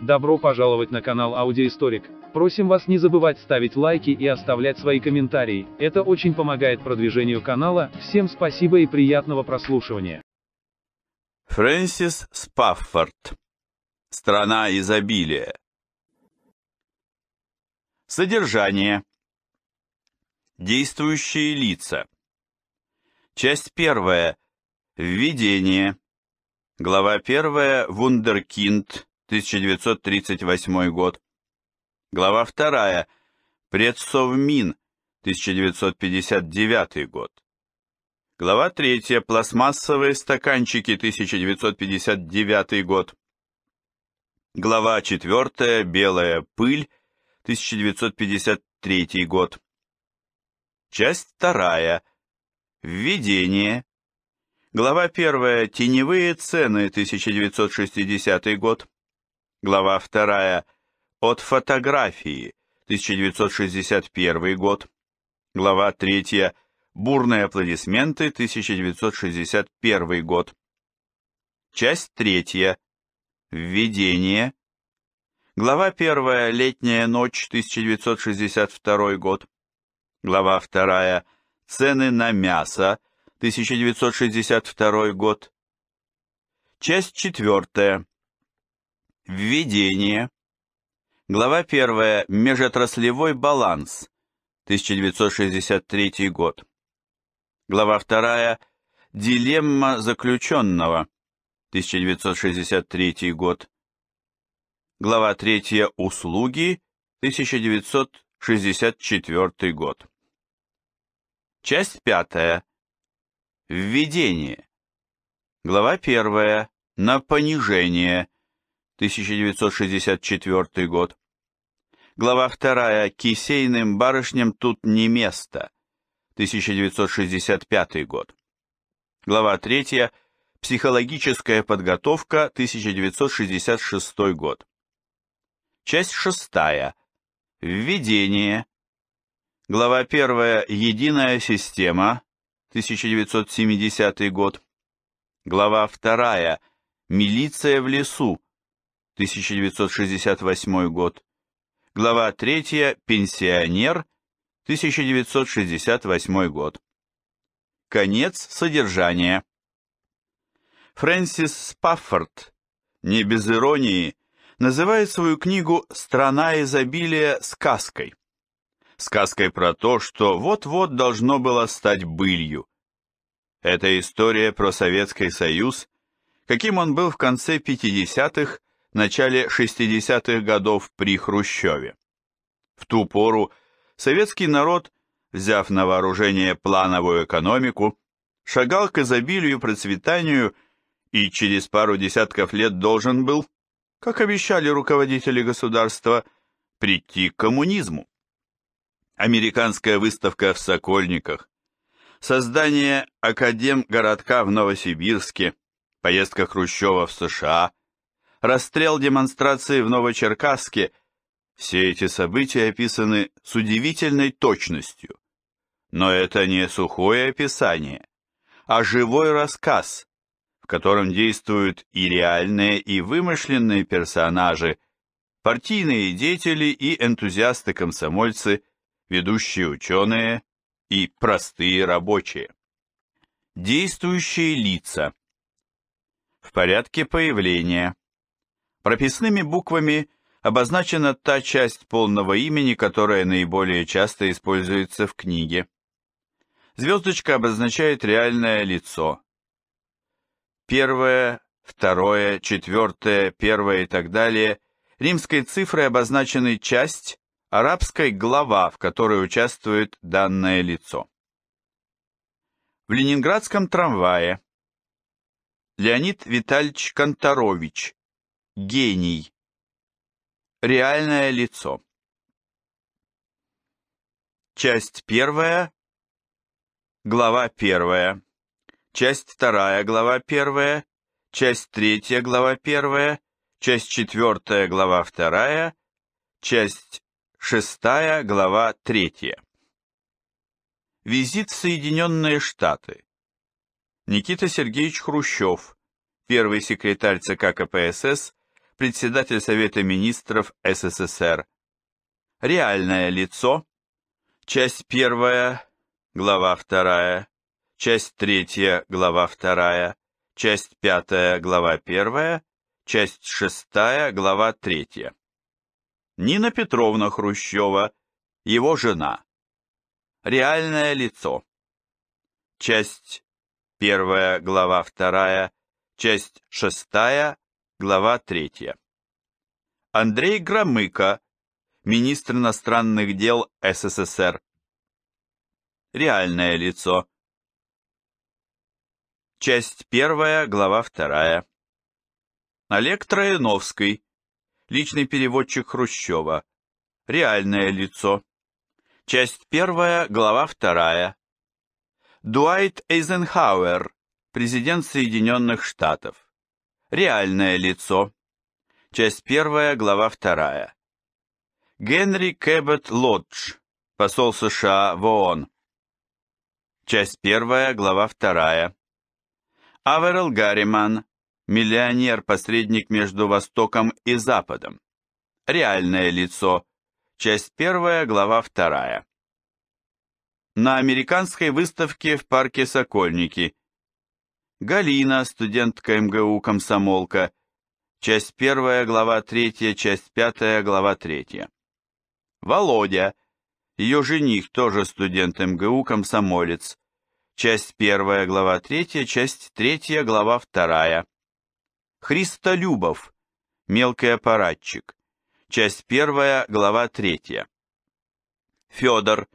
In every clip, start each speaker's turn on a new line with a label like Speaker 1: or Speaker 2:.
Speaker 1: Добро пожаловать на канал Аудиоисторик. Просим вас не забывать ставить лайки и оставлять свои комментарии, это очень помогает продвижению канала, всем спасибо и приятного прослушивания. Фрэнсис Спаффорд. Страна изобилия. Содержание. Действующие лица. Часть первая. Введение. Глава первая. Вундеркинд. 1938 год. Глава 2. Предсовмин, 1959 год. Глава 3. Пластмассовые стаканчики, 1959 год. Глава 4. Белая пыль, 1953 год. Часть вторая. Введение. Глава 1. Теневые цены, 1960 год глава 2, «От фотографии», 1961 год, глава 3, «Бурные аплодисменты», 1961 год, часть 3, «Введение», глава 1, «Летняя ночь», 1962 год, глава 2, «Цены на мясо», 1962 год, часть 4, Введение. Глава 1. Межотраслевой баланс. 1963 год. Глава 2. Дилемма заключенного. 1963 год. Глава 3. Услуги. 1964 год. Часть 5. Введение. Глава 1. На понижение. 1963 1964 год. Глава 2 «Кисейным барышням тут не место» 1965 год. Глава 3 «Психологическая подготовка» 1966 год. Часть 6 «Введение» Глава 1 «Единая система» 1970 год. Глава 2 «Милиция в лесу» 1968 год. Глава 3. Пенсионер. 1968 год. Конец содержания. Фрэнсис Спаффорд, не без иронии, называет свою книгу «Страна изобилия» сказкой. Сказкой про то, что вот-вот должно было стать былью. Это история про Советский Союз, каким он был в конце 50-х, в начале 60-х годов при Хрущеве. В ту пору советский народ, взяв на вооружение плановую экономику, шагал к изобилию, процветанию и через пару десятков лет должен был, как обещали руководители государства, прийти к коммунизму. Американская выставка в Сокольниках, создание Академгородка в Новосибирске, поездка Хрущева в США – расстрел демонстрации в Новочеркасске, все эти события описаны с удивительной точностью. Но это не сухое описание, а живой рассказ, в котором действуют и реальные, и вымышленные персонажи, партийные деятели и энтузиасты-комсомольцы, ведущие ученые и простые рабочие. Действующие лица. В порядке появления. Прописными буквами обозначена та часть полного имени, которая наиболее часто используется в книге. Звездочка обозначает реальное лицо. Первое, второе, четвертое, первое и так далее. Римской цифрой обозначены часть, арабской глава, в которой участвует данное лицо. В ленинградском трамвае Леонид Витальевич Конторович Гений. Реальное лицо. Часть первая. Глава первая. Часть вторая, глава первая. Часть третья, глава первая. Часть четвертая, глава вторая. Часть шестая, глава третья. Визит в Соединенные Штаты. Никита Сергеевич Хрущев, первый секретарь ЦК КПСС председатель Совета Министров СССР. Реальное лицо. Часть первая глава вторая часть третья глава вторая часть пятая глава первая часть шестая глава третья Нина Петровна Хрущева, его жена. Реальное лицо. Часть первая глава вторая часть шестая Глава 3. Андрей Громыко, министр иностранных дел СССР. Реальное лицо. Часть 1, глава 2. Олег Трояновский, личный переводчик Хрущева. Реальное лицо. Часть 1, глава 2. Дуайт Эйзенхауэр, президент Соединенных Штатов. Реальное лицо. Часть первая, глава вторая. Генри Кэббет Лодж, посол США в ООН. Часть первая, глава вторая. Аверел Гарриман, миллионер-посредник между Востоком и Западом. Реальное лицо. Часть первая, глава вторая. На американской выставке в парке Сокольники Галина, студентка МГУ «Комсомолка», часть первая, глава третья, часть пятая, глава третья. Володя, ее жених, тоже студент МГУ «Комсомолец», часть первая, глава третья, часть третья, глава вторая. Христолюбов, мелкий аппаратчик, часть первая, глава третья. Федор,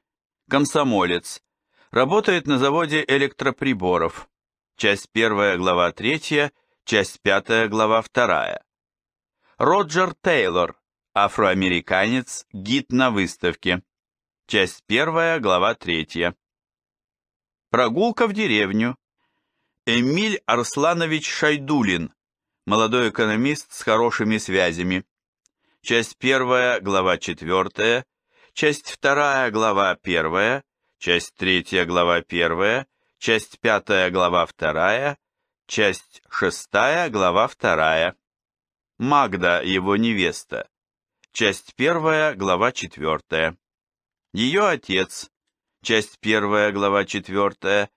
Speaker 1: комсомолец, работает на заводе электроприборов, часть первая, глава третья, часть пятая, глава вторая. Роджер Тейлор, афроамериканец, гид на выставке, часть первая, глава третья. Прогулка в деревню. Эмиль Арсланович Шайдулин, молодой экономист с хорошими связями. Часть первая, глава четвертая, часть вторая, глава первая, часть третья, глава первая часть 5, глава 2, часть 6, глава 2. Магда, его невеста, часть 1, глава 4. Ее отец, часть 1, глава 4.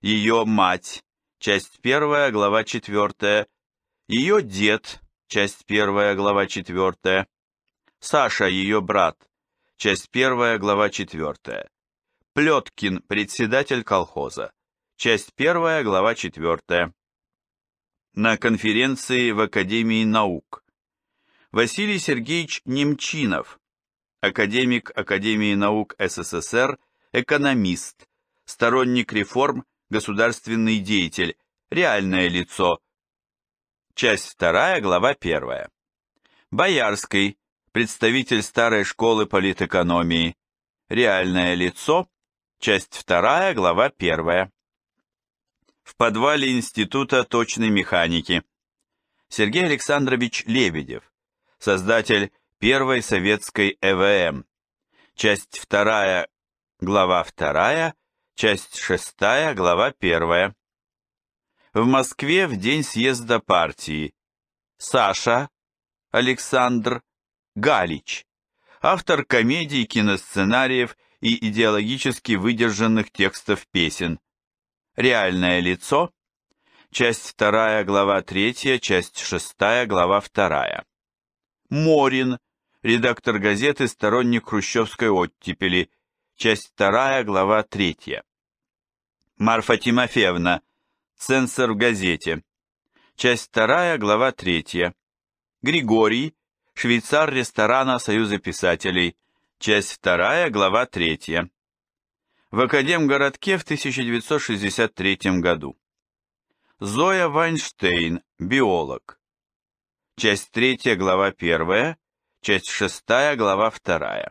Speaker 1: Ее мать, часть 1, глава 4. Ее дед, часть 1, глава 4. Саша, ее брат, часть 1, глава 4. Плеткин, председатель колхоза. Часть 1, глава 4. На конференции в Академии наук. Василий Сергеевич Немчинов, академик Академии наук СССР, экономист, сторонник реформ, государственный деятель, реальное лицо. Часть 2, глава 1. Боярский, представитель старой школы политэкономии, реальное лицо, часть 2, глава 1 в подвале Института точной механики. Сергей Александрович Лебедев, создатель первой советской ЭВМ. Часть вторая, глава вторая, часть шестая, глава первая. В Москве в день съезда партии. Саша, Александр, Галич, автор комедий, киносценариев и идеологически выдержанных текстов песен, Реальное лицо. Часть вторая, глава третья, часть шестая, глава вторая. Морин, редактор газеты «Сторонник хрущевской оттепели», часть вторая, глава третья. Марфа Тимофеевна, цензор в газете, часть вторая, глава третья. Григорий, швейцар ресторана Союза писателей, часть вторая, глава третья в Академгородке в 1963 году. Зоя Вайнштейн, биолог. Часть 3, глава 1, часть 6, глава 2.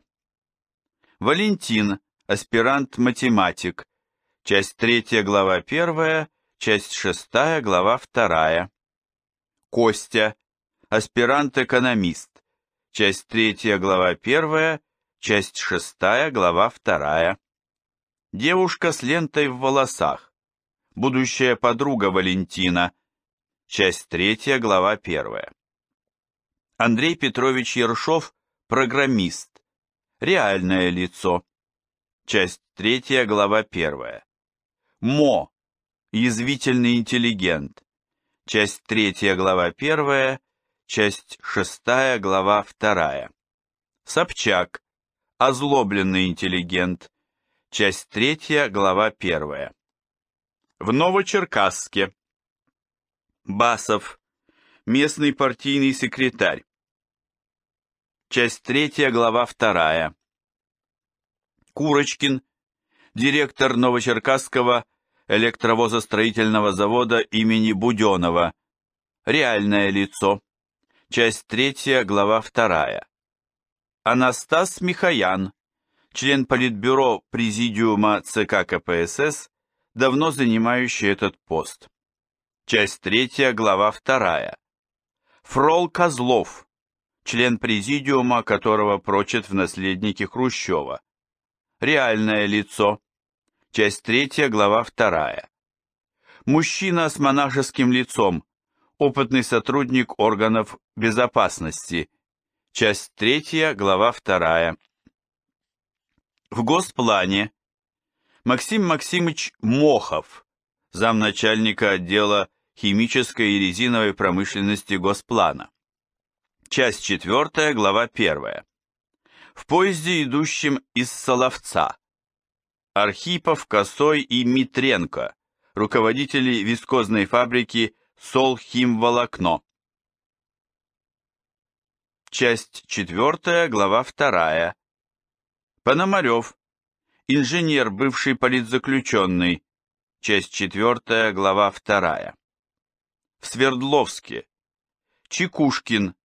Speaker 1: Валентин, аспирант-математик. Часть 3, глава 1, часть 6, глава 2. Костя, аспирант-экономист. Часть 3, глава 1, часть 6, глава 2. Девушка с лентой в волосах. Будущая подруга Валентина. Часть третья, глава первая. Андрей Петрович Ершов, программист. Реальное лицо. Часть третья, глава первая. Мо. Язвительный интеллигент. Часть третья, глава первая, Часть шестая, глава вторая. Собчак. Озлобленный интеллигент. Часть третья, глава первая. В Новочеркасске. Басов. Местный партийный секретарь. Часть третья, глава вторая. Курочкин. Директор Новочеркасского электровозостроительного завода имени Буденова. Реальное лицо. Часть третья, глава вторая. Анастас Михаян член Политбюро Президиума ЦК КПСС, давно занимающий этот пост. Часть третья, глава вторая. Фрол Козлов, член Президиума, которого прочат в наследнике Хрущева. Реальное лицо. Часть третья, глава вторая. Мужчина с монашеским лицом, опытный сотрудник органов безопасности. Часть третья, глава вторая в Госплане Максим Максимович Мохов, замначальника отдела химической и резиновой промышленности Госплана. Часть 4, глава 1. В поезде, идущем из Соловца. Архипов, Косой и Митренко, руководители вискозной фабрики «Солхимволокно». Часть 4, глава 2. Пономарев, инженер, бывший политзаключенный, часть четвертая, глава вторая. В Свердловске, Чекушкин,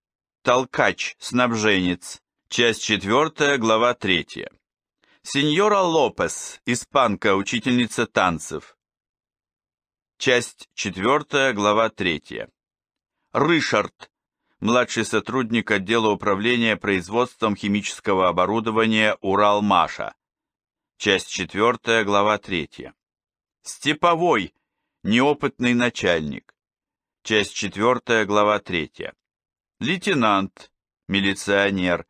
Speaker 1: толкач, снабженец, часть четвертая, глава третья. Сеньора Лопес, испанка, учительница танцев, часть четвертая, глава третья. Рышард, младший сотрудник отдела управления производством химического оборудования «Уралмаша». Часть 4, глава 3. Степовой, неопытный начальник. Часть 4, глава 3. Лейтенант, милиционер.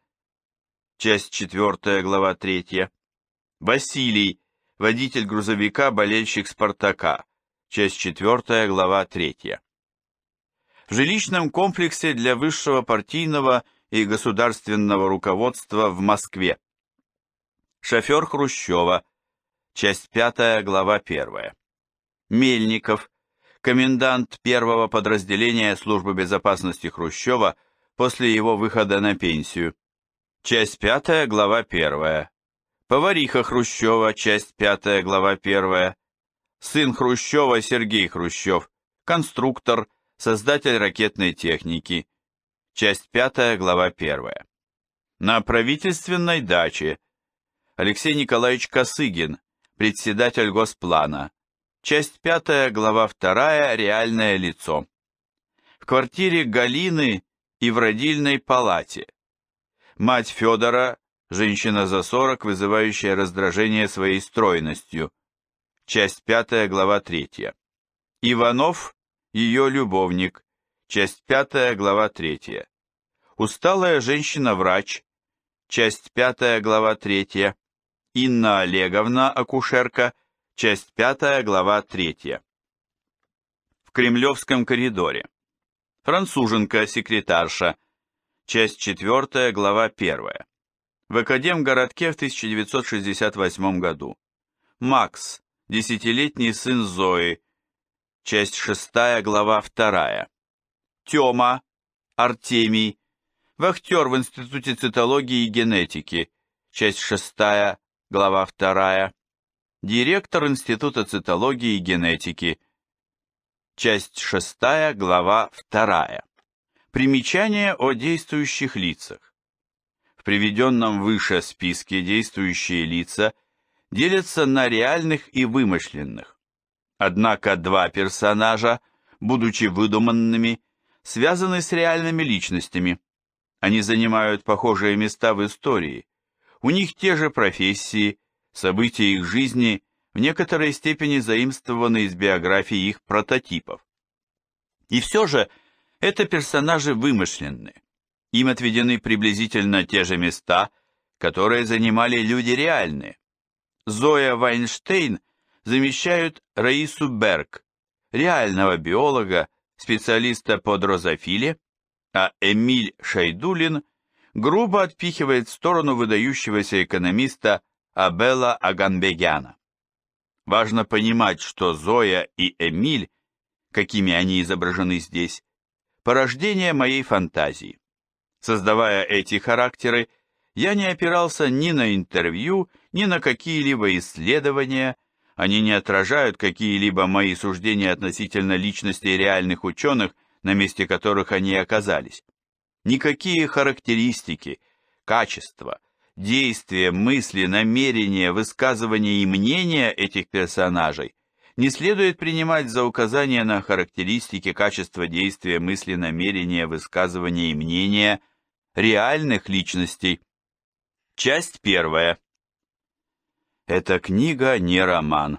Speaker 1: Часть 4, глава 3. Василий, водитель грузовика, болельщик «Спартака». Часть 4, глава 3. В жилищном комплексе для высшего партийного и государственного руководства в Москве. Шофер Хрущева. Часть 5, глава 1. Мельников. Комендант первого подразделения службы безопасности Хрущева после его выхода на пенсию. Часть 5, глава 1. Повариха Хрущева. Часть 5, глава 1. Сын Хрущева Сергей Хрущев. Конструктор. Конструктор создатель ракетной техники, часть 5, глава 1. На правительственной даче Алексей Николаевич Косыгин, председатель Госплана, часть 5, глава 2, реальное лицо. В квартире Галины и в родильной палате. Мать Федора, женщина за 40, вызывающая раздражение своей стройностью, часть 5, глава 3. Иванов, ее любовник, часть пятая, глава третья. Усталая женщина-врач, часть пятая, глава третья. Инна Олеговна, акушерка, часть пятая, глава третья. В Кремлевском коридоре. Француженка, секретарша, часть четвертая, глава первая. В Академгородке в 1968 году. Макс, десятилетний сын Зои, Часть 6, глава 2. Тема, Артемий, вахтер в Институте цитологии и генетики. Часть 6, глава 2. Директор Института цитологии и генетики. Часть 6, глава 2. Примечание о действующих лицах. В приведенном выше списке действующие лица делятся на реальных и вымышленных. Однако два персонажа, будучи выдуманными, связаны с реальными личностями. Они занимают похожие места в истории. У них те же профессии, события их жизни в некоторой степени заимствованы из биографии их прототипов. И все же это персонажи вымышленные. Им отведены приблизительно те же места, которые занимали люди реальные. Зоя Вайнштейн замещают Раису Берг, реального биолога, специалиста по дрозофиле, а Эмиль Шайдулин грубо отпихивает в сторону выдающегося экономиста Абела Аганбегяна. Важно понимать, что Зоя и Эмиль, какими они изображены здесь, порождение моей фантазии. Создавая эти характеры, я не опирался ни на интервью, ни на какие-либо исследования, они не отражают какие-либо мои суждения относительно личностей реальных ученых, на месте которых они оказались. Никакие характеристики, качества, действия, мысли, намерения, высказывания и мнения этих персонажей не следует принимать за указание на характеристики, качества действия, мысли, намерения, высказывания и мнения реальных личностей. Часть первая. Эта книга не роман.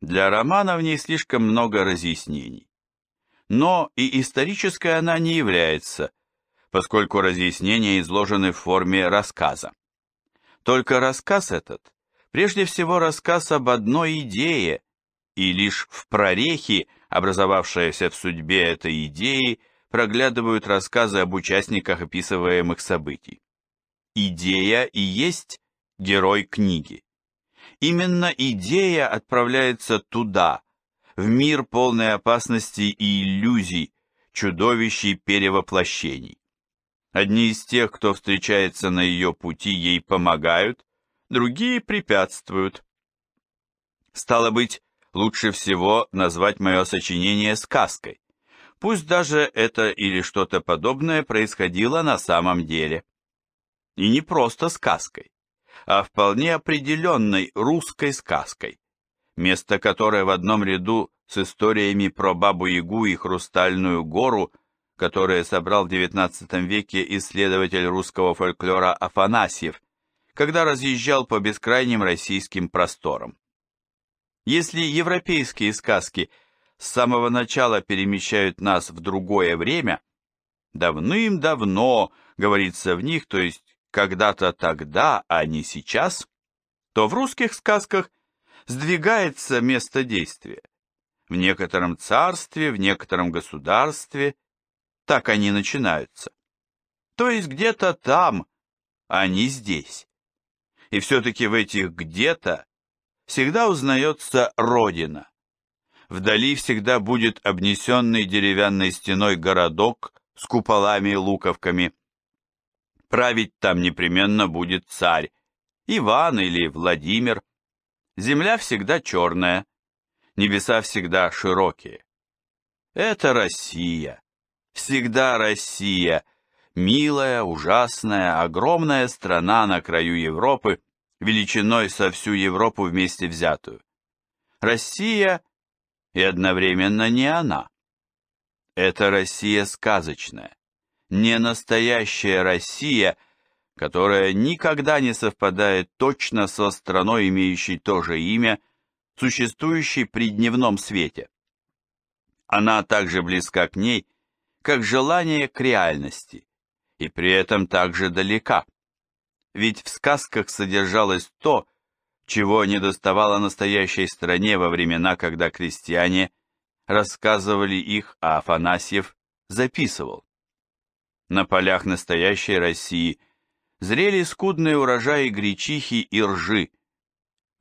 Speaker 1: Для романа в ней слишком много разъяснений. Но и исторической она не является, поскольку разъяснения изложены в форме рассказа. Только рассказ этот прежде всего рассказ об одной идее, и лишь в прорехе, образовавшейся в судьбе этой идеи, проглядывают рассказы об участниках описываемых событий. Идея и есть герой книги. Именно идея отправляется туда, в мир полной опасности и иллюзий, чудовищ и перевоплощений. Одни из тех, кто встречается на ее пути, ей помогают, другие препятствуют. Стало быть, лучше всего назвать мое сочинение сказкой. Пусть даже это или что-то подобное происходило на самом деле. И не просто сказкой а вполне определенной русской сказкой, место которой в одном ряду с историями про Бабу-Ягу и Хрустальную гору, которые собрал в XIX веке исследователь русского фольклора Афанасьев, когда разъезжал по бескрайним российским просторам. Если европейские сказки с самого начала перемещают нас в другое время, давным-давно, говорится в них, то есть когда-то тогда, а не сейчас, то в русских сказках сдвигается место действия. В некотором царстве, в некотором государстве, так они начинаются. То есть где-то там, а не здесь. И все-таки в этих «где-то» всегда узнается Родина. Вдали всегда будет обнесенный деревянной стеной городок с куполами и луковками – править там непременно будет царь, Иван или Владимир. Земля всегда черная, небеса всегда широкие. Это Россия, всегда Россия, милая, ужасная, огромная страна на краю Европы, величиной со всю Европу вместе взятую. Россия и одновременно не она. Это Россия сказочная не настоящая Россия, которая никогда не совпадает точно со страной, имеющей то же имя, существующей при дневном свете. Она также близка к ней, как желание к реальности, и при этом также далека. Ведь в сказках содержалось то, чего недоставало настоящей стране во времена, когда крестьяне рассказывали их, а Афанасьев записывал на полях настоящей России зрели скудные урожаи гречихи и ржи.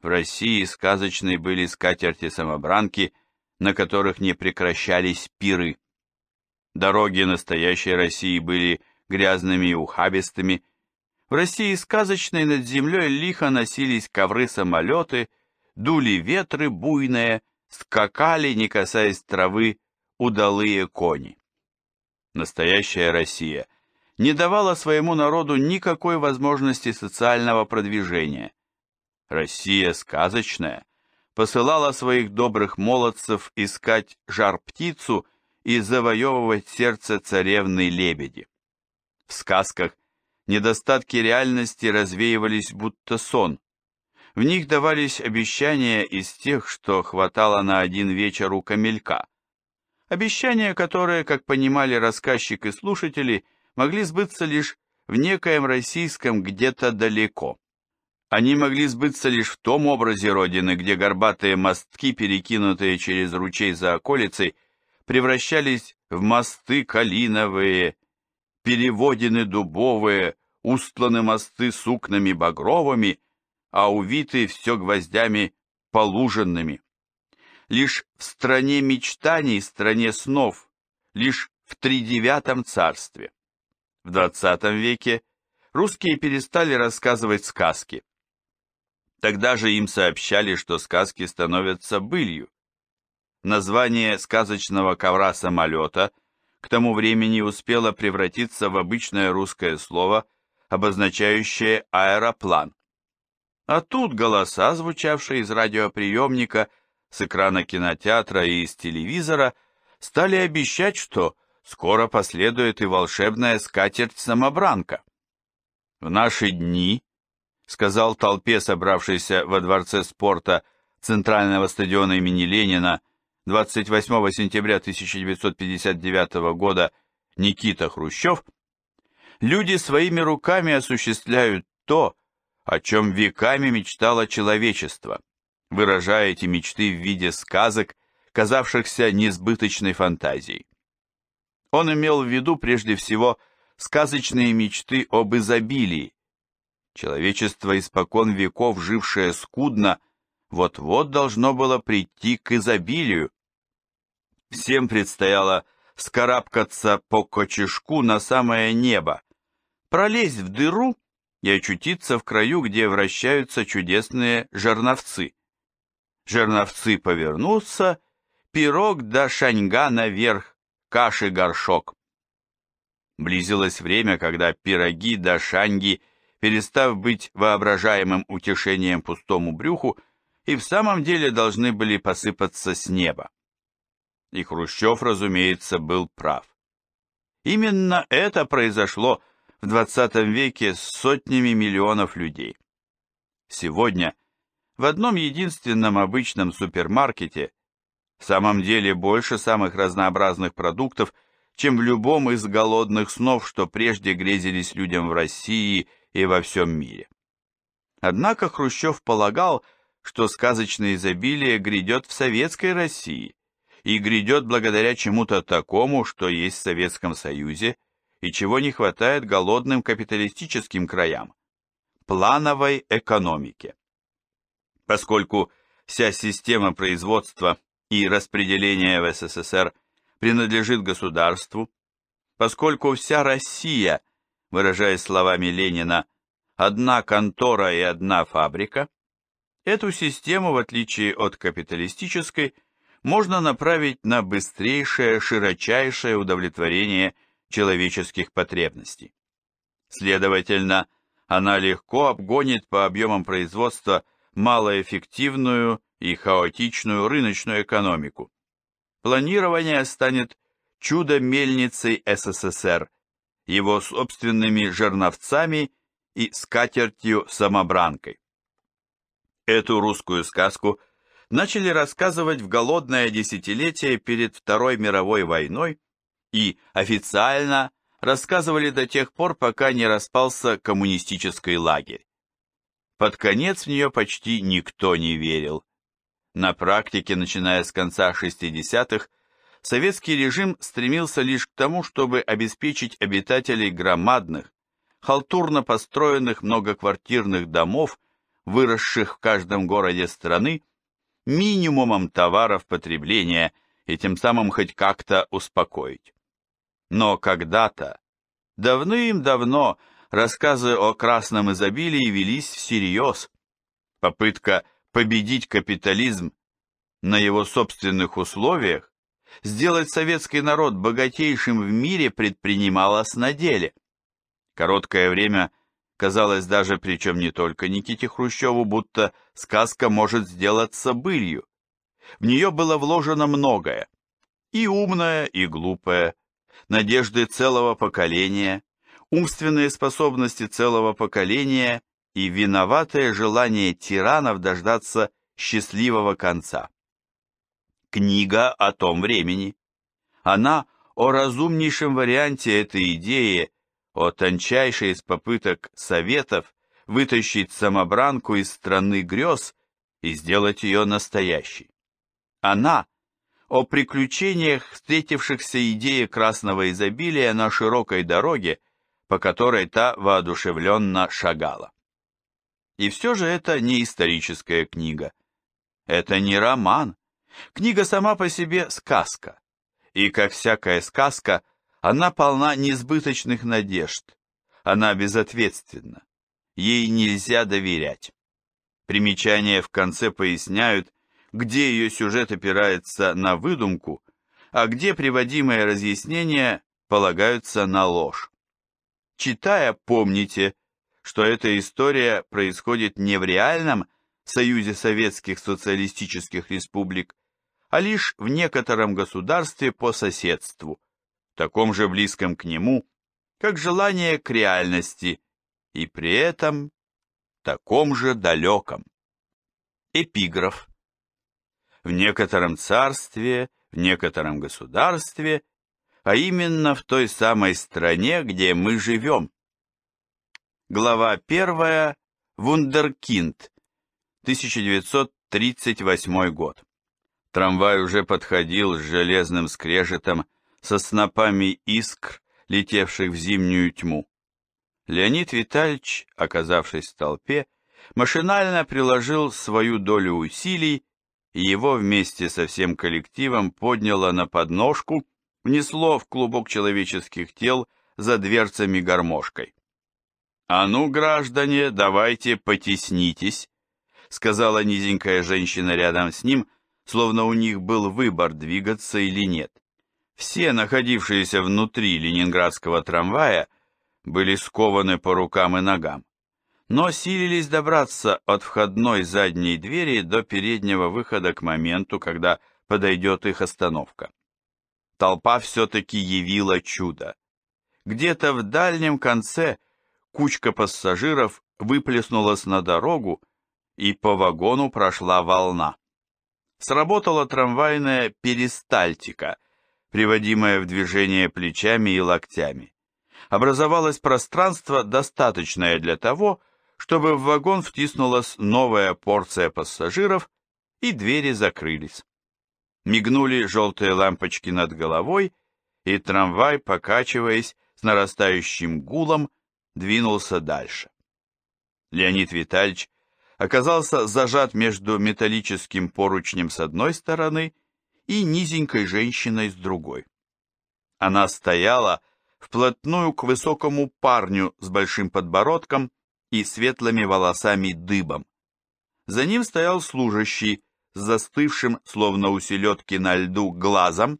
Speaker 1: В России сказочной были скатерти-самобранки, на которых не прекращались пиры. Дороги настоящей России были грязными и ухабистыми. В России сказочной над землей лихо носились ковры-самолеты, дули ветры буйные, скакали, не касаясь травы, удалые кони настоящая Россия, не давала своему народу никакой возможности социального продвижения. Россия сказочная посылала своих добрых молодцев искать жар-птицу и завоевывать сердце царевны лебеди. В сказках недостатки реальности развеивались будто сон. В них давались обещания из тех, что хватало на один вечер у камелька – Обещания, которые, как понимали рассказчик и слушатели, могли сбыться лишь в некоем российском где-то далеко. Они могли сбыться лишь в том образе родины, где горбатые мостки, перекинутые через ручей за околицей, превращались в мосты калиновые, переводины дубовые, устланы мосты сукнами багровыми, а увиты все гвоздями полуженными лишь в стране мечтаний, стране снов, лишь в тридевятом царстве. В двадцатом веке русские перестали рассказывать сказки. Тогда же им сообщали, что сказки становятся былью. Название сказочного ковра-самолета к тому времени успело превратиться в обычное русское слово, обозначающее аэроплан. А тут голоса, звучавшие из радиоприемника, — с экрана кинотеатра и из телевизора стали обещать, что скоро последует и волшебная скатерть-самобранка. В наши дни, сказал толпе, собравшейся во дворце спорта Центрального стадиона имени Ленина 28 сентября 1959 года Никита Хрущев, люди своими руками осуществляют то, о чем веками мечтало человечество выражая эти мечты в виде сказок, казавшихся несбыточной фантазией. Он имел в виду прежде всего сказочные мечты об изобилии. Человечество, испокон веков жившее скудно, вот-вот должно было прийти к изобилию. Всем предстояло вскарабкаться по кочешку на самое небо, пролезть в дыру и очутиться в краю, где вращаются чудесные жерновцы. Жерновцы повернутся, пирог до да шаньга наверх, каши горшок. Близилось время, когда пироги до да шаньги, перестав быть воображаемым утешением пустому брюху, и в самом деле должны были посыпаться с неба. И Хрущев, разумеется, был прав. Именно это произошло в 20 веке с сотнями миллионов людей. Сегодня в одном единственном обычном супермаркете в самом деле больше самых разнообразных продуктов, чем в любом из голодных снов, что прежде грезились людям в России и во всем мире. Однако Хрущев полагал, что сказочное изобилие грядет в советской России и грядет благодаря чему-то такому, что есть в Советском Союзе и чего не хватает голодным капиталистическим краям – плановой экономике поскольку вся система производства и распределения в СССР принадлежит государству, поскольку вся Россия, выражаясь словами Ленина, одна контора и одна фабрика, эту систему, в отличие от капиталистической, можно направить на быстрейшее, широчайшее удовлетворение человеческих потребностей. Следовательно, она легко обгонит по объемам производства малоэффективную и хаотичную рыночную экономику. Планирование станет чудо-мельницей СССР, его собственными жерновцами и скатертью-самобранкой. Эту русскую сказку начали рассказывать в голодное десятилетие перед Второй мировой войной и официально рассказывали до тех пор, пока не распался коммунистический лагерь. Под конец в нее почти никто не верил. На практике, начиная с конца 60-х, советский режим стремился лишь к тому, чтобы обеспечить обитателей громадных, халтурно построенных многоквартирных домов, выросших в каждом городе страны, минимумом товаров потребления и тем самым хоть как-то успокоить. Но когда-то, давным-давно, рассказы о красном изобилии велись всерьез. Попытка победить капитализм на его собственных условиях, сделать советский народ богатейшим в мире предпринималась на деле. Короткое время казалось даже, причем не только Никите Хрущеву, будто сказка может сделаться былью. В нее было вложено многое, и умное, и глупое, надежды целого поколения, умственные способности целого поколения и виноватое желание тиранов дождаться счастливого конца. Книга о том времени. Она о разумнейшем варианте этой идеи, о тончайшей из попыток советов вытащить самобранку из страны грез и сделать ее настоящей. Она о приключениях встретившихся идеи красного изобилия на широкой дороге, по которой та воодушевленно шагала. И все же это не историческая книга. Это не роман. Книга сама по себе сказка. И, как всякая сказка, она полна несбыточных надежд. Она безответственна. Ей нельзя доверять. Примечания в конце поясняют, где ее сюжет опирается на выдумку, а где приводимые разъяснения полагаются на ложь. Читая, помните, что эта история происходит не в реальном Союзе Советских Социалистических Республик, а лишь в некотором государстве по соседству, таком же близком к нему, как желание к реальности, и при этом таком же далеком. Эпиграф. В некотором царстве, в некотором государстве а именно в той самой стране, где мы живем. Глава 1. Вундеркинд. 1938 год. Трамвай уже подходил с железным скрежетом, со снопами искр, летевших в зимнюю тьму. Леонид Витальевич, оказавшись в толпе, машинально приложил свою долю усилий, и его вместе со всем коллективом подняло на подножку, внесло в клубок человеческих тел за дверцами гармошкой. «А ну, граждане, давайте потеснитесь», — сказала низенькая женщина рядом с ним, словно у них был выбор, двигаться или нет. Все, находившиеся внутри ленинградского трамвая, были скованы по рукам и ногам, но силились добраться от входной задней двери до переднего выхода к моменту, когда подойдет их остановка толпа все-таки явила чудо. Где-то в дальнем конце кучка пассажиров выплеснулась на дорогу, и по вагону прошла волна. Сработала трамвайная перистальтика, приводимая в движение плечами и локтями. Образовалось пространство, достаточное для того, чтобы в вагон втиснулась новая порция пассажиров, и двери закрылись. Мигнули желтые лампочки над головой, и трамвай, покачиваясь с нарастающим гулом, двинулся дальше. Леонид Витальевич оказался зажат между металлическим поручнем с одной стороны и низенькой женщиной с другой. Она стояла вплотную к высокому парню с большим подбородком и светлыми волосами дыбом. За ним стоял служащий, с застывшим, словно у селедки на льду, глазом,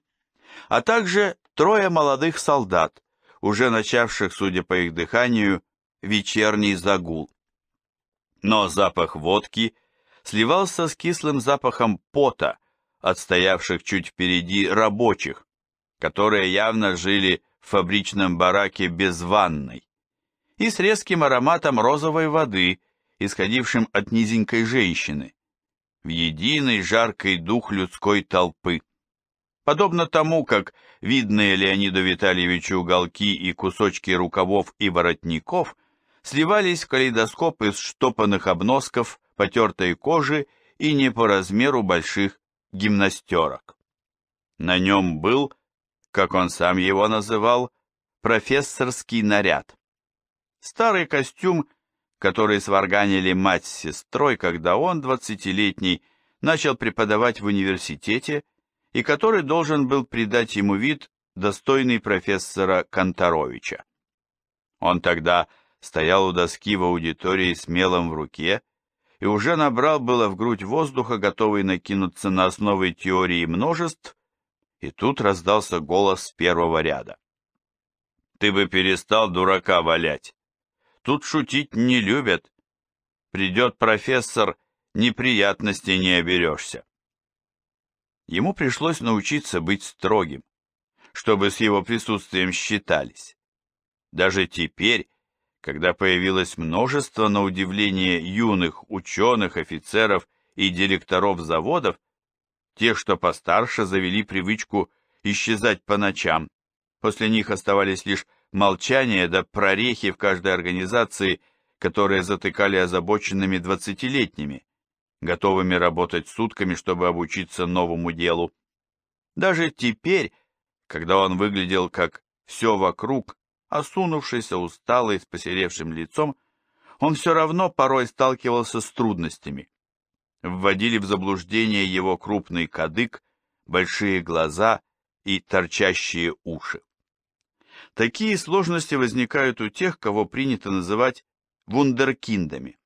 Speaker 1: а также трое молодых солдат, уже начавших, судя по их дыханию, вечерний загул. Но запах водки сливался с кислым запахом пота, отстоявших чуть впереди рабочих, которые явно жили в фабричном бараке без ванной, и с резким ароматом розовой воды, исходившим от низенькой женщины, в единый жаркий дух людской толпы. Подобно тому, как видные Леониду Витальевичу уголки и кусочки рукавов и воротников сливались в калейдоскоп из штопанных обносков, потертой кожи и не по размеру больших гимнастерок. На нем был, как он сам его называл, профессорский наряд. Старый костюм – которые сварганили мать с сестрой, когда он, двадцатилетний, начал преподавать в университете и который должен был придать ему вид, достойный профессора Конторовича. Он тогда стоял у доски в аудитории с мелом в руке и уже набрал было в грудь воздуха, готовый накинуться на основы теории множеств, и тут раздался голос с первого ряда. «Ты бы перестал дурака валять!» Тут шутить не любят. Придет профессор, неприятностей не оберешься. Ему пришлось научиться быть строгим, чтобы с его присутствием считались. Даже теперь, когда появилось множество, на удивление, юных ученых, офицеров и директоров заводов, те, что постарше, завели привычку исчезать по ночам, после них оставались лишь молчание да прорехи в каждой организации, которые затыкали озабоченными двадцатилетними, готовыми работать сутками, чтобы обучиться новому делу. Даже теперь, когда он выглядел как все вокруг, осунувшийся, усталый, с посеревшим лицом, он все равно порой сталкивался с трудностями. Вводили в заблуждение его крупный кадык, большие глаза и торчащие уши. Такие сложности возникают у тех, кого принято называть вундеркиндами.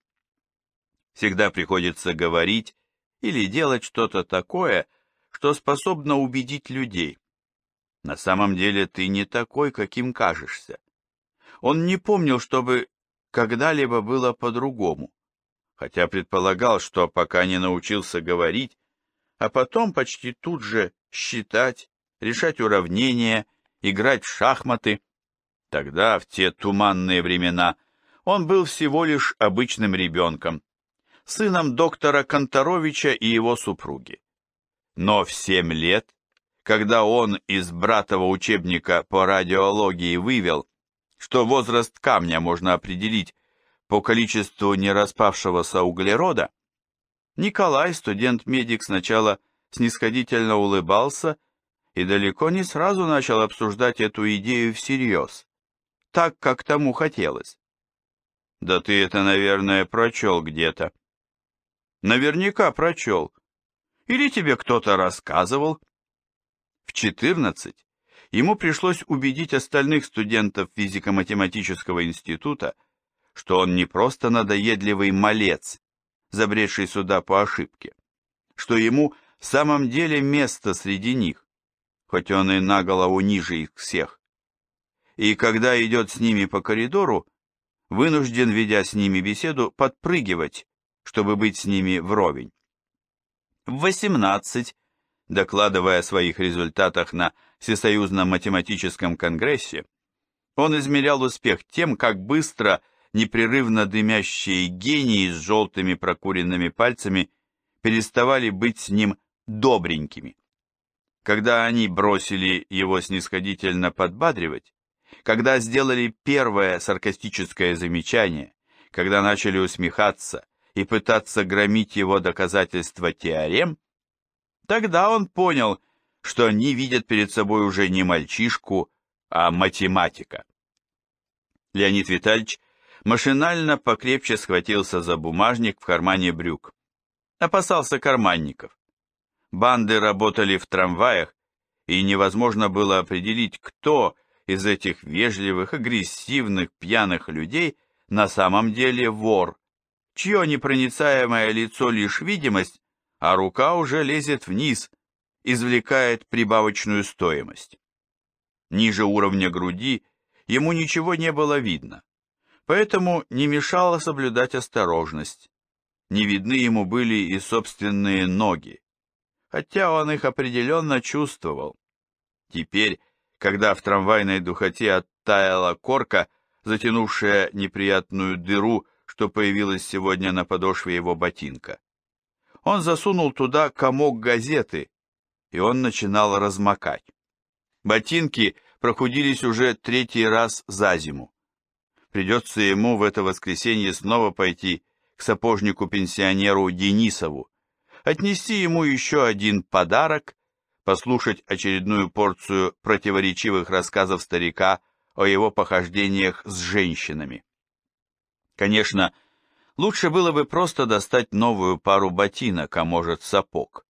Speaker 1: Всегда приходится говорить или делать что-то такое, что способно убедить людей. На самом деле ты не такой, каким кажешься. Он не помнил, чтобы когда-либо было по-другому, хотя предполагал, что пока не научился говорить, а потом почти тут же считать, решать уравнения играть в шахматы. Тогда, в те туманные времена, он был всего лишь обычным ребенком, сыном доктора Конторовича и его супруги. Но в семь лет, когда он из братого учебника по радиологии вывел, что возраст камня можно определить по количеству нераспавшегося углерода, Николай, студент-медик, сначала снисходительно улыбался и далеко не сразу начал обсуждать эту идею всерьез, так, как тому хотелось. Да ты это, наверное, прочел где-то. Наверняка прочел. Или тебе кто-то рассказывал. В 14 ему пришлось убедить остальных студентов физико-математического института, что он не просто надоедливый малец, забредший сюда по ошибке, что ему в самом деле место среди них, хоть он и на голову ниже их всех. И когда идет с ними по коридору, вынужден, ведя с ними беседу, подпрыгивать, чтобы быть с ними вровень. В 18, докладывая о своих результатах на Всесоюзном математическом конгрессе, он измерял успех тем, как быстро непрерывно дымящие гении с желтыми прокуренными пальцами переставали быть с ним добренькими когда они бросили его снисходительно подбадривать, когда сделали первое саркастическое замечание, когда начали усмехаться и пытаться громить его доказательства теорем, тогда он понял, что они видят перед собой уже не мальчишку, а математика. Леонид Витальевич машинально покрепче схватился за бумажник в кармане брюк. Опасался карманников. Банды работали в трамваях, и невозможно было определить, кто из этих вежливых, агрессивных, пьяных людей на самом деле вор, чье непроницаемое лицо лишь видимость, а рука уже лезет вниз, извлекает прибавочную стоимость. Ниже уровня груди ему ничего не было видно, поэтому не мешало соблюдать осторожность. Не видны ему были и собственные ноги хотя он их определенно чувствовал. Теперь, когда в трамвайной духоте оттаяла корка, затянувшая неприятную дыру, что появилась сегодня на подошве его ботинка. Он засунул туда комок газеты, и он начинал размокать. Ботинки прохудились уже третий раз за зиму. Придется ему в это воскресенье снова пойти к сапожнику-пенсионеру Денисову, отнести ему еще один подарок, послушать очередную порцию противоречивых рассказов старика о его похождениях с женщинами. Конечно, лучше было бы просто достать новую пару ботинок, а может сапог.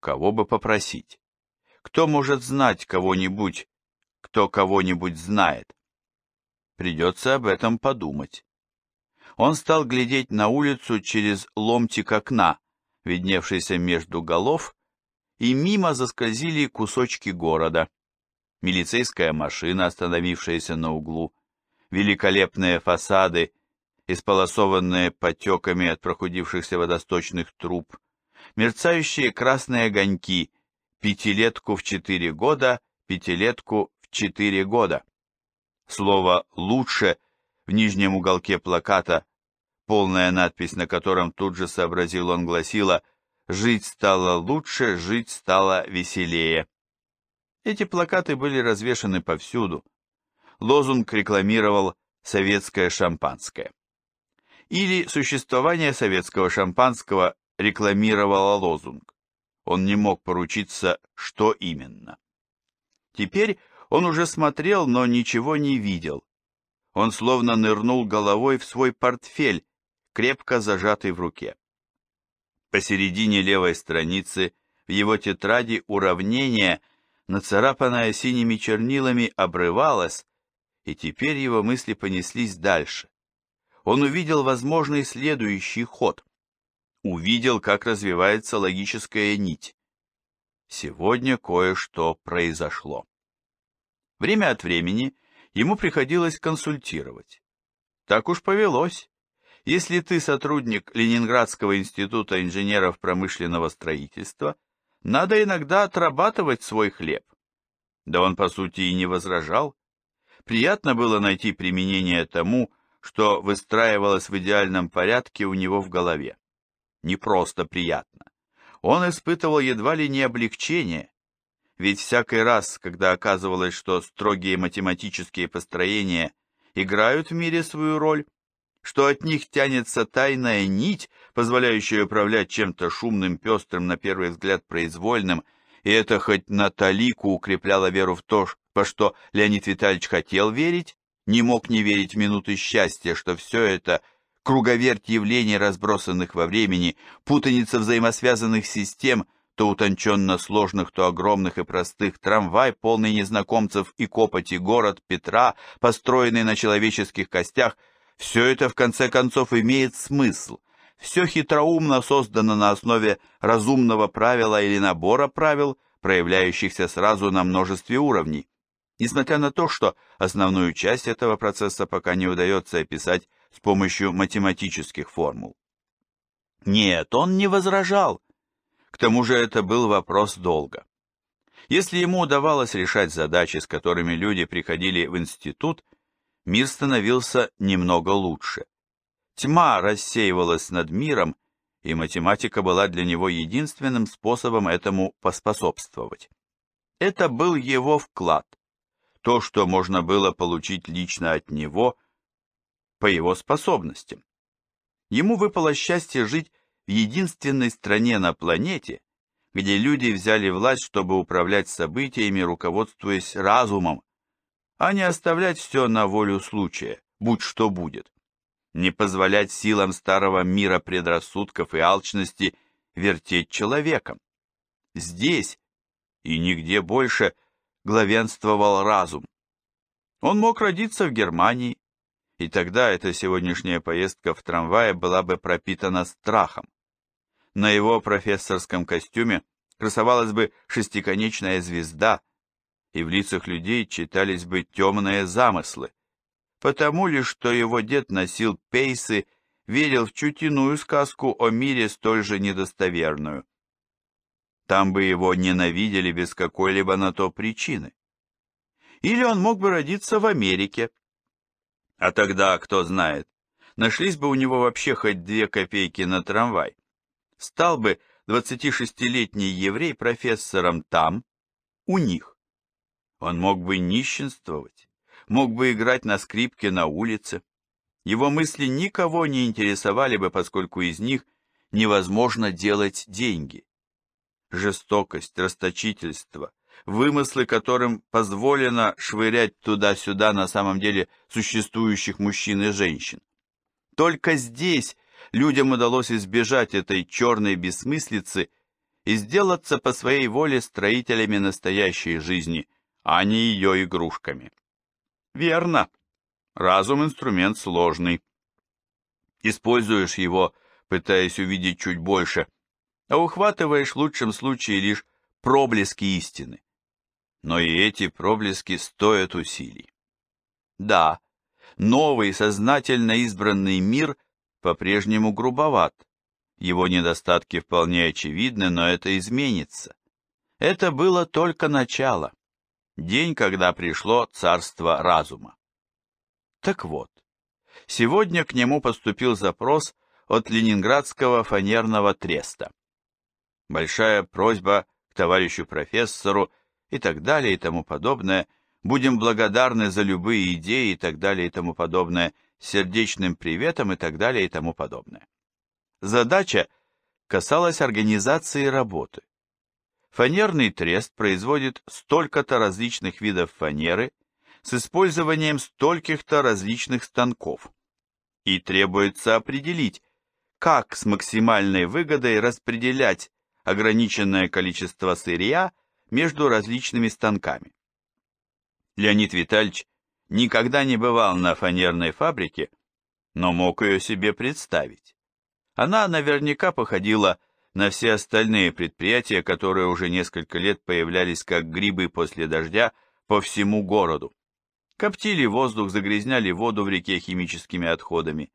Speaker 1: Кого бы попросить? Кто может знать кого-нибудь, кто кого-нибудь знает? Придется об этом подумать. Он стал глядеть на улицу через ломтик окна, видневшийся между голов, и мимо заскользили кусочки города. Милицейская машина, остановившаяся на углу, великолепные фасады, исполосованные потеками от прохудившихся водосточных труб, мерцающие красные огоньки, пятилетку в четыре года, пятилетку в четыре года. Слово «лучше» в нижнем уголке плаката полная надпись на котором тут же сообразил он гласила «Жить стало лучше, жить стало веселее». Эти плакаты были развешаны повсюду. Лозунг рекламировал «Советское шампанское». Или существование советского шампанского рекламировало лозунг. Он не мог поручиться, что именно. Теперь он уже смотрел, но ничего не видел. Он словно нырнул головой в свой портфель, крепко зажатый в руке. Посередине левой страницы в его тетради уравнение, нацарапанное синими чернилами, обрывалось, и теперь его мысли понеслись дальше. Он увидел возможный следующий ход. Увидел, как развивается логическая нить. Сегодня кое-что произошло. Время от времени ему приходилось консультировать. Так уж повелось. Если ты сотрудник Ленинградского института инженеров промышленного строительства, надо иногда отрабатывать свой хлеб. Да он, по сути, и не возражал. Приятно было найти применение тому, что выстраивалось в идеальном порядке у него в голове. Не просто приятно. Он испытывал едва ли не облегчение, ведь всякий раз, когда оказывалось, что строгие математические построения играют в мире свою роль, что от них тянется тайная нить, позволяющая управлять чем-то шумным, пестрым, на первый взгляд произвольным, и это хоть на талику укрепляло веру в то, во что Леонид Витальевич хотел верить, не мог не верить в минуты счастья, что все это — круговерть явлений, разбросанных во времени, путаница взаимосвязанных систем, то утонченно сложных, то огромных и простых, трамвай, полный незнакомцев и копоти, город Петра, построенный на человеческих костях — все это, в конце концов, имеет смысл. Все хитроумно создано на основе разумного правила или набора правил, проявляющихся сразу на множестве уровней. Несмотря на то, что основную часть этого процесса пока не удается описать с помощью математических формул. Нет, он не возражал. К тому же это был вопрос долга. Если ему удавалось решать задачи, с которыми люди приходили в институт, мир становился немного лучше. Тьма рассеивалась над миром, и математика была для него единственным способом этому поспособствовать. Это был его вклад, то, что можно было получить лично от него по его способностям. Ему выпало счастье жить в единственной стране на планете, где люди взяли власть, чтобы управлять событиями, руководствуясь разумом, а не оставлять все на волю случая, будь что будет. Не позволять силам старого мира предрассудков и алчности вертеть человеком. Здесь и нигде больше главенствовал разум. Он мог родиться в Германии, и тогда эта сегодняшняя поездка в трамвае была бы пропитана страхом. На его профессорском костюме красовалась бы шестиконечная звезда – и в лицах людей читались бы темные замыслы, потому лишь, что его дед носил пейсы, верил в чутиную сказку о мире, столь же недостоверную. Там бы его ненавидели без какой-либо на то причины. Или он мог бы родиться в Америке. А тогда, кто знает, нашлись бы у него вообще хоть две копейки на трамвай. Стал бы 26-летний еврей профессором там, у них. Он мог бы нищенствовать, мог бы играть на скрипке на улице. Его мысли никого не интересовали бы, поскольку из них невозможно делать деньги. Жестокость, расточительство, вымыслы, которым позволено швырять туда-сюда на самом деле существующих мужчин и женщин. Только здесь людям удалось избежать этой черной бессмыслицы и сделаться по своей воле строителями настоящей жизни – а не ее игрушками. Верно. Разум – инструмент сложный. Используешь его, пытаясь увидеть чуть больше, а ухватываешь в лучшем случае лишь проблески истины. Но и эти проблески стоят усилий. Да, новый сознательно избранный мир по-прежнему грубоват. Его недостатки вполне очевидны, но это изменится. Это было только начало день, когда пришло царство разума. Так вот, сегодня к нему поступил запрос от Ленинградского фанерного треста. Большая просьба к товарищу профессору и так далее и тому подобное, будем благодарны за любые идеи и так далее и тому подобное, сердечным приветом и так далее и тому подобное. Задача касалась организации работы. Фанерный трест производит столько-то различных видов фанеры с использованием стольких-то различных станков. И требуется определить, как с максимальной выгодой распределять ограниченное количество сырья между различными станками. Леонид Витальевич никогда не бывал на фанерной фабрике, но мог ее себе представить. Она наверняка походила на все остальные предприятия, которые уже несколько лет появлялись как грибы после дождя по всему городу. Коптили воздух, загрязняли воду в реке химическими отходами.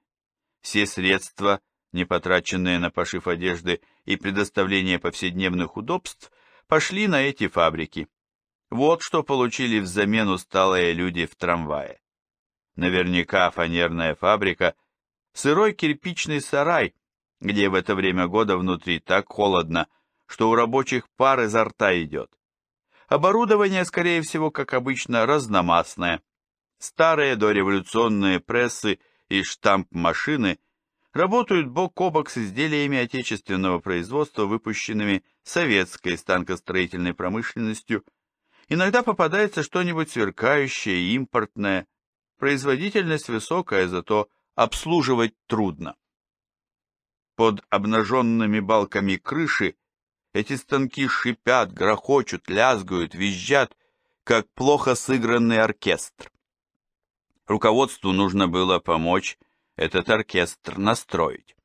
Speaker 1: Все средства, не потраченные на пошив одежды и предоставление повседневных удобств, пошли на эти фабрики. Вот что получили взамен усталые люди в трамвае. Наверняка фанерная фабрика – сырой кирпичный сарай, где в это время года внутри так холодно, что у рабочих пар изо рта идет. Оборудование, скорее всего, как обычно, разномастное. Старые дореволюционные прессы и штамп-машины работают бок о бок с изделиями отечественного производства, выпущенными советской станкостроительной промышленностью. Иногда попадается что-нибудь сверкающее, импортное. Производительность высокая, зато обслуживать трудно. Под обнаженными балками крыши эти станки шипят, грохочут, лязгают, визжат, как плохо сыгранный оркестр. Руководству нужно было помочь этот оркестр настроить.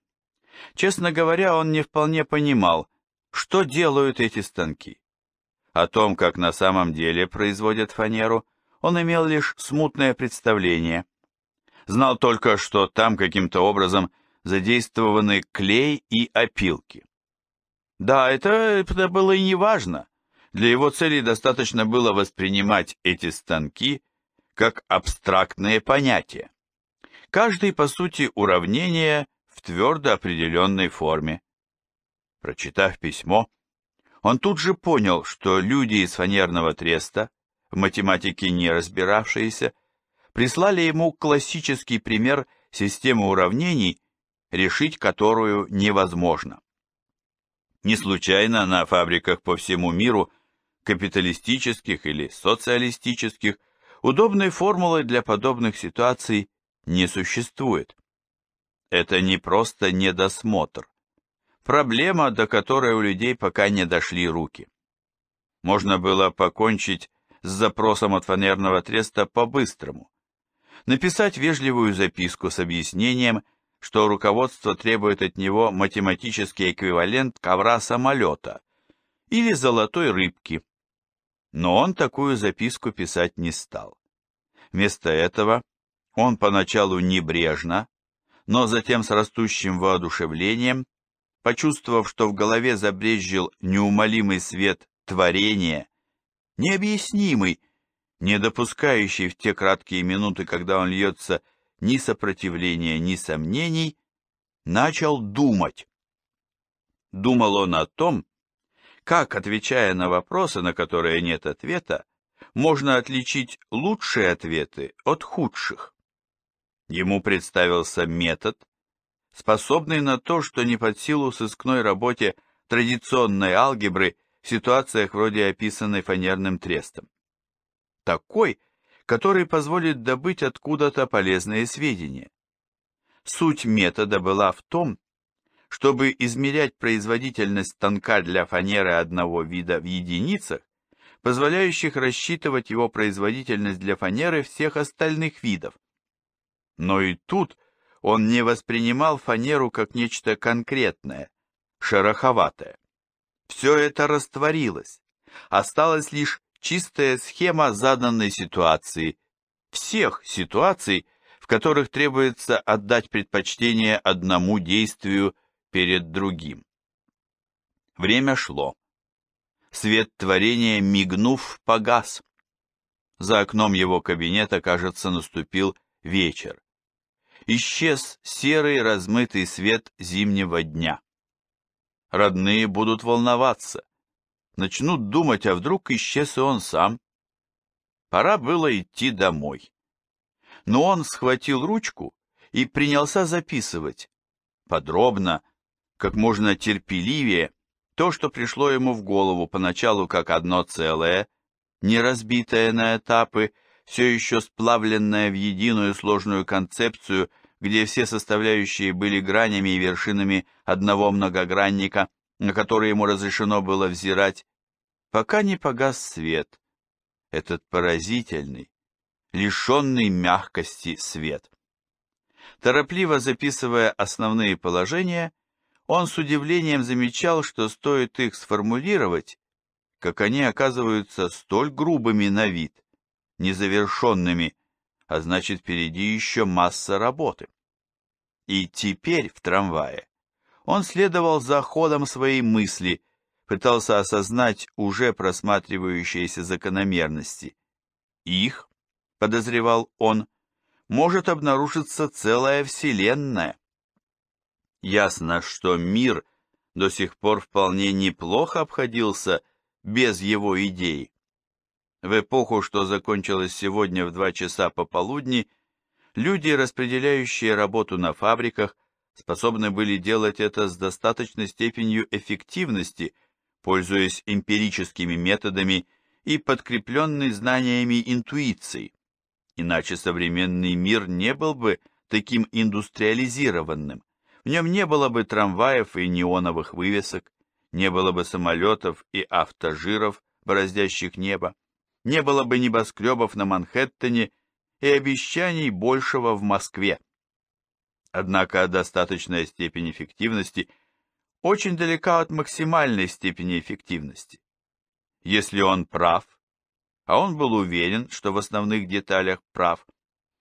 Speaker 1: Честно говоря, он не вполне понимал, что делают эти станки. О том, как на самом деле производят фанеру, он имел лишь смутное представление. Знал только, что там каким-то образом задействованы клей и опилки. Да, это, это было и не важно. Для его целей достаточно было воспринимать эти станки как абстрактные понятия. Каждый, по сути, уравнение в твердо определенной форме. Прочитав письмо, он тут же понял, что люди из фанерного треста, в математике не разбиравшиеся, прислали ему классический пример системы уравнений, решить которую невозможно. Не случайно на фабриках по всему миру, капиталистических или социалистических, удобной формулы для подобных ситуаций не существует. Это не просто недосмотр. Проблема, до которой у людей пока не дошли руки. Можно было покончить с запросом от фанерного треста по-быстрому. Написать вежливую записку с объяснением – что руководство требует от него математический эквивалент ковра-самолета или золотой рыбки. Но он такую записку писать не стал. Вместо этого он поначалу небрежно, но затем с растущим воодушевлением, почувствовав, что в голове забрезжил неумолимый свет творения, необъяснимый, не допускающий в те краткие минуты, когда он льется ни сопротивления, ни сомнений, начал думать. Думал он о том, как, отвечая на вопросы, на которые нет ответа, можно отличить лучшие ответы от худших. Ему представился метод, способный на то, что не под силу сыскной работе традиционной алгебры в ситуациях вроде описанной фанерным трестом. Такой – который позволит добыть откуда-то полезные сведения. Суть метода была в том, чтобы измерять производительность станка для фанеры одного вида в единицах, позволяющих рассчитывать его производительность для фанеры всех остальных видов. Но и тут он не воспринимал фанеру как нечто конкретное, шероховатое. Все это растворилось, осталась лишь чистая схема заданной ситуации, всех ситуаций, в которых требуется отдать предпочтение одному действию перед другим. Время шло. Свет творения, мигнув, погас. За окном его кабинета, кажется, наступил вечер. Исчез серый размытый свет зимнего дня. Родные будут волноваться начнут думать, а вдруг исчез и он сам. Пора было идти домой. Но он схватил ручку и принялся записывать, подробно, как можно терпеливее, то, что пришло ему в голову поначалу как одно целое, не разбитое на этапы, все еще сплавленное в единую сложную концепцию, где все составляющие были гранями и вершинами одного многогранника – на который ему разрешено было взирать, пока не погас свет, этот поразительный, лишенный мягкости свет. Торопливо записывая основные положения, он с удивлением замечал, что стоит их сформулировать, как они оказываются столь грубыми на вид, незавершенными, а значит, впереди еще масса работы. И теперь в трамвае он следовал за ходом своей мысли, пытался осознать уже просматривающиеся закономерности. Их, подозревал он, может обнаружиться целая вселенная. Ясно, что мир до сих пор вполне неплохо обходился без его идей. В эпоху, что закончилась сегодня в два часа пополудни, люди, распределяющие работу на фабриках, способны были делать это с достаточной степенью эффективности, пользуясь эмпирическими методами и подкрепленной знаниями интуиции. Иначе современный мир не был бы таким индустриализированным. В нем не было бы трамваев и неоновых вывесок, не было бы самолетов и автожиров, бороздящих небо, не было бы небоскребов на Манхэттене и обещаний большего в Москве. Однако достаточная степень эффективности очень далека от максимальной степени эффективности. Если он прав, а он был уверен, что в основных деталях прав,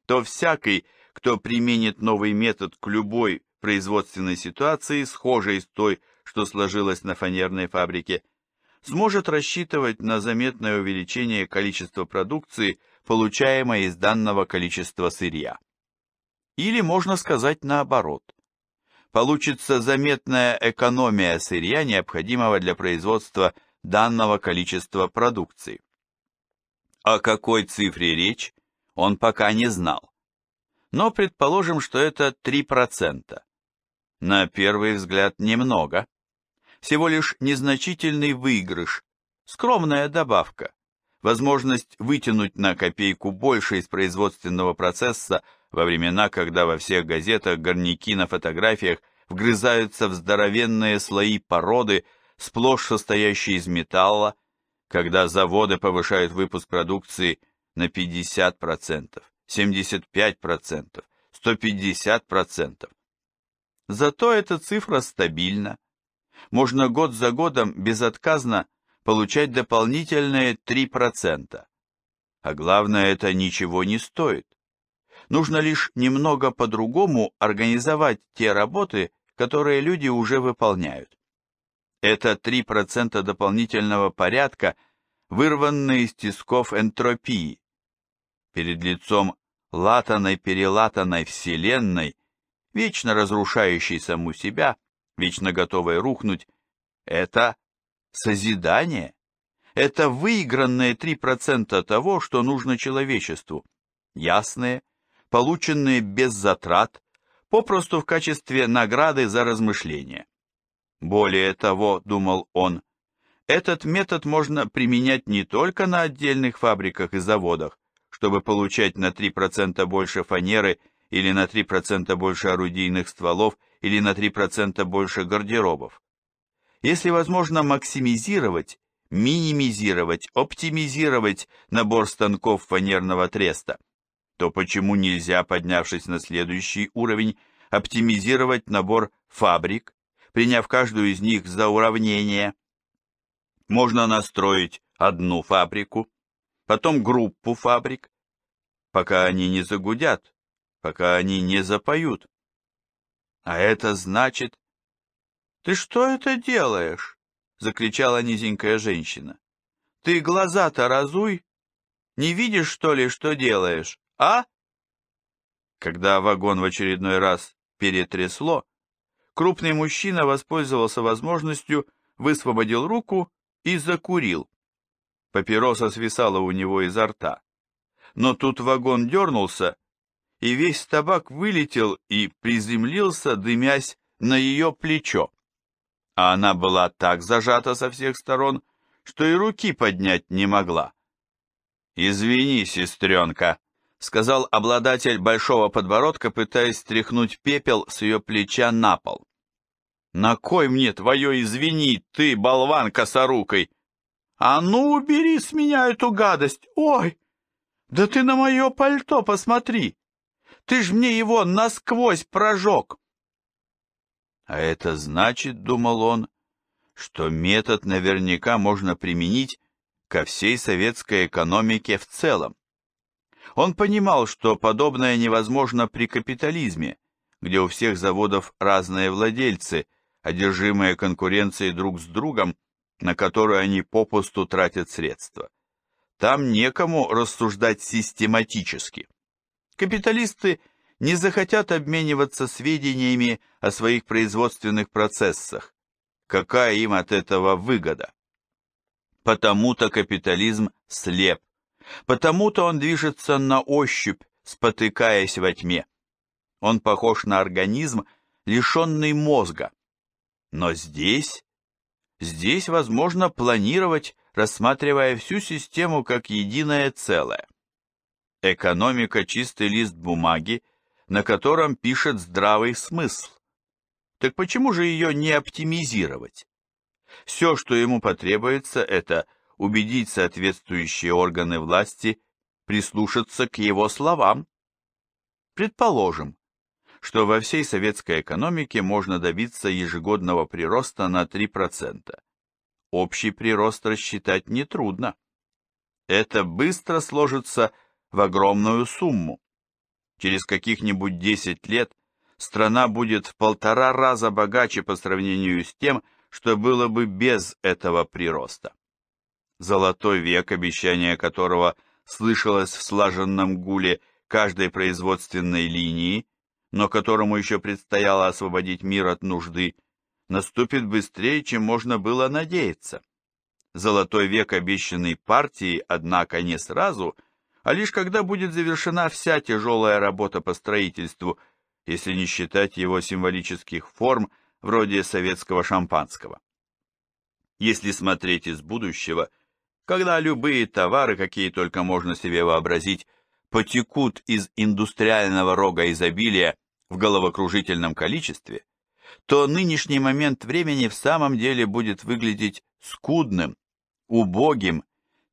Speaker 1: то всякий, кто применит новый метод к любой производственной ситуации, схожей с той, что сложилось на фанерной фабрике, сможет рассчитывать на заметное увеличение количества продукции, получаемой из данного количества сырья. Или можно сказать наоборот. Получится заметная экономия сырья, необходимого для производства данного количества продукции. О какой цифре речь, он пока не знал. Но предположим, что это 3%. На первый взгляд немного. Всего лишь незначительный выигрыш, скромная добавка, возможность вытянуть на копейку больше из производственного процесса во времена, когда во всех газетах горняки на фотографиях вгрызаются в здоровенные слои породы, сплошь состоящие из металла, когда заводы повышают выпуск продукции на 50%, 75%, 150%. Зато эта цифра стабильна. Можно год за годом безотказно получать дополнительные 3%. А главное, это ничего не стоит. Нужно лишь немного по-другому организовать те работы, которые люди уже выполняют. Это 3% дополнительного порядка, вырванные из тисков энтропии. Перед лицом латанной перелатанной вселенной, вечно разрушающей саму себя, вечно готовой рухнуть, это созидание. Это выигранные 3% того, что нужно человечеству. Ясные, полученные без затрат, попросту в качестве награды за размышления. Более того, думал он, этот метод можно применять не только на отдельных фабриках и заводах, чтобы получать на 3% больше фанеры или на 3% больше орудийных стволов или на 3% больше гардеробов. Если возможно максимизировать, минимизировать, оптимизировать набор станков фанерного треста – то почему нельзя, поднявшись на следующий уровень, оптимизировать набор фабрик, приняв каждую из них за уравнение? Можно настроить одну фабрику, потом группу фабрик, пока они не загудят, пока они не запоют. А это значит... «Ты что это делаешь?» — закричала низенькая женщина. «Ты глаза-то разуй! Не видишь, что ли, что делаешь?» а?» Когда вагон в очередной раз перетрясло, крупный мужчина воспользовался возможностью, высвободил руку и закурил. Папироса свисала у него изо рта. Но тут вагон дернулся, и весь табак вылетел и приземлился, дымясь на ее плечо. А она была так зажата со всех сторон, что и руки поднять не могла. «Извини, сестренка», сказал обладатель большого подбородка, пытаясь стряхнуть пепел с ее плеча на пол. «На кой мне твое извини, ты, болван косорукой? А ну, убери с меня эту гадость! Ой! Да ты на мое пальто посмотри! Ты ж мне его насквозь прожег!» «А это значит, — думал он, — что метод наверняка можно применить ко всей советской экономике в целом. Он понимал, что подобное невозможно при капитализме, где у всех заводов разные владельцы, одержимые конкуренцией друг с другом, на которую они попусту тратят средства. Там некому рассуждать систематически. Капиталисты не захотят обмениваться сведениями о своих производственных процессах. Какая им от этого выгода? Потому-то капитализм слеп, Потому-то он движется на ощупь, спотыкаясь во тьме. Он похож на организм, лишенный мозга. Но здесь... Здесь возможно планировать, рассматривая всю систему как единое целое. Экономика – чистый лист бумаги, на котором пишет здравый смысл. Так почему же ее не оптимизировать? Все, что ему потребуется, это – убедить соответствующие органы власти прислушаться к его словам. Предположим, что во всей советской экономике можно добиться ежегодного прироста на 3%. Общий прирост рассчитать нетрудно. Это быстро сложится в огромную сумму. Через каких-нибудь 10 лет страна будет в полтора раза богаче по сравнению с тем, что было бы без этого прироста золотой век, обещание которого слышалось в слаженном гуле каждой производственной линии, но которому еще предстояло освободить мир от нужды, наступит быстрее, чем можно было надеяться. Золотой век, обещанный партией, однако, не сразу, а лишь когда будет завершена вся тяжелая работа по строительству, если не считать его символических форм, вроде советского шампанского. Если смотреть из будущего – когда любые товары, какие только можно себе вообразить, потекут из индустриального рога изобилия в головокружительном количестве, то нынешний момент времени в самом деле будет выглядеть скудным, убогим,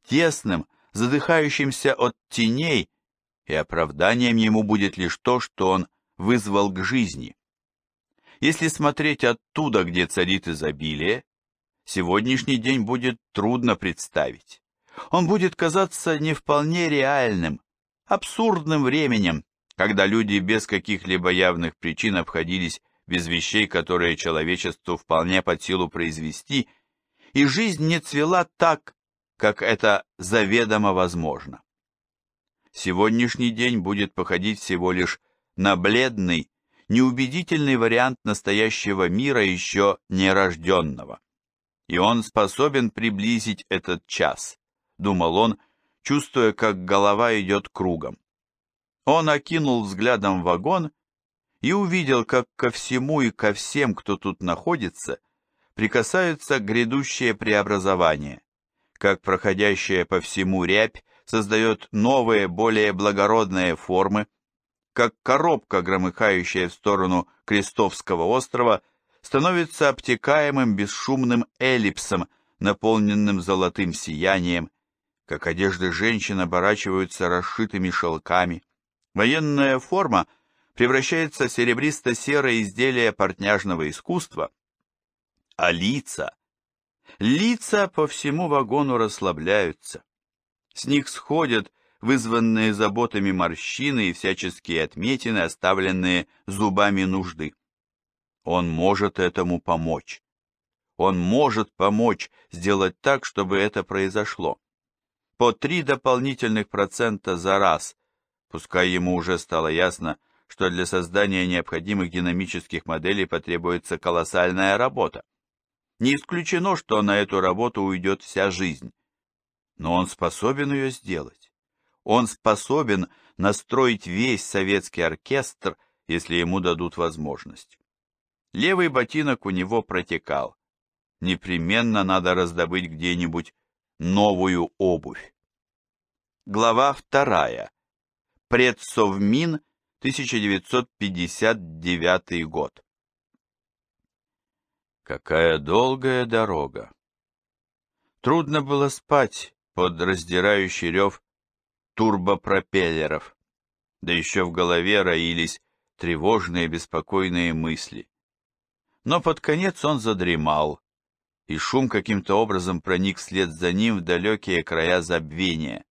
Speaker 1: тесным, задыхающимся от теней, и оправданием ему будет лишь то, что он вызвал к жизни. Если смотреть оттуда, где царит изобилие, сегодняшний день будет трудно представить. Он будет казаться не вполне реальным, абсурдным временем, когда люди без каких-либо явных причин обходились без вещей, которые человечеству вполне под силу произвести, и жизнь не цвела так, как это заведомо возможно. Сегодняшний день будет походить всего лишь на бледный, неубедительный вариант настоящего мира еще нерожденного и он способен приблизить этот час, думал он, чувствуя, как голова идет кругом. Он окинул взглядом вагон и увидел, как ко всему и ко всем, кто тут находится, прикасаются грядущее преобразование, как проходящая по всему рябь создает новые, более благородные формы, как коробка, громыхающая в сторону Крестовского острова, становится обтекаемым бесшумным эллипсом, наполненным золотым сиянием, как одежды женщин оборачиваются расшитыми шелками. Военная форма превращается в серебристо-серое изделие портняжного искусства, а лица... Лица по всему вагону расслабляются. С них сходят вызванные заботами морщины и всяческие отметины, оставленные зубами нужды. Он может этому помочь. Он может помочь сделать так, чтобы это произошло. По три дополнительных процента за раз, пускай ему уже стало ясно, что для создания необходимых динамических моделей потребуется колоссальная работа. Не исключено, что на эту работу уйдет вся жизнь. Но он способен ее сделать. Он способен настроить весь советский оркестр, если ему дадут возможность. Левый ботинок у него протекал. Непременно надо раздобыть где-нибудь новую обувь. Глава вторая. Предсовмин, 1959 год. Какая долгая дорога! Трудно было спать под раздирающий рев турбопропеллеров. Да еще в голове роились тревожные беспокойные мысли. Но под конец он задремал, и шум каким-то образом проник вслед за ним в далекие края забвения.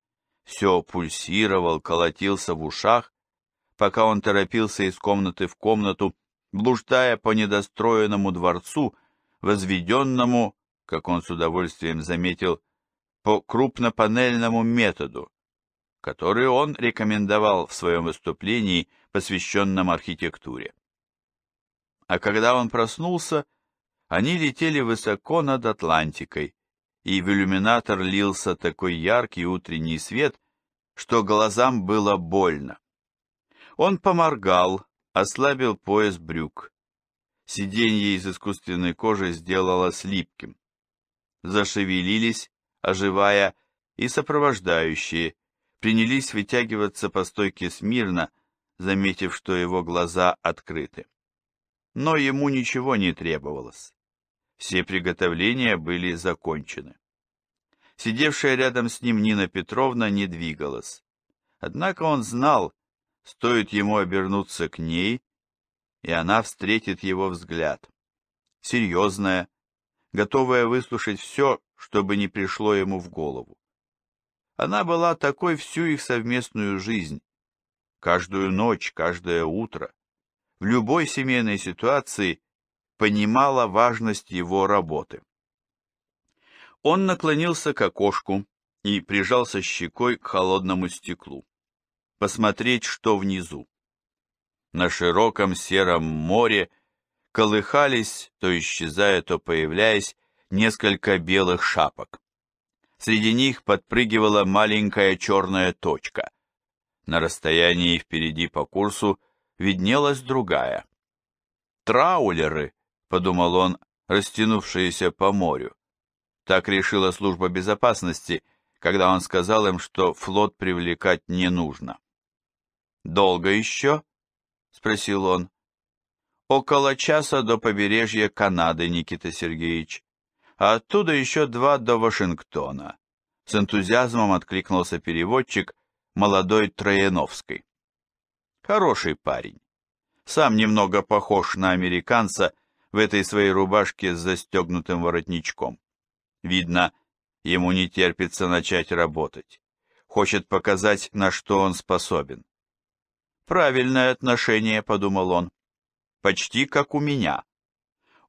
Speaker 1: Все пульсировал, колотился в ушах, пока он торопился из комнаты в комнату, блуждая по недостроенному дворцу, возведенному, как он с удовольствием заметил, по крупнопанельному методу, который он рекомендовал в своем выступлении, посвященном архитектуре. А когда он проснулся, они летели высоко над Атлантикой, и в иллюминатор лился такой яркий утренний свет, что глазам было больно. Он поморгал, ослабил пояс брюк. Сиденье из искусственной кожи сделало липким. Зашевелились, оживая, и сопровождающие, принялись вытягиваться по стойке смирно, заметив, что его глаза открыты но ему ничего не требовалось. Все приготовления были закончены. Сидевшая рядом с ним Нина Петровна не двигалась. Однако он знал, стоит ему обернуться к ней, и она встретит его взгляд. Серьезная, готовая выслушать все, чтобы не пришло ему в голову. Она была такой всю их совместную жизнь. Каждую ночь, каждое утро в любой семейной ситуации понимала важность его работы. Он наклонился к окошку и прижался щекой к холодному стеклу. Посмотреть, что внизу. На широком сером море колыхались, то исчезая, то появляясь, несколько белых шапок. Среди них подпрыгивала маленькая черная точка. На расстоянии впереди по курсу виднелась другая. «Траулеры», — подумал он, растянувшиеся по морю. Так решила служба безопасности, когда он сказал им, что флот привлекать не нужно. «Долго еще?» — спросил он. «Около часа до побережья Канады, Никита Сергеевич, а оттуда еще два до Вашингтона», — с энтузиазмом откликнулся переводчик молодой Трояновской. Хороший парень. Сам немного похож на американца в этой своей рубашке с застегнутым воротничком. Видно, ему не терпится начать работать. Хочет показать, на что он способен. «Правильное отношение», — подумал он. «Почти как у меня».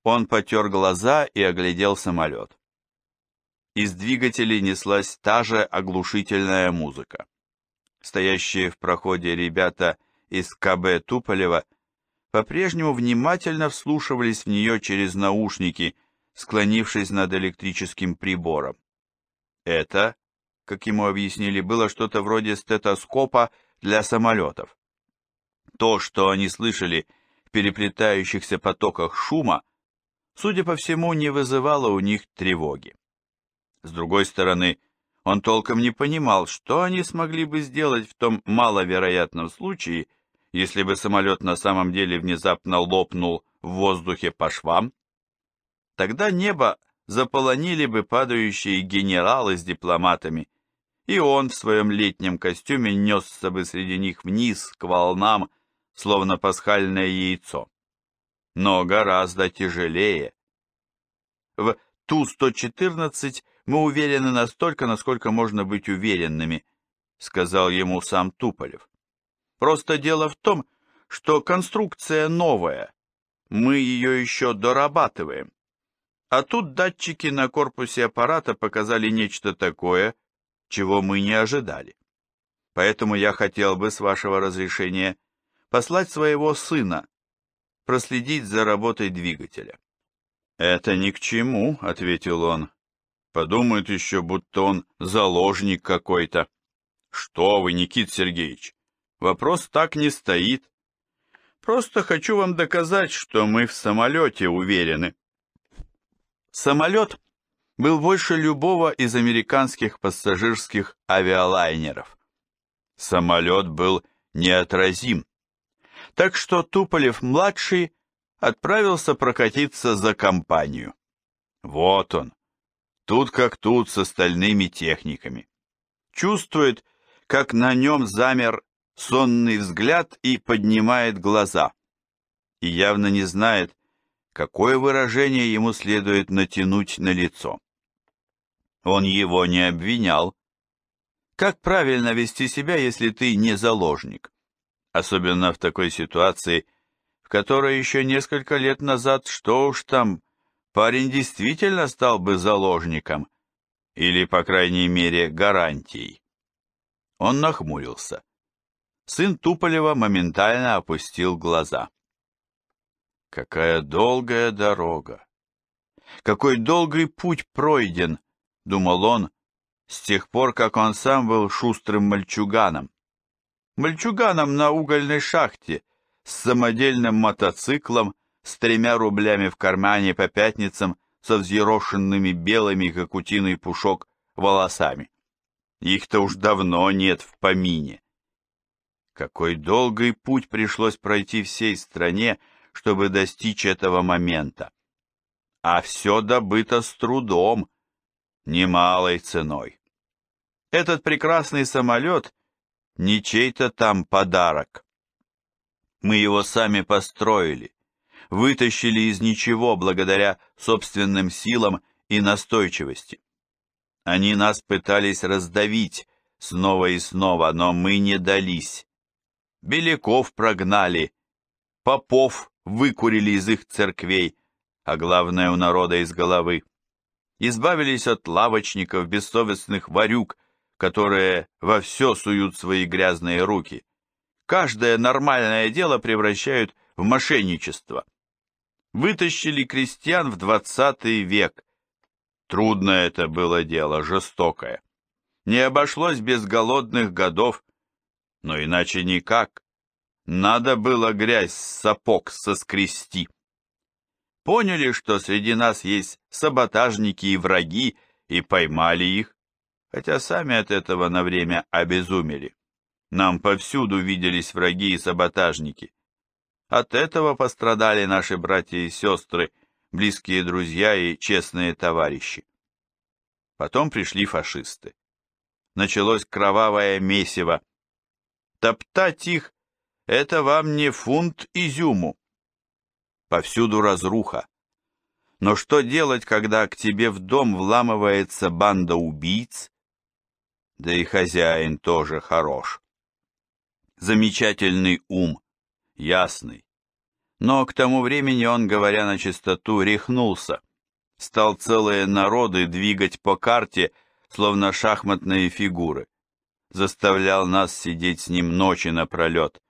Speaker 1: Он потер глаза и оглядел самолет. Из двигателей неслась та же оглушительная музыка. Стоящие в проходе ребята из КБ Туполева по-прежнему внимательно вслушивались в нее через наушники, склонившись над электрическим прибором. Это, как ему объяснили, было что-то вроде стетоскопа для самолетов. То, что они слышали в переплетающихся потоках шума, судя по всему, не вызывало у них тревоги. С другой стороны, он толком не понимал, что они смогли бы сделать в том маловероятном случае, если бы самолет на самом деле внезапно лопнул в воздухе по швам? Тогда небо заполонили бы падающие генералы с дипломатами, и он в своем летнем костюме несся бы среди них вниз к волнам, словно пасхальное яйцо. Но гораздо тяжелее. В Ту-114 мы уверены настолько, насколько можно быть уверенными, сказал ему сам Туполев. Просто дело в том, что конструкция новая, мы ее еще дорабатываем. А тут датчики на корпусе аппарата показали нечто такое, чего мы не ожидали. Поэтому я хотел бы, с вашего разрешения, послать своего сына, проследить за работой двигателя. «Это ни к чему», — ответил он. «Подумают еще, будто он заложник какой-то». «Что вы, Никит Сергеевич, Вопрос так не стоит. Просто хочу вам доказать, что мы в самолете уверены. Самолет был больше любого из американских пассажирских авиалайнеров. Самолет был неотразим. Так что Туполев-младший отправился прокатиться за компанию. Вот он, тут как тут с остальными техниками. Чувствует, как на нем замер сонный взгляд и поднимает глаза. И явно не знает, какое выражение ему следует натянуть на лицо. Он его не обвинял. Как правильно вести себя, если ты не заложник? Особенно в такой ситуации, в которой еще несколько лет назад, что уж там, парень действительно стал бы заложником, или, по крайней мере, гарантией. Он нахмурился сын Туполева моментально опустил глаза. «Какая долгая дорога! Какой долгий путь пройден!» — думал он, с тех пор, как он сам был шустрым мальчуганом. Мальчуганом на угольной шахте, с самодельным мотоциклом, с тремя рублями в кармане по пятницам, со взъерошенными белыми, как утиный пушок, волосами. Их-то уж давно нет в помине. Какой долгий путь пришлось пройти всей стране, чтобы достичь этого момента. А все добыто с трудом, немалой ценой. Этот прекрасный самолет не чей-то там подарок. Мы его сами построили, вытащили из ничего благодаря собственным силам и настойчивости. Они нас пытались раздавить снова и снова, но мы не дались. Беляков прогнали, попов выкурили из их церквей, а главное у народа из головы. Избавились от лавочников, бессовестных варюк, которые во все суют свои грязные руки. Каждое нормальное дело превращают в мошенничество. Вытащили крестьян в двадцатый век. Трудно это было дело, жестокое. Не обошлось без голодных годов, но иначе никак. Надо было грязь с сапог соскрести. Поняли, что среди нас есть саботажники и враги, и поймали их, хотя сами от этого на время обезумели. Нам повсюду виделись враги и саботажники. От этого пострадали наши братья и сестры, близкие друзья и честные товарищи. Потом пришли фашисты. Началось кровавое месиво, Топтать их — это вам не фунт изюму. Повсюду разруха. Но что делать, когда к тебе в дом вламывается банда убийц? Да и хозяин тоже хорош. Замечательный ум, ясный. Но к тому времени он, говоря на чистоту, рехнулся. Стал целые народы двигать по карте, словно шахматные фигуры заставлял нас сидеть с ним ночи напролет,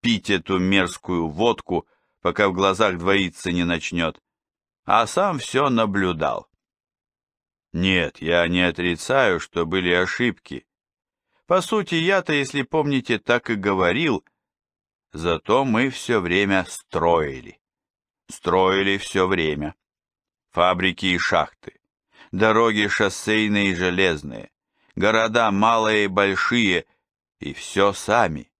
Speaker 1: пить эту мерзкую водку, пока в глазах двоиться не начнет, а сам все наблюдал. Нет, я не отрицаю, что были ошибки. По сути, я-то, если помните, так и говорил, зато мы все время строили. Строили все время. Фабрики и шахты, дороги шоссейные и железные, города малые и большие, и все сами,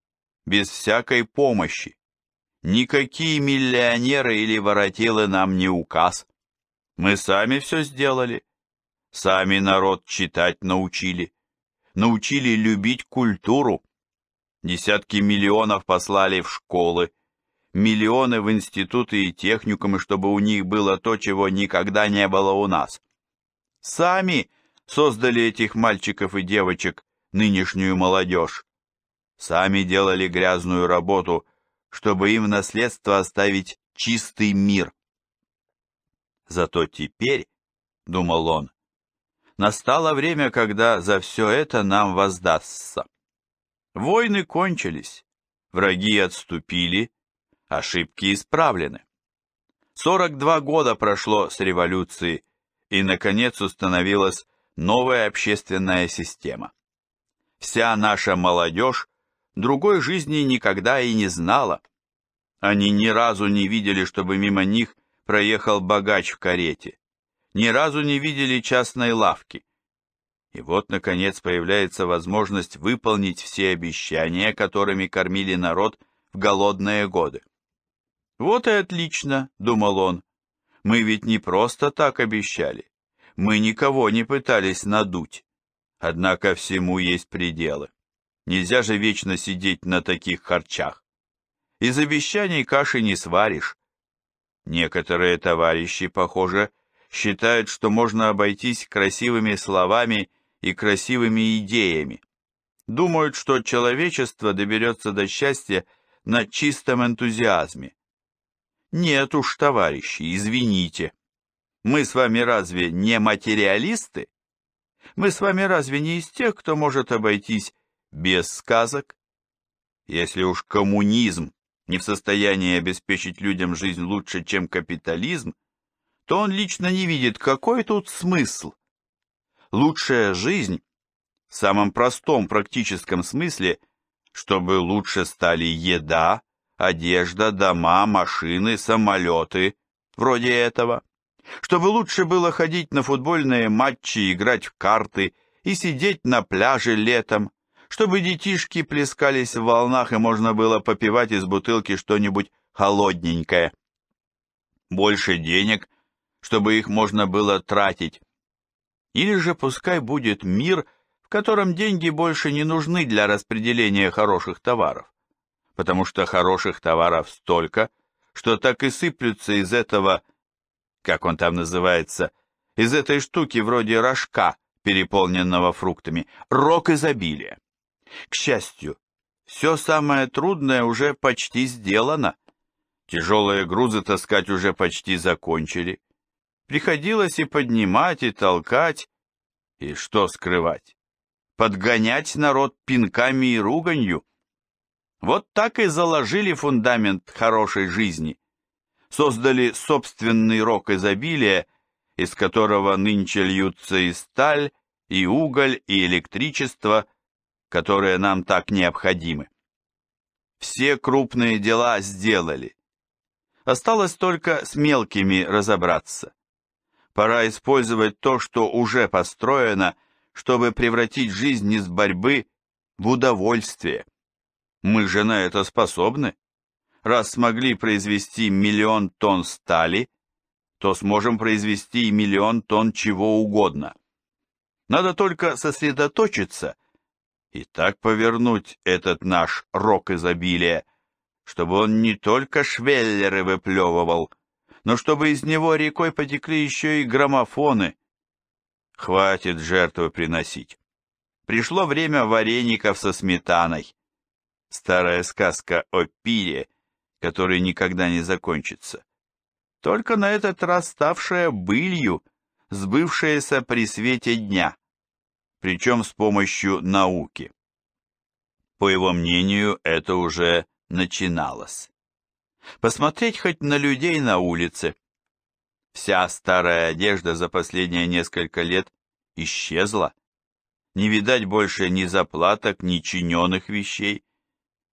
Speaker 1: без всякой помощи. Никакие миллионеры или воротилы нам не указ. Мы сами все сделали, сами народ читать научили, научили любить культуру. Десятки миллионов послали в школы, миллионы в институты и техникумы, чтобы у них было то, чего никогда не было у нас. Сами создали этих мальчиков и девочек, нынешнюю молодежь. Сами делали грязную работу, чтобы им в наследство оставить чистый мир. Зато теперь, — думал он, — настало время, когда за все это нам воздастся. Войны кончились, враги отступили, ошибки исправлены. 42 года прошло с революции, и, наконец, установилась новая общественная система. Вся наша молодежь другой жизни никогда и не знала. Они ни разу не видели, чтобы мимо них проехал богач в карете, ни разу не видели частной лавки. И вот, наконец, появляется возможность выполнить все обещания, которыми кормили народ в голодные годы. «Вот и отлично», — думал он, — «мы ведь не просто так обещали. Мы никого не пытались надуть. Однако всему есть пределы. Нельзя же вечно сидеть на таких харчах. Из обещаний каши не сваришь. Некоторые товарищи, похоже, считают, что можно обойтись красивыми словами и красивыми идеями. Думают, что человечество доберется до счастья на чистом энтузиазме. Нет уж, товарищи, извините. Мы с вами разве не материалисты? Мы с вами разве не из тех, кто может обойтись без сказок? Если уж коммунизм не в состоянии обеспечить людям жизнь лучше, чем капитализм, то он лично не видит, какой тут смысл. Лучшая жизнь в самом простом практическом смысле, чтобы лучше стали еда, одежда, дома, машины, самолеты, вроде этого чтобы лучше было ходить на футбольные матчи, играть в карты и сидеть на пляже летом, чтобы детишки плескались в волнах и можно было попивать из бутылки что-нибудь холодненькое. Больше денег, чтобы их можно было тратить. Или же пускай будет мир, в котором деньги больше не нужны для распределения хороших товаров, потому что хороших товаров столько, что так и сыплются из этого как он там называется, из этой штуки вроде рожка, переполненного фруктами, рок изобилия. К счастью, все самое трудное уже почти сделано. Тяжелые грузы таскать уже почти закончили. Приходилось и поднимать, и толкать, и что скрывать? Подгонять народ пинками и руганью. Вот так и заложили фундамент хорошей жизни создали собственный рок изобилия, из которого нынче льются и сталь, и уголь, и электричество, которые нам так необходимы. Все крупные дела сделали. Осталось только с мелкими разобраться. Пора использовать то, что уже построено, чтобы превратить жизнь из борьбы в удовольствие. Мы же на это способны раз смогли произвести миллион тонн стали, то сможем произвести и миллион тонн чего угодно. Надо только сосредоточиться и так повернуть этот наш рок изобилия, чтобы он не только швеллеры выплевывал, но чтобы из него рекой потекли еще и граммофоны. Хватит жертвы приносить. Пришло время вареников со сметаной. Старая сказка о пире — который никогда не закончится, только на этот раз ставшая былью, сбывшаяся при свете дня, причем с помощью науки. По его мнению, это уже начиналось. Посмотреть хоть на людей на улице. Вся старая одежда за последние несколько лет исчезла. Не видать больше ни заплаток, ни чиненных вещей.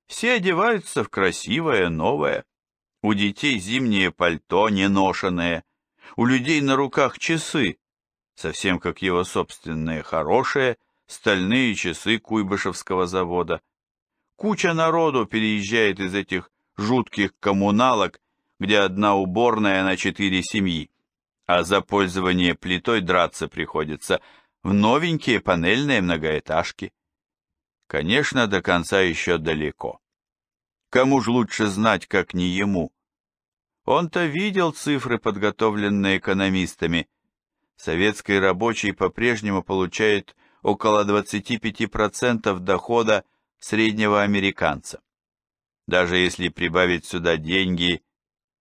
Speaker 1: Все одеваются в красивое, новое. У детей зимнее пальто, неношенное. У людей на руках часы, совсем как его собственные хорошие, стальные часы Куйбышевского завода. Куча народу переезжает из этих жутких коммуналок, где одна уборная на четыре семьи, а за пользование плитой драться приходится в новенькие панельные многоэтажки. Конечно, до конца еще далеко. Кому ж лучше знать, как не ему? Он-то видел цифры, подготовленные экономистами. Советский рабочий по-прежнему получает около 25% дохода среднего американца. Даже если прибавить сюда деньги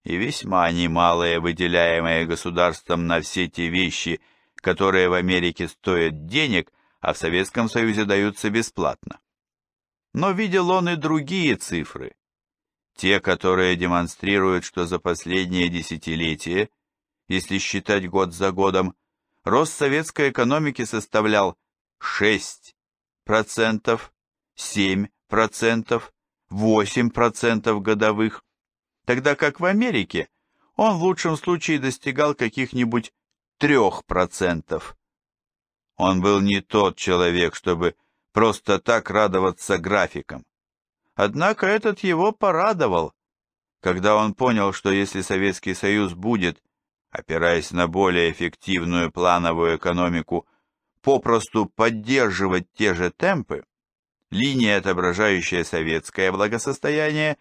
Speaker 1: и весьма немалые, выделяемые государством на все те вещи, которые в Америке стоят денег, а в Советском Союзе даются бесплатно. Но видел он и другие цифры. Те, которые демонстрируют, что за последнее десятилетие, если считать год за годом, рост советской экономики составлял 6%, 7%, 8% годовых, тогда как в Америке он в лучшем случае достигал каких-нибудь 3%. Он был не тот человек, чтобы просто так радоваться графикам. Однако этот его порадовал, когда он понял, что если Советский Союз будет, опираясь на более эффективную плановую экономику, попросту поддерживать те же темпы, линия, отображающая советское благосостояние,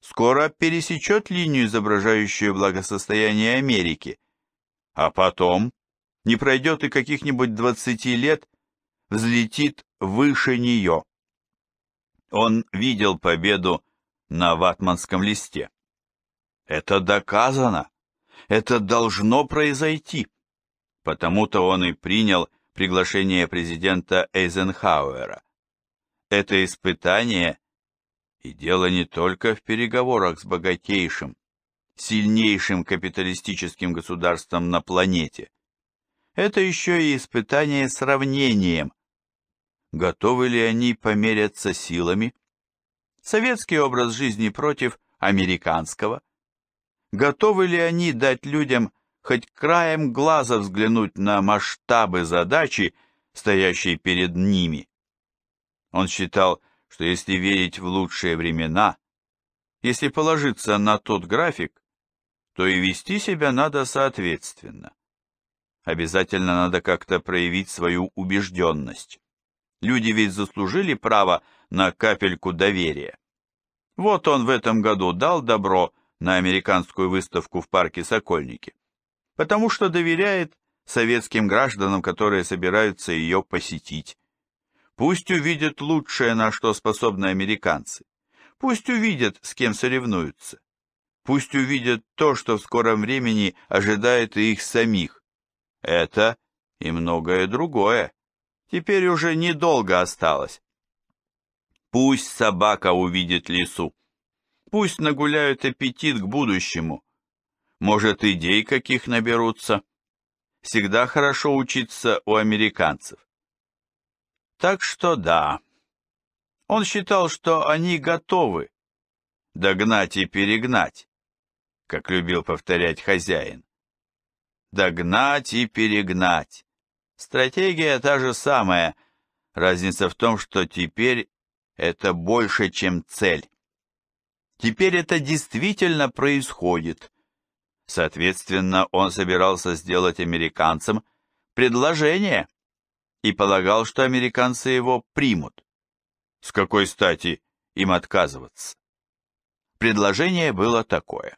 Speaker 1: скоро пересечет линию, изображающую благосостояние Америки. А потом не пройдет и каких-нибудь двадцати лет, взлетит выше нее. Он видел победу на ватманском листе. Это доказано. Это должно произойти. Потому-то он и принял приглашение президента Эйзенхауэра. Это испытание, и дело не только в переговорах с богатейшим, сильнейшим капиталистическим государством на планете – это еще и испытание сравнением. Готовы ли они померяться силами? Советский образ жизни против американского? Готовы ли они дать людям хоть краем глаза взглянуть на масштабы задачи, стоящей перед ними? Он считал, что если верить в лучшие времена, если положиться на тот график, то и вести себя надо соответственно. Обязательно надо как-то проявить свою убежденность. Люди ведь заслужили право на капельку доверия. Вот он в этом году дал добро на американскую выставку в парке Сокольники, потому что доверяет советским гражданам, которые собираются ее посетить. Пусть увидят лучшее, на что способны американцы. Пусть увидят, с кем соревнуются. Пусть увидят то, что в скором времени ожидает и их самих. Это и многое другое. Теперь уже недолго осталось. Пусть собака увидит лису. Пусть нагуляют аппетит к будущему. Может, идей каких наберутся. Всегда хорошо учиться у американцев. Так что да. Он считал, что они готовы догнать и перегнать, как любил повторять хозяин догнать и перегнать. Стратегия та же самая, разница в том, что теперь это больше, чем цель. Теперь это действительно происходит. Соответственно, он собирался сделать американцам предложение и полагал, что американцы его примут. С какой стати им отказываться? Предложение было такое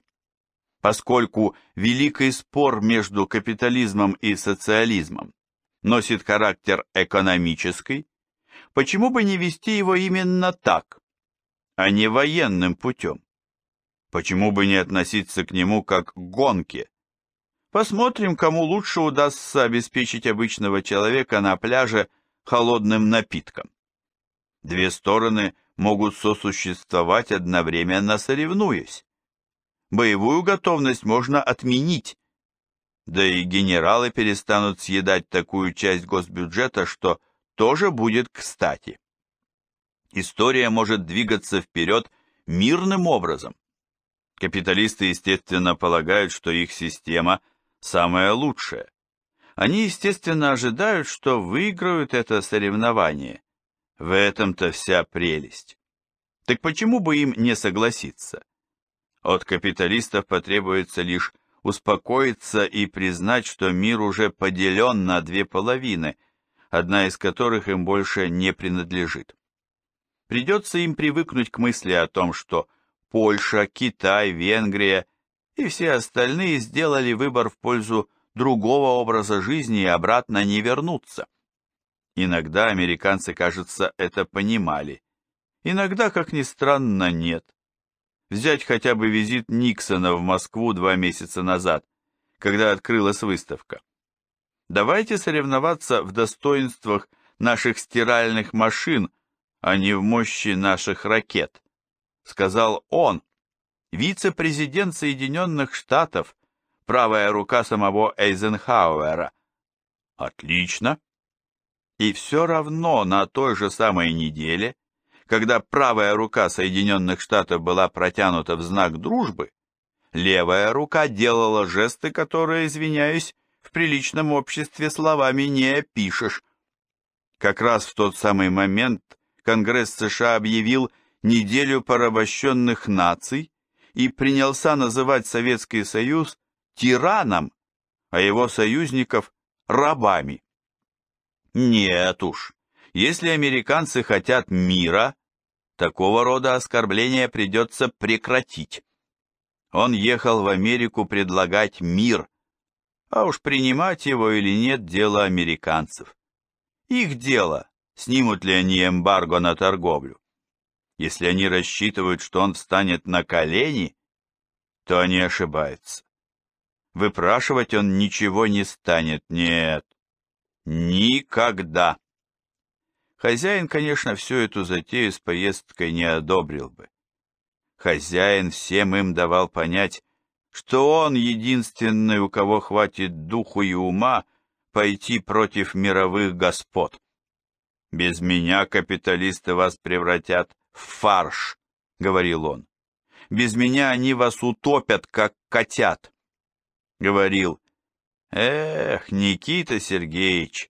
Speaker 1: поскольку великий спор между капитализмом и социализмом носит характер экономический, почему бы не вести его именно так, а не военным путем? Почему бы не относиться к нему как к гонке? Посмотрим, кому лучше удастся обеспечить обычного человека на пляже холодным напитком. Две стороны могут сосуществовать одновременно соревнуясь боевую готовность можно отменить. Да и генералы перестанут съедать такую часть госбюджета, что тоже будет кстати. История может двигаться вперед мирным образом. Капиталисты, естественно, полагают, что их система самая лучшая. Они, естественно, ожидают, что выиграют это соревнование. В этом-то вся прелесть. Так почему бы им не согласиться? От капиталистов потребуется лишь успокоиться и признать, что мир уже поделен на две половины, одна из которых им больше не принадлежит. Придется им привыкнуть к мысли о том, что Польша, Китай, Венгрия и все остальные сделали выбор в пользу другого образа жизни и обратно не вернутся. Иногда американцы, кажется, это понимали. Иногда, как ни странно, нет. Взять хотя бы визит Никсона в Москву два месяца назад, когда открылась выставка. Давайте соревноваться в достоинствах наших стиральных машин, а не в мощи наших ракет, сказал он, вице-президент Соединенных Штатов, правая рука самого Эйзенхауэра. Отлично. И все равно на той же самой неделе когда правая рука Соединенных Штатов была протянута в знак дружбы, левая рука делала жесты, которые, извиняюсь, в приличном обществе словами не опишешь. Как раз в тот самый момент Конгресс США объявил неделю порабощенных наций и принялся называть Советский Союз тираном, а его союзников – рабами. Нет уж, если американцы хотят мира, такого рода оскорбления придется прекратить. Он ехал в Америку предлагать мир, а уж принимать его или нет – дело американцев. Их дело, снимут ли они эмбарго на торговлю. Если они рассчитывают, что он встанет на колени, то они ошибаются. Выпрашивать он ничего не станет, нет, никогда. Хозяин, конечно, всю эту затею с поездкой не одобрил бы. Хозяин всем им давал понять, что он единственный, у кого хватит духу и ума пойти против мировых господ. «Без меня капиталисты вас превратят в фарш», — говорил он. «Без меня они вас утопят, как котят», — говорил. «Эх, Никита Сергеевич,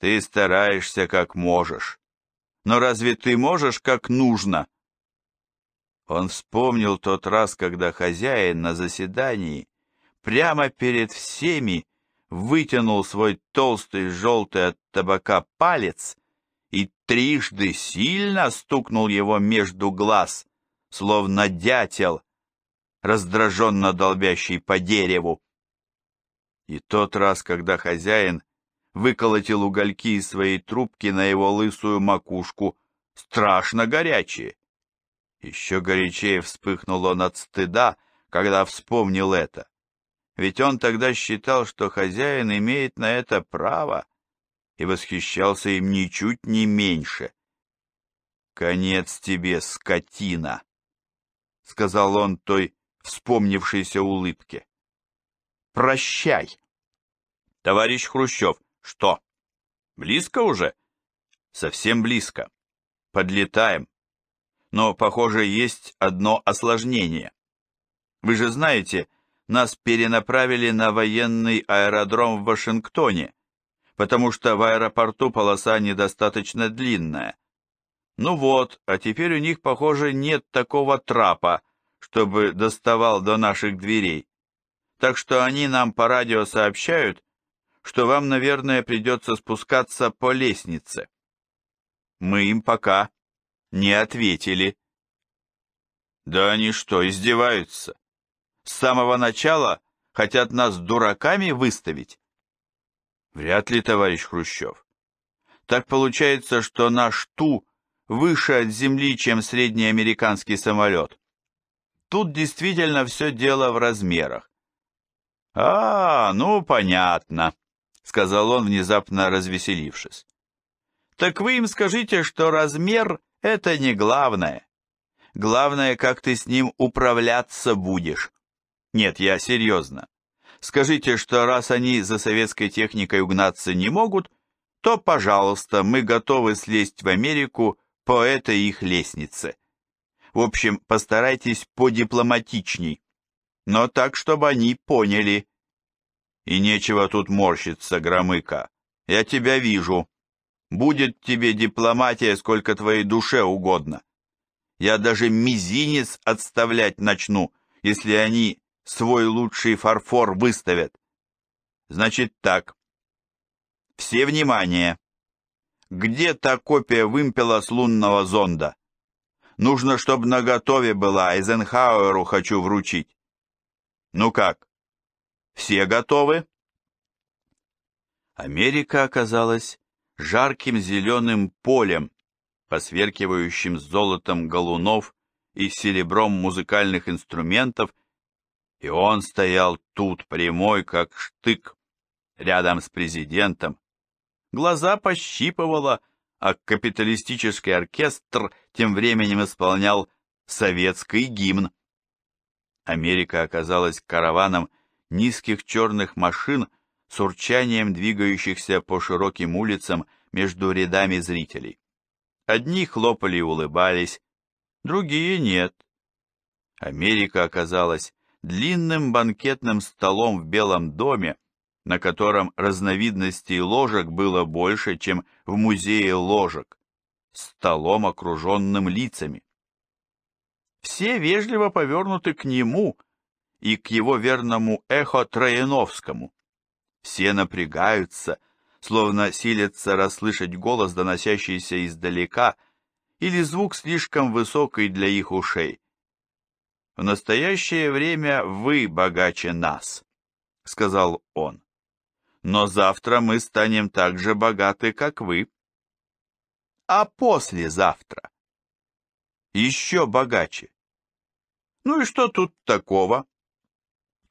Speaker 1: ты стараешься как можешь. Но разве ты можешь как нужно? Он вспомнил тот раз, когда хозяин на заседании прямо перед всеми вытянул свой толстый желтый от табака палец и трижды сильно стукнул его между глаз, словно дятел, раздраженно долбящий по дереву. И тот раз, когда хозяин выколотил угольки из своей трубки на его лысую макушку, страшно горячие. Еще горячее вспыхнул он от стыда, когда вспомнил это. Ведь он тогда считал, что хозяин имеет на это право, и восхищался им ничуть не меньше. «Конец тебе, скотина!» — сказал он той вспомнившейся улыбке. «Прощай!» «Товарищ Хрущев, что? Близко уже? Совсем близко. Подлетаем. Но, похоже, есть одно осложнение. Вы же знаете, нас перенаправили на военный аэродром в Вашингтоне, потому что в аэропорту полоса недостаточно длинная. Ну вот, а теперь у них, похоже, нет такого трапа, чтобы доставал до наших дверей. Так что они нам по радио сообщают, что вам, наверное, придется спускаться по лестнице. Мы им пока не ответили. Да они что, издеваются? С самого начала хотят нас дураками выставить? Вряд ли, товарищ Хрущев. Так получается, что наш Ту выше от земли, чем средний американский самолет. Тут действительно все дело в размерах. А, ну понятно сказал он, внезапно развеселившись. «Так вы им скажите, что размер — это не главное. Главное, как ты с ним управляться будешь. Нет, я серьезно. Скажите, что раз они за советской техникой угнаться не могут, то, пожалуйста, мы готовы слезть в Америку по этой их лестнице. В общем, постарайтесь подипломатичней, но так, чтобы они поняли, и нечего тут морщиться, Громыка. Я тебя вижу. Будет тебе дипломатия, сколько твоей душе угодно. Я даже мизинец отставлять начну, если они свой лучший фарфор выставят. Значит так. Все внимание. Где та копия вымпела с лунного зонда? Нужно, чтобы наготове была, Эйзенхауэру хочу вручить. Ну как, все готовы?» Америка оказалась жарким зеленым полем, посверкивающим золотом галунов и серебром музыкальных инструментов, и он стоял тут прямой, как штык, рядом с президентом. Глаза пощипывало, а капиталистический оркестр тем временем исполнял советский гимн. Америка оказалась караваном низких черных машин с урчанием двигающихся по широким улицам между рядами зрителей. Одни хлопали и улыбались, другие нет. Америка оказалась длинным банкетным столом в Белом доме, на котором разновидностей ложек было больше, чем в музее ложек, столом, окруженным лицами. Все вежливо повернуты к нему, и к его верному эхо Трояновскому. Все напрягаются, словно силятся расслышать голос, доносящийся издалека, или звук слишком высокий для их ушей. «В настоящее время вы богаче нас», — сказал он. «Но завтра мы станем так же богаты, как вы». «А послезавтра?» «Еще богаче». «Ну и что тут такого?»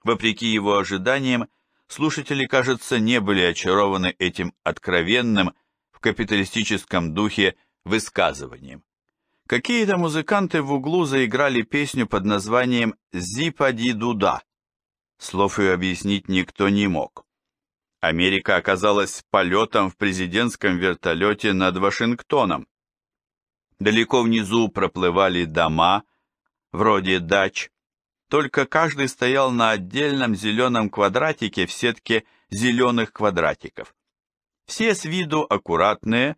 Speaker 1: Вопреки его ожиданиям, слушатели, кажется, не были очарованы этим откровенным в капиталистическом духе высказыванием. Какие-то музыканты в углу заиграли песню под названием «Зипа-ди-дуда». Слов ее объяснить никто не мог. Америка оказалась полетом в президентском вертолете над Вашингтоном. Далеко внизу проплывали дома, вроде дач, только каждый стоял на отдельном зеленом квадратике в сетке зеленых квадратиков. Все с виду аккуратные,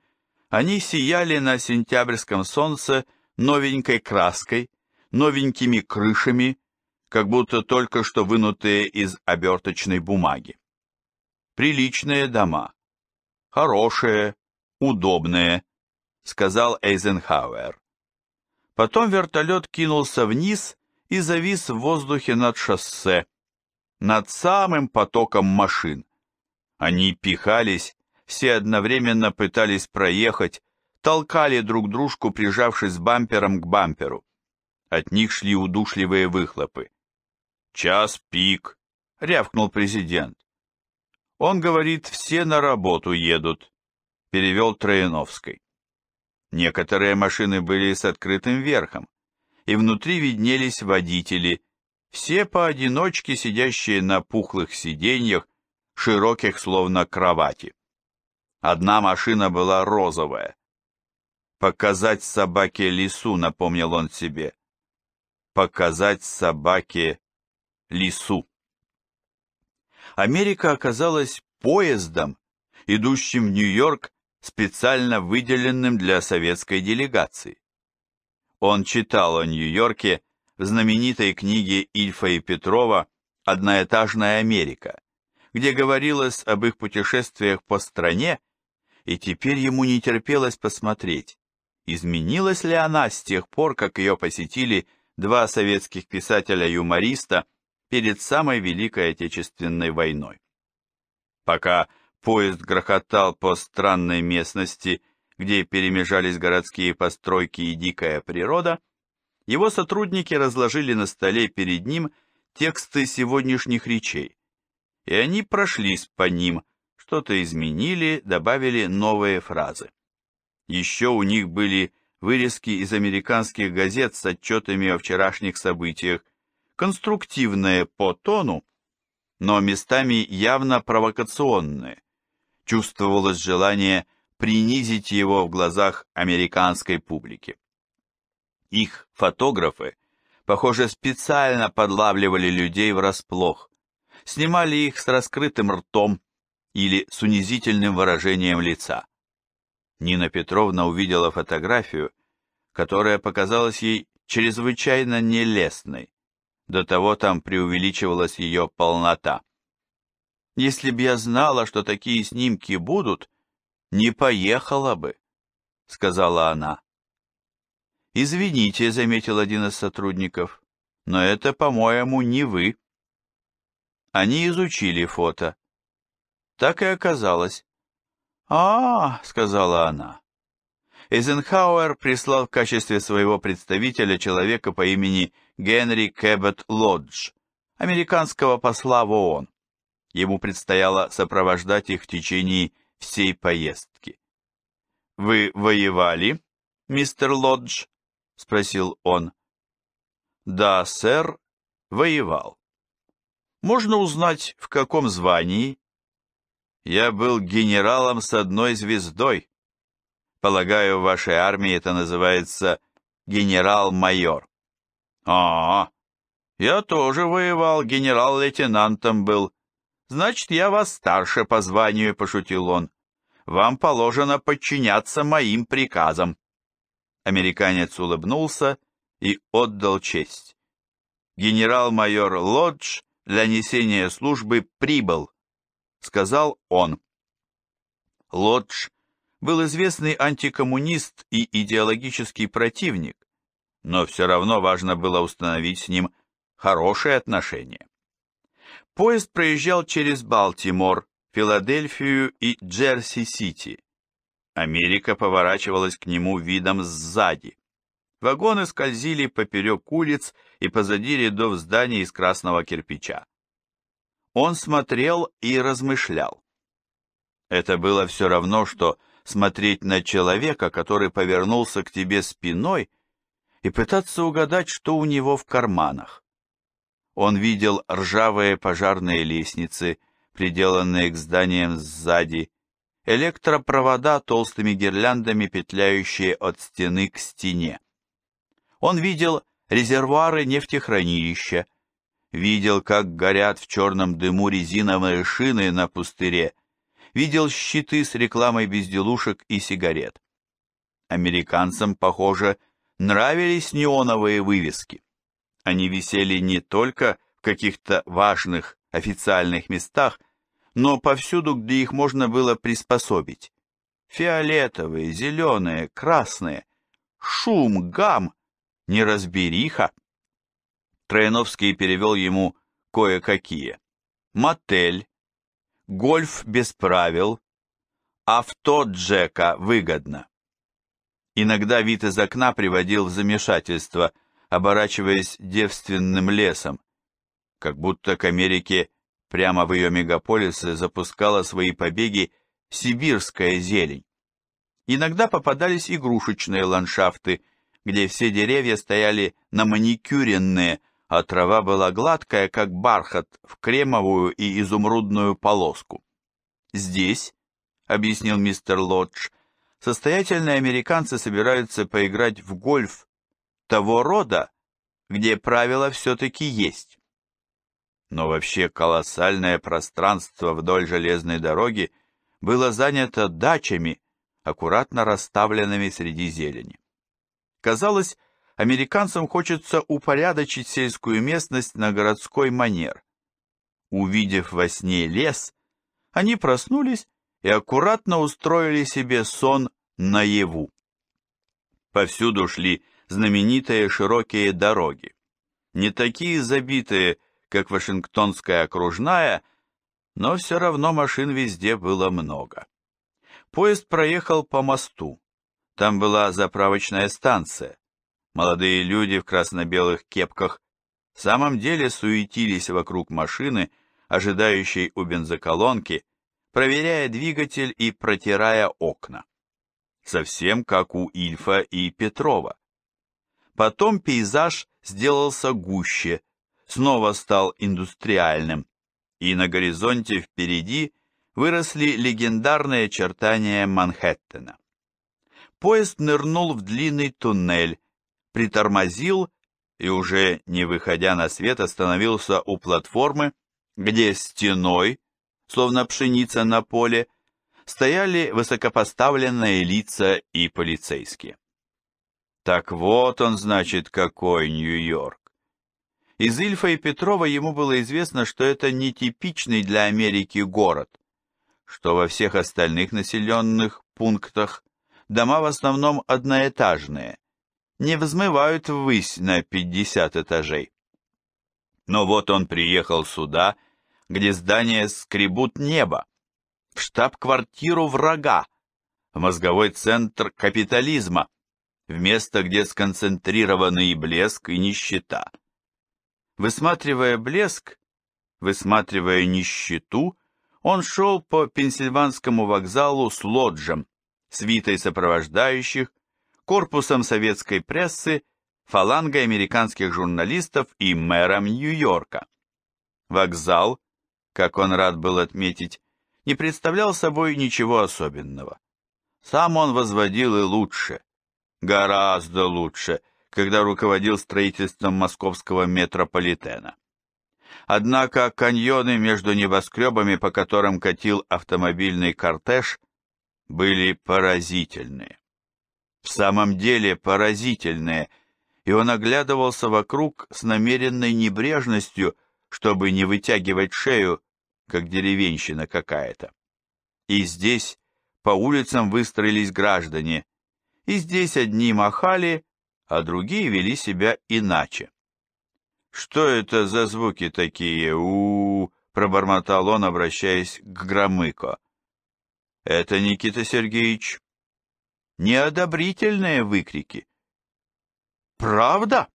Speaker 1: они сияли на сентябрьском солнце новенькой краской, новенькими крышами, как будто только что вынутые из оберточной бумаги. Приличные дома. Хорошие, удобные, сказал Эйзенхауэр. Потом вертолет кинулся вниз и завис в воздухе над шоссе, над самым потоком машин. Они пихались, все одновременно пытались проехать, толкали друг дружку, прижавшись бампером к бамперу. От них шли удушливые выхлопы. «Час пик», — рявкнул президент. «Он говорит, все на работу едут», — перевел Трояновский. Некоторые машины были с открытым верхом и внутри виднелись водители, все поодиночке сидящие на пухлых сиденьях, широких словно кровати. Одна машина была розовая. «Показать собаке лису», — напомнил он себе. «Показать собаке лису». Америка оказалась поездом, идущим в Нью-Йорк специально выделенным для советской делегации. Он читал о Нью-Йорке в знаменитой книге Ильфа и Петрова «Одноэтажная Америка», где говорилось об их путешествиях по стране, и теперь ему не терпелось посмотреть, изменилась ли она с тех пор, как ее посетили два советских писателя-юмориста перед самой Великой Отечественной войной. Пока поезд грохотал по странной местности где перемежались городские постройки и дикая природа, его сотрудники разложили на столе перед ним тексты сегодняшних речей, и они прошлись по ним, что-то изменили, добавили новые фразы. Еще у них были вырезки из американских газет с отчетами о вчерашних событиях, конструктивные по тону, но местами явно провокационные. Чувствовалось желание – принизить его в глазах американской публики. Их фотографы, похоже, специально подлавливали людей врасплох, снимали их с раскрытым ртом или с унизительным выражением лица. Нина Петровна увидела фотографию, которая показалась ей чрезвычайно нелестной. До того там преувеличивалась ее полнота. «Если б я знала, что такие снимки будут», не поехала бы», — сказала она. «Извините», — заметил один из сотрудников, — «но это, по-моему, не вы». Они изучили фото. Так и оказалось. «А, — сказала она, — Эйзенхауэр прислал в качестве своего представителя человека по имени Генри Кэббет Лодж, американского посла в ООН. Ему предстояло сопровождать их в течение всей поездки. «Вы воевали, мистер Лодж?» — спросил он. «Да, сэр, воевал. Можно узнать, в каком звании?» «Я был генералом с одной звездой. Полагаю, в вашей армии это называется генерал-майор». «А, я тоже воевал, генерал-лейтенантом был. «Значит, я вас старше по званию», — пошутил он. «Вам положено подчиняться моим приказам». Американец улыбнулся и отдал честь. «Генерал-майор Лодж для несения службы прибыл», — сказал он. Лодж был известный антикоммунист и идеологический противник, но все равно важно было установить с ним хорошие отношения. Поезд проезжал через Балтимор, Филадельфию и Джерси-Сити. Америка поворачивалась к нему видом сзади. Вагоны скользили поперек улиц и позади рядов зданий из красного кирпича. Он смотрел и размышлял. Это было все равно, что смотреть на человека, который повернулся к тебе спиной, и пытаться угадать, что у него в карманах. Он видел ржавые пожарные лестницы, приделанные к зданиям сзади, электропровода толстыми гирляндами, петляющие от стены к стене. Он видел резервуары нефтехранилища, видел, как горят в черном дыму резиновые шины на пустыре, видел щиты с рекламой безделушек и сигарет. Американцам, похоже, нравились неоновые вывески. Они висели не только в каких-то важных официальных местах, но повсюду, где их можно было приспособить. Фиолетовые, зеленые, красные. Шум, гам, неразбериха. Трояновский перевел ему кое-какие. Мотель, гольф без правил, авто Джека выгодно. Иногда вид из окна приводил в замешательство – оборачиваясь девственным лесом, как будто к Америке прямо в ее мегаполисы запускала свои побеги сибирская зелень. Иногда попадались игрушечные ландшафты, где все деревья стояли на маникюренные, а трава была гладкая, как бархат, в кремовую и изумрудную полоску. «Здесь», — объяснил мистер Лодж, — «состоятельные американцы собираются поиграть в гольф того рода, где правила все-таки есть. Но вообще колоссальное пространство вдоль железной дороги было занято дачами, аккуратно расставленными среди зелени. Казалось, американцам хочется упорядочить сельскую местность на городской манер. Увидев во сне лес, они проснулись и аккуратно устроили себе сон наяву. Повсюду шли знаменитые широкие дороги. Не такие забитые, как Вашингтонская окружная, но все равно машин везде было много. Поезд проехал по мосту. Там была заправочная станция. Молодые люди в красно-белых кепках в самом деле суетились вокруг машины, ожидающей у бензоколонки, проверяя двигатель и протирая окна. Совсем как у Ильфа и Петрова. Потом пейзаж сделался гуще, снова стал индустриальным, и на горизонте впереди выросли легендарные очертания Манхэттена. Поезд нырнул в длинный туннель, притормозил и уже не выходя на свет остановился у платформы, где стеной, словно пшеница на поле, стояли высокопоставленные лица и полицейские. Так вот он, значит, какой Нью-Йорк. Из Ильфа и Петрова ему было известно, что это нетипичный для Америки город, что во всех остальных населенных пунктах дома в основном одноэтажные, не взмывают ввысь на 50 этажей. Но вот он приехал сюда, где здания скребут небо, в штаб-квартиру врага, в мозговой центр капитализма, в место, где сконцентрированы и блеск, и нищета. Высматривая блеск, высматривая нищету, он шел по Пенсильванскому вокзалу с лоджем, свитой сопровождающих, корпусом советской прессы, фалангой американских журналистов и мэром Нью-Йорка. Вокзал, как он рад был отметить, не представлял собой ничего особенного. Сам он возводил и лучше гораздо лучше, когда руководил строительством московского метрополитена. Однако каньоны между небоскребами, по которым катил автомобильный кортеж, были поразительные. В самом деле поразительные, и он оглядывался вокруг с намеренной небрежностью, чтобы не вытягивать шею, как деревенщина какая-то. И здесь по улицам выстроились граждане – и здесь одни махали, а другие вели себя иначе. «Что это за звуки такие? у, -у, -у пробормотал он, обращаясь к Громыко. «Это, Никита Сергеевич, неодобрительные выкрики». «Правда?»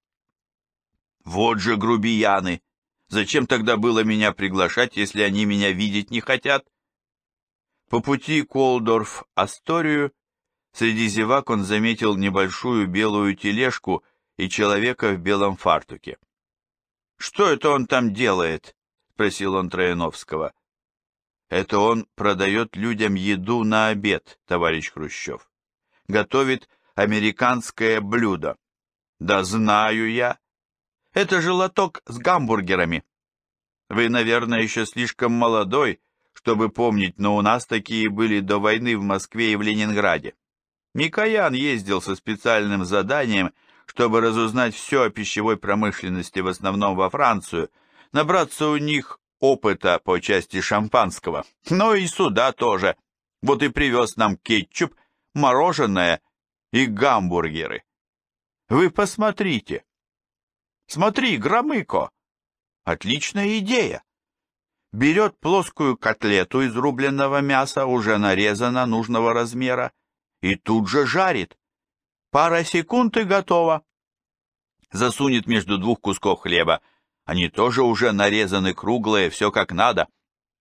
Speaker 1: «Вот же грубияны! Зачем тогда было меня приглашать, если они меня видеть не хотят?» По пути Колдорф-Асторию Среди зевак он заметил небольшую белую тележку и человека в белом фартуке. «Что это он там делает?» — спросил он Трояновского. «Это он продает людям еду на обед, товарищ Хрущев. Готовит американское блюдо». «Да знаю я. Это же лоток с гамбургерами. Вы, наверное, еще слишком молодой, чтобы помнить, но у нас такие были до войны в Москве и в Ленинграде». Микоян ездил со специальным заданием, чтобы разузнать все о пищевой промышленности, в основном во Францию, набраться у них опыта по части шампанского, но ну и сюда тоже. Вот и привез нам кетчуп, мороженое и гамбургеры. Вы посмотрите. Смотри, Громыко, отличная идея. Берет плоскую котлету из рубленного мяса, уже нарезана нужного размера, и тут же жарит. Пара секунд и готово. Засунет между двух кусков хлеба. Они тоже уже нарезаны круглые, все как надо.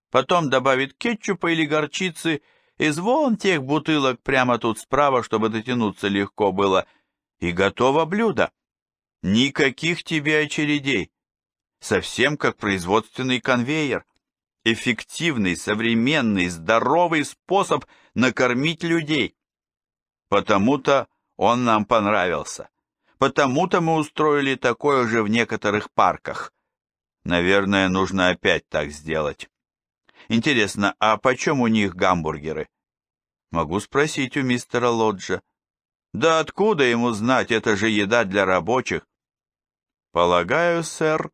Speaker 1: Потом добавит кетчупа или горчицы из вон тех бутылок прямо тут справа, чтобы дотянуться легко было. И готово блюдо. Никаких тебе очередей. Совсем как производственный конвейер. Эффективный, современный, здоровый способ накормить людей. Потому-то он нам понравился. Потому-то мы устроили такое же в некоторых парках. Наверное, нужно опять так сделать. Интересно, а почем у них гамбургеры? Могу спросить у мистера Лоджа. Да откуда ему знать, это же еда для рабочих? Полагаю, сэр,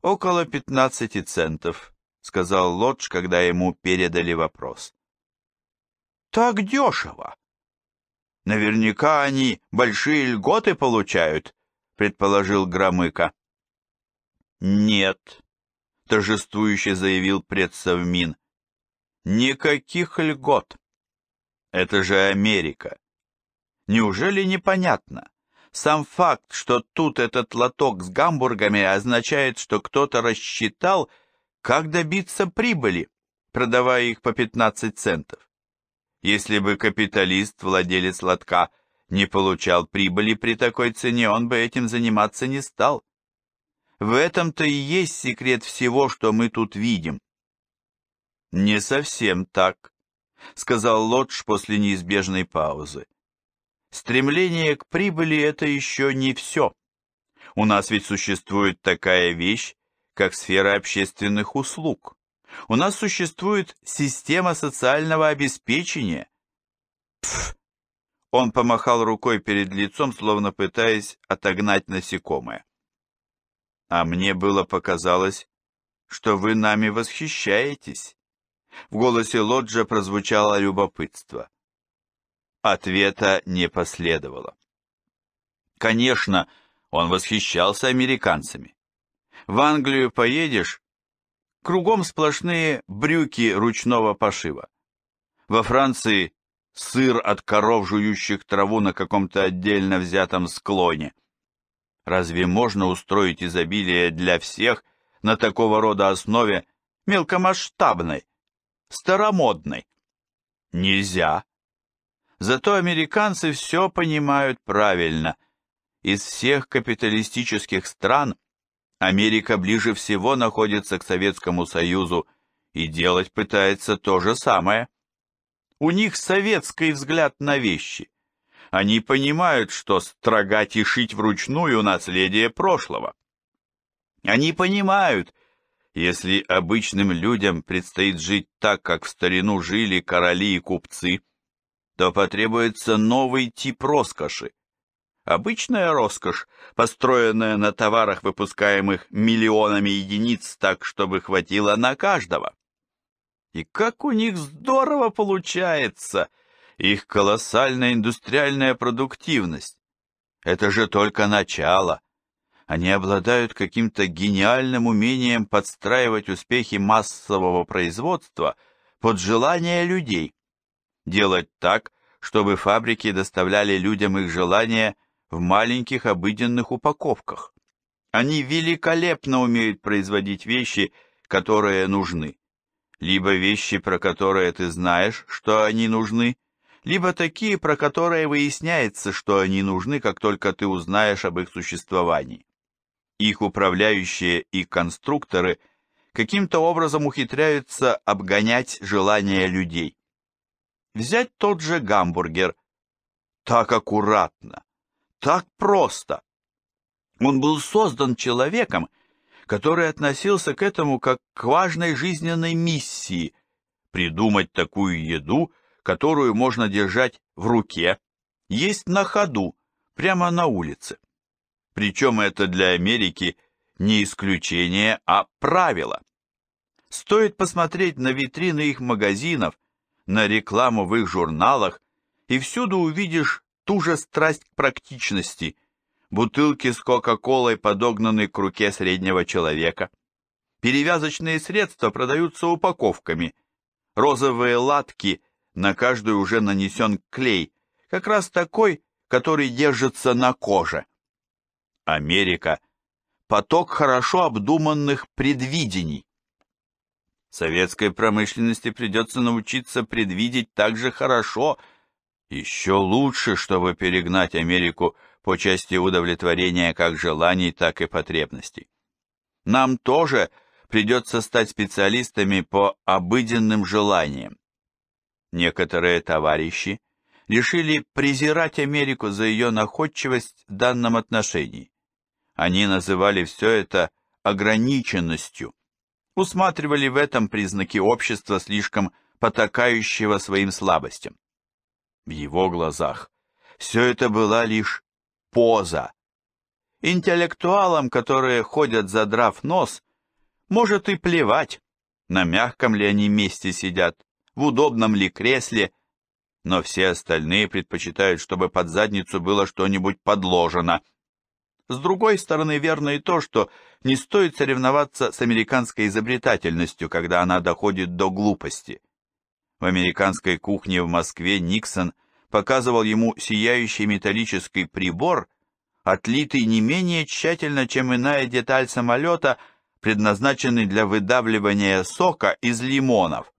Speaker 1: около 15 центов, сказал Лодж, когда ему передали вопрос. Так дешево! Наверняка они большие льготы получают, предположил Громыко. Нет, торжествующе заявил предсовмин. Никаких льгот. Это же Америка. Неужели непонятно? Сам факт, что тут этот лоток с гамбургами означает, что кто-то рассчитал, как добиться прибыли, продавая их по 15 центов. Если бы капиталист, владелец лотка, не получал прибыли при такой цене, он бы этим заниматься не стал. В этом-то и есть секрет всего, что мы тут видим. «Не совсем так», — сказал Лодж после неизбежной паузы. «Стремление к прибыли — это еще не все. У нас ведь существует такая вещь, как сфера общественных услуг. У нас существует система социального обеспечения. Пф! Он помахал рукой перед лицом, словно пытаясь отогнать насекомое. А мне было показалось, что вы нами восхищаетесь. В голосе Лоджа прозвучало любопытство. Ответа не последовало. Конечно, он восхищался американцами. В Англию поедешь, Кругом сплошные брюки ручного пошива. Во Франции сыр от коров, жующих траву на каком-то отдельно взятом склоне. Разве можно устроить изобилие для всех на такого рода основе мелкомасштабной, старомодной? Нельзя. Зато американцы все понимают правильно. Из всех капиталистических стран Америка ближе всего находится к Советскому Союзу и делать пытается то же самое. У них советский взгляд на вещи. Они понимают, что строгать и шить вручную наследие прошлого. Они понимают, если обычным людям предстоит жить так, как в старину жили короли и купцы, то потребуется новый тип роскоши, Обычная роскошь, построенная на товарах, выпускаемых миллионами единиц так, чтобы хватило на каждого. И как у них здорово получается! Их колоссальная индустриальная продуктивность. Это же только начало. Они обладают каким-то гениальным умением подстраивать успехи массового производства под желания людей. Делать так, чтобы фабрики доставляли людям их желания – в маленьких обыденных упаковках. Они великолепно умеют производить вещи, которые нужны. Либо вещи, про которые ты знаешь, что они нужны, либо такие, про которые выясняется, что они нужны, как только ты узнаешь об их существовании. Их управляющие и конструкторы каким-то образом ухитряются обгонять желания людей. Взять тот же гамбургер. Так аккуратно, так просто. Он был создан человеком, который относился к этому как к важной жизненной миссии – придумать такую еду, которую можно держать в руке, есть на ходу, прямо на улице. Причем это для Америки не исключение, а правило. Стоит посмотреть на витрины их магазинов, на рекламу в их журналах, и всюду увидишь ту же страсть к практичности, бутылки с кока-колой подогнаны к руке среднего человека. Перевязочные средства продаются упаковками, розовые латки, на каждую уже нанесен клей, как раз такой, который держится на коже. Америка – поток хорошо обдуманных предвидений. Советской промышленности придется научиться предвидеть так же хорошо – еще лучше, чтобы перегнать Америку по части удовлетворения как желаний, так и потребностей. Нам тоже придется стать специалистами по обыденным желаниям. Некоторые товарищи решили презирать Америку за ее находчивость в данном отношении. Они называли все это ограниченностью, усматривали в этом признаки общества, слишком потакающего своим слабостям в его глазах все это была лишь поза. Интеллектуалам, которые ходят задрав нос, может и плевать, на мягком ли они месте сидят, в удобном ли кресле, но все остальные предпочитают, чтобы под задницу было что-нибудь подложено. С другой стороны, верно и то, что не стоит соревноваться с американской изобретательностью, когда она доходит до глупости. В американской кухне в Москве Никсон показывал ему сияющий металлический прибор, отлитый не менее тщательно, чем иная деталь самолета, предназначенный для выдавливания сока из лимонов.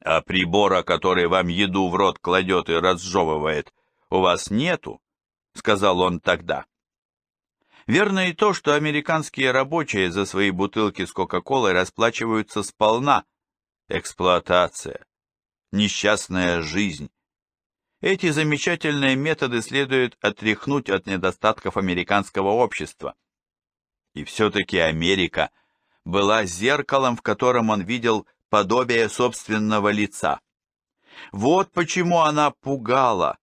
Speaker 1: А прибора, который вам еду в рот кладет и разжевывает, у вас нету, сказал он тогда. Верно и то, что американские рабочие за свои бутылки с Кока-Колой расплачиваются сполна, эксплуатация, несчастная жизнь. Эти замечательные методы следует отряхнуть от недостатков американского общества. И все-таки Америка была зеркалом, в котором он видел подобие собственного лица. Вот почему она пугала,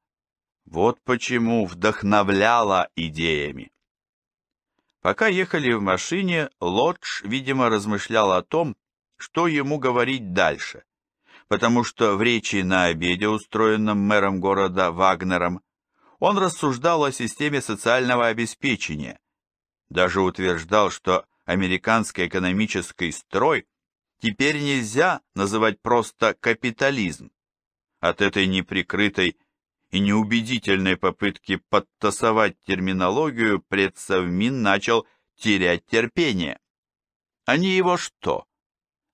Speaker 1: вот почему вдохновляла идеями. Пока ехали в машине, Лодж, видимо, размышлял о том, что ему говорить дальше, потому что в речи на обеде, устроенном мэром города Вагнером, он рассуждал о системе социального обеспечения, даже утверждал, что американский экономический строй теперь нельзя называть просто капитализм. От этой неприкрытой и неубедительной попытки подтасовать терминологию предсовмин начал терять терпение. Они его что,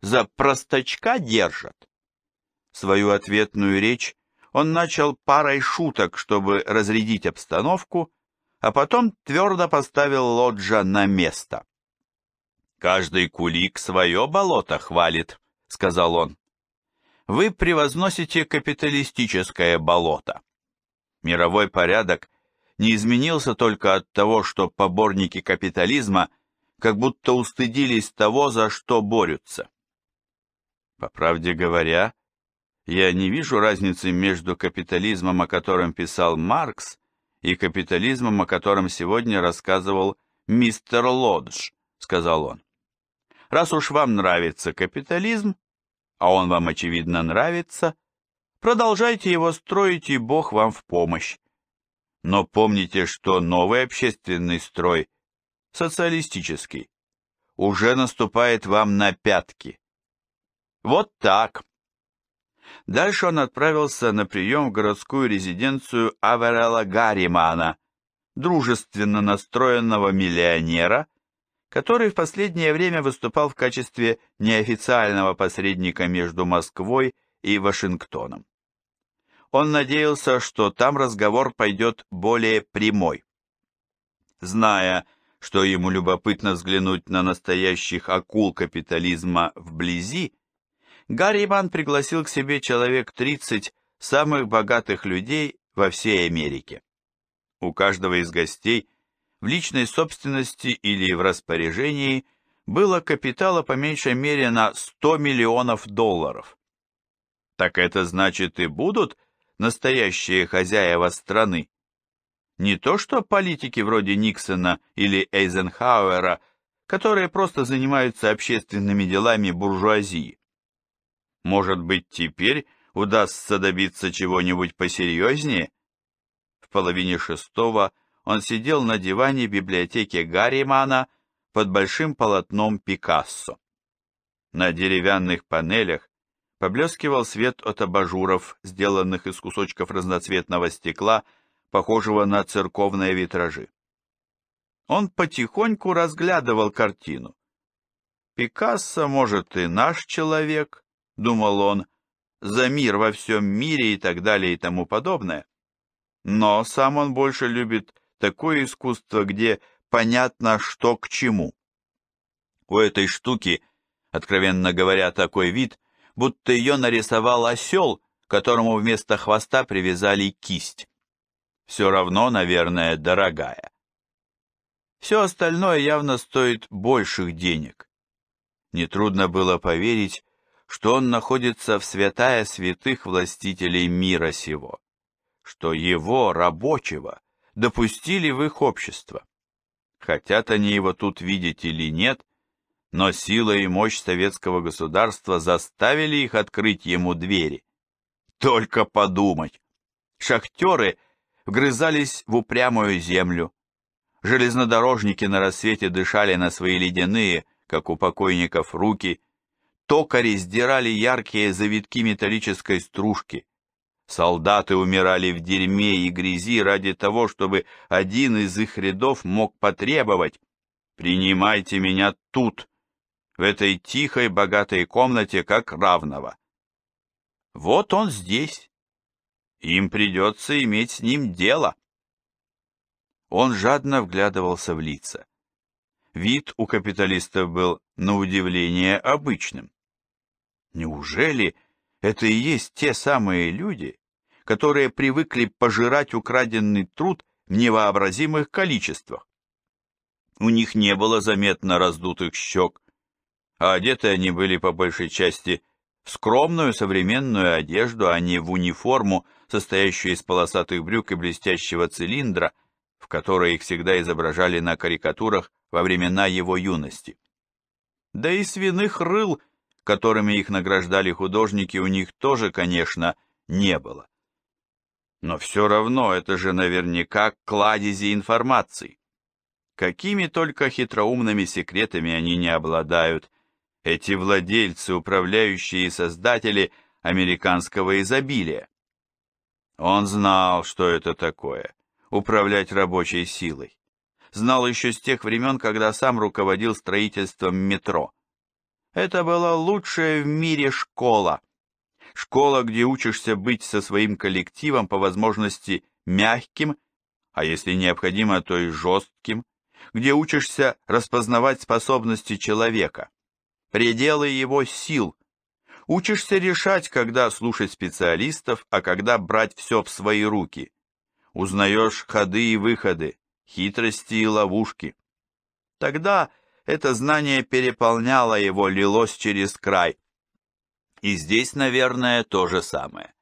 Speaker 1: за простачка держат? Свою ответную речь он начал парой шуток, чтобы разрядить обстановку, а потом твердо поставил лоджа на место. «Каждый кулик свое болото хвалит», — сказал он. «Вы превозносите капиталистическое болото. Мировой порядок не изменился только от того, что поборники капитализма как будто устыдились того, за что борются. По правде говоря, я не вижу разницы между капитализмом, о котором писал Маркс, и капитализмом, о котором сегодня рассказывал мистер Лодж, сказал он. Раз уж вам нравится капитализм, а он вам, очевидно, нравится, продолжайте его строить, и Бог вам в помощь. Но помните, что новый общественный строй, социалистический, уже наступает вам на пятки. Вот так. Дальше он отправился на прием в городскую резиденцию Аверела Гарримана, дружественно настроенного миллионера, который в последнее время выступал в качестве неофициального посредника между Москвой и Вашингтоном. Он надеялся, что там разговор пойдет более прямой. Зная, что ему любопытно взглянуть на настоящих акул капитализма вблизи, Гарриман пригласил к себе человек 30 самых богатых людей во всей Америке. У каждого из гостей в личной собственности или в распоряжении было капитала по меньшей мере на 100 миллионов долларов. Так это значит и будут настоящие хозяева страны. Не то что политики вроде Никсона или Эйзенхауэра, которые просто занимаются общественными делами буржуазии. Может быть, теперь удастся добиться чего-нибудь посерьезнее? В половине шестого он сидел на диване библиотеки Гарримана под большим полотном Пикассо. На деревянных панелях поблескивал свет от абажуров, сделанных из кусочков разноцветного стекла, похожего на церковные витражи. Он потихоньку разглядывал картину. Пикассо, может, и наш человек, — думал он, — «за мир во всем мире и так далее и тому подобное». Но сам он больше любит такое искусство, где понятно, что к чему. У этой штуки, откровенно говоря, такой вид, будто ее нарисовал осел, которому вместо хвоста привязали кисть. Все равно, наверное, дорогая. Все остальное явно стоит больших денег. Нетрудно было поверить, что он находится в святая святых властителей мира сего, что его, рабочего, допустили в их общество. Хотят они его тут видеть или нет, но сила и мощь советского государства заставили их открыть ему двери. Только подумать! Шахтеры вгрызались в упрямую землю, железнодорожники на рассвете дышали на свои ледяные, как у покойников, руки Токари сдирали яркие завитки металлической стружки. Солдаты умирали в дерьме и грязи ради того, чтобы один из их рядов мог потребовать «Принимайте меня тут, в этой тихой, богатой комнате, как равного». Вот он здесь. Им придется иметь с ним дело. Он жадно вглядывался в лица. Вид у капиталистов был, на удивление, обычным. Неужели это и есть те самые люди, которые привыкли пожирать украденный труд в невообразимых количествах? У них не было заметно раздутых щек, а одеты они были по большей части в скромную современную одежду, а не в униформу, состоящую из полосатых брюк и блестящего цилиндра, в которой их всегда изображали на карикатурах во времена его юности. Да и свиных рыл – которыми их награждали художники, у них тоже, конечно, не было. Но все равно это же наверняка кладези информации. Какими только хитроумными секретами они не обладают, эти владельцы, управляющие и создатели американского изобилия. Он знал, что это такое – управлять рабочей силой. Знал еще с тех времен, когда сам руководил строительством метро – это была лучшая в мире школа. Школа, где учишься быть со своим коллективом по возможности мягким, а если необходимо, то и жестким, где учишься распознавать способности человека, пределы его сил, учишься решать, когда слушать специалистов, а когда брать все в свои руки. Узнаешь ходы и выходы, хитрости и ловушки. Тогда это знание переполняло его, лилось через край. И здесь, наверное, то же самое.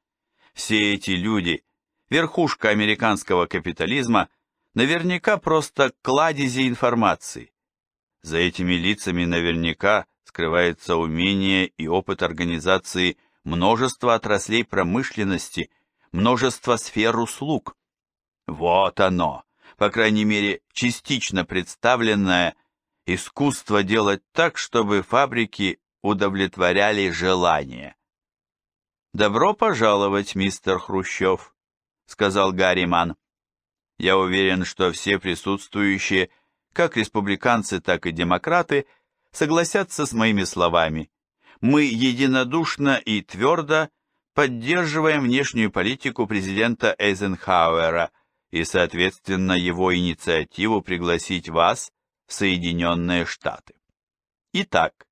Speaker 1: Все эти люди, верхушка американского капитализма, наверняка просто кладези информации. За этими лицами наверняка скрывается умение и опыт организации множества отраслей промышленности, множество сфер услуг. Вот оно, по крайней мере, частично представленное искусство делать так, чтобы фабрики удовлетворяли желания. «Добро пожаловать, мистер Хрущев», — сказал Гарриман. «Я уверен, что все присутствующие, как республиканцы, так и демократы, согласятся с моими словами. Мы единодушно и твердо поддерживаем внешнюю политику президента Эйзенхауэра и, соответственно, его инициативу пригласить вас, Соединенные Штаты. Итак,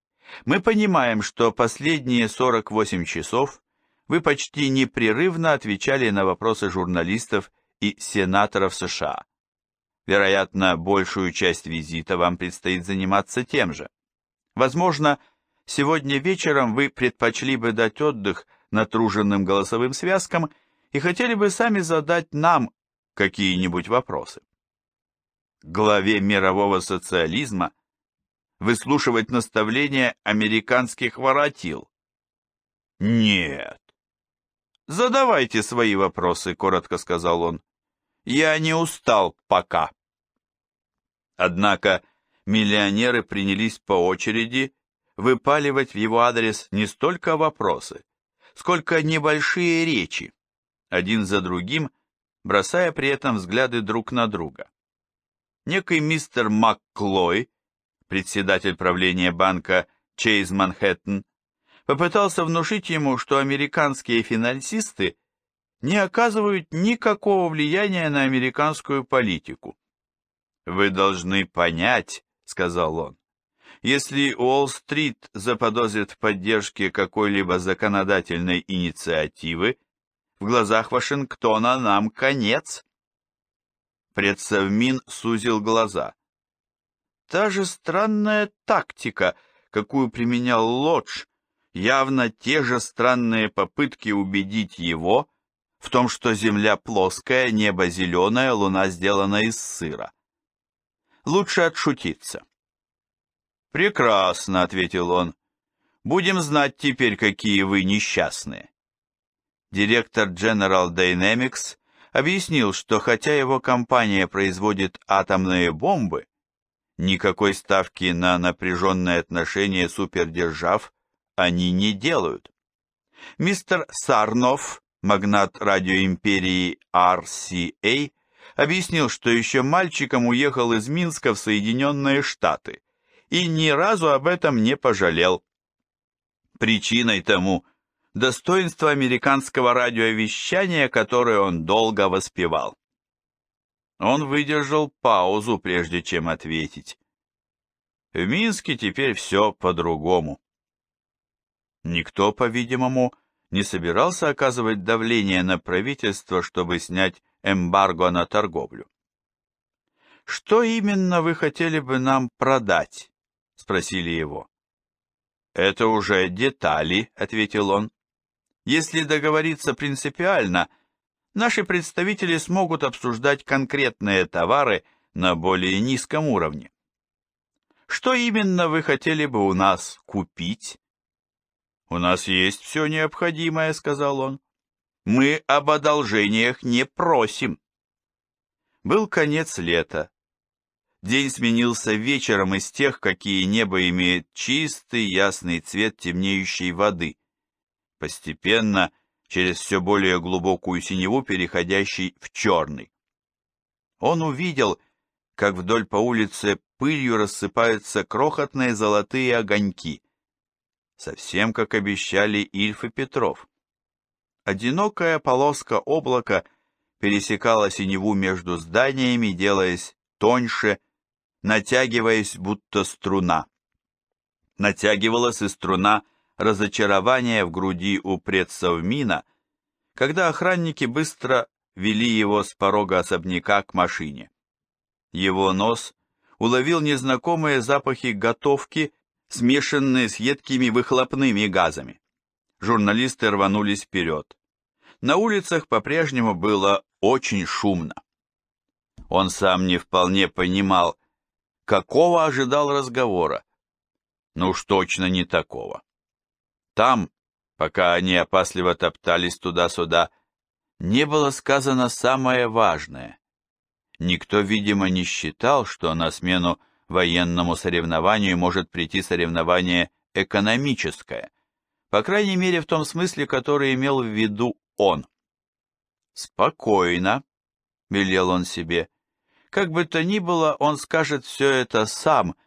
Speaker 1: мы понимаем, что последние 48 часов вы почти непрерывно отвечали на вопросы журналистов и сенаторов США. Вероятно, большую часть визита вам предстоит заниматься тем же. Возможно, сегодня вечером вы предпочли бы дать отдых натруженным голосовым связкам и хотели бы сами задать нам какие-нибудь вопросы главе мирового социализма, выслушивать наставления американских воротил? Нет. Задавайте свои вопросы, коротко сказал он. Я не устал пока. Однако миллионеры принялись по очереди выпаливать в его адрес не столько вопросы, сколько небольшие речи, один за другим, бросая при этом взгляды друг на друга некий мистер МакКлой, председатель правления банка Чейз Манхэттен, попытался внушить ему, что американские финансисты не оказывают никакого влияния на американскую политику. «Вы должны понять», — сказал он, — «если Уолл-стрит заподозрит в поддержке какой-либо законодательной инициативы, в глазах Вашингтона нам конец». Предсовмин сузил глаза. Та же странная тактика, какую применял Лодж, явно те же странные попытки убедить его в том, что земля плоская, небо зеленое, луна сделана из сыра. Лучше отшутиться. «Прекрасно», — ответил он. «Будем знать теперь, какие вы несчастные». Директор General Dynamics объяснил, что хотя его компания производит атомные бомбы, никакой ставки на напряженные отношения супердержав они не делают. Мистер Сарнов, магнат радиоимперии RCA, объяснил, что еще мальчиком уехал из Минска в Соединенные Штаты и ни разу об этом не пожалел. Причиной тому – достоинство американского радиовещания, которое он долго воспевал. Он выдержал паузу, прежде чем ответить. В Минске теперь все по-другому. Никто, по-видимому, не собирался оказывать давление на правительство, чтобы снять эмбарго на торговлю. «Что именно вы хотели бы нам продать?» — спросили его. «Это уже детали», — ответил он. Если договориться принципиально, наши представители смогут обсуждать конкретные товары на более низком уровне. Что именно вы хотели бы у нас купить? У нас есть все необходимое, сказал он. Мы об одолжениях не просим. Был конец лета. День сменился вечером из тех, какие небо имеет чистый, ясный цвет темнеющей воды постепенно через все более глубокую синеву, переходящий в черный. Он увидел, как вдоль по улице пылью рассыпаются крохотные золотые огоньки, совсем как обещали Ильф и Петров. Одинокая полоска облака пересекала синеву между зданиями, делаясь тоньше, натягиваясь, будто струна. Натягивалась и струна, разочарование в груди у предсовмина, когда охранники быстро вели его с порога особняка к машине. Его нос уловил незнакомые запахи готовки, смешанные с едкими выхлопными газами. Журналисты рванулись вперед. На улицах по-прежнему было очень шумно. Он сам не вполне понимал, какого ожидал разговора. Ну уж точно не такого. Там, пока они опасливо топтались туда-сюда, не было сказано самое важное. Никто, видимо, не считал, что на смену военному соревнованию может прийти соревнование экономическое, по крайней мере в том смысле, который имел в виду он. «Спокойно», — велел он себе. «Как бы то ни было, он скажет все это сам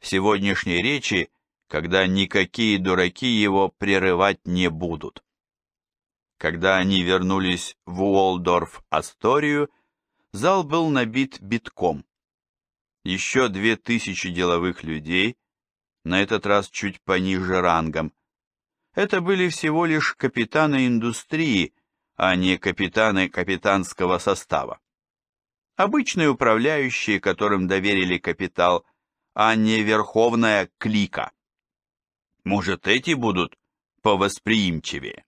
Speaker 1: в сегодняшней речи когда никакие дураки его прерывать не будут. Когда они вернулись в Уолдорф-Асторию, зал был набит битком. Еще две тысячи деловых людей, на этот раз чуть пониже рангом. Это были всего лишь капитаны индустрии, а не капитаны капитанского состава. Обычные управляющие, которым доверили капитал, а не верховная клика. Может, эти будут повосприимчивее?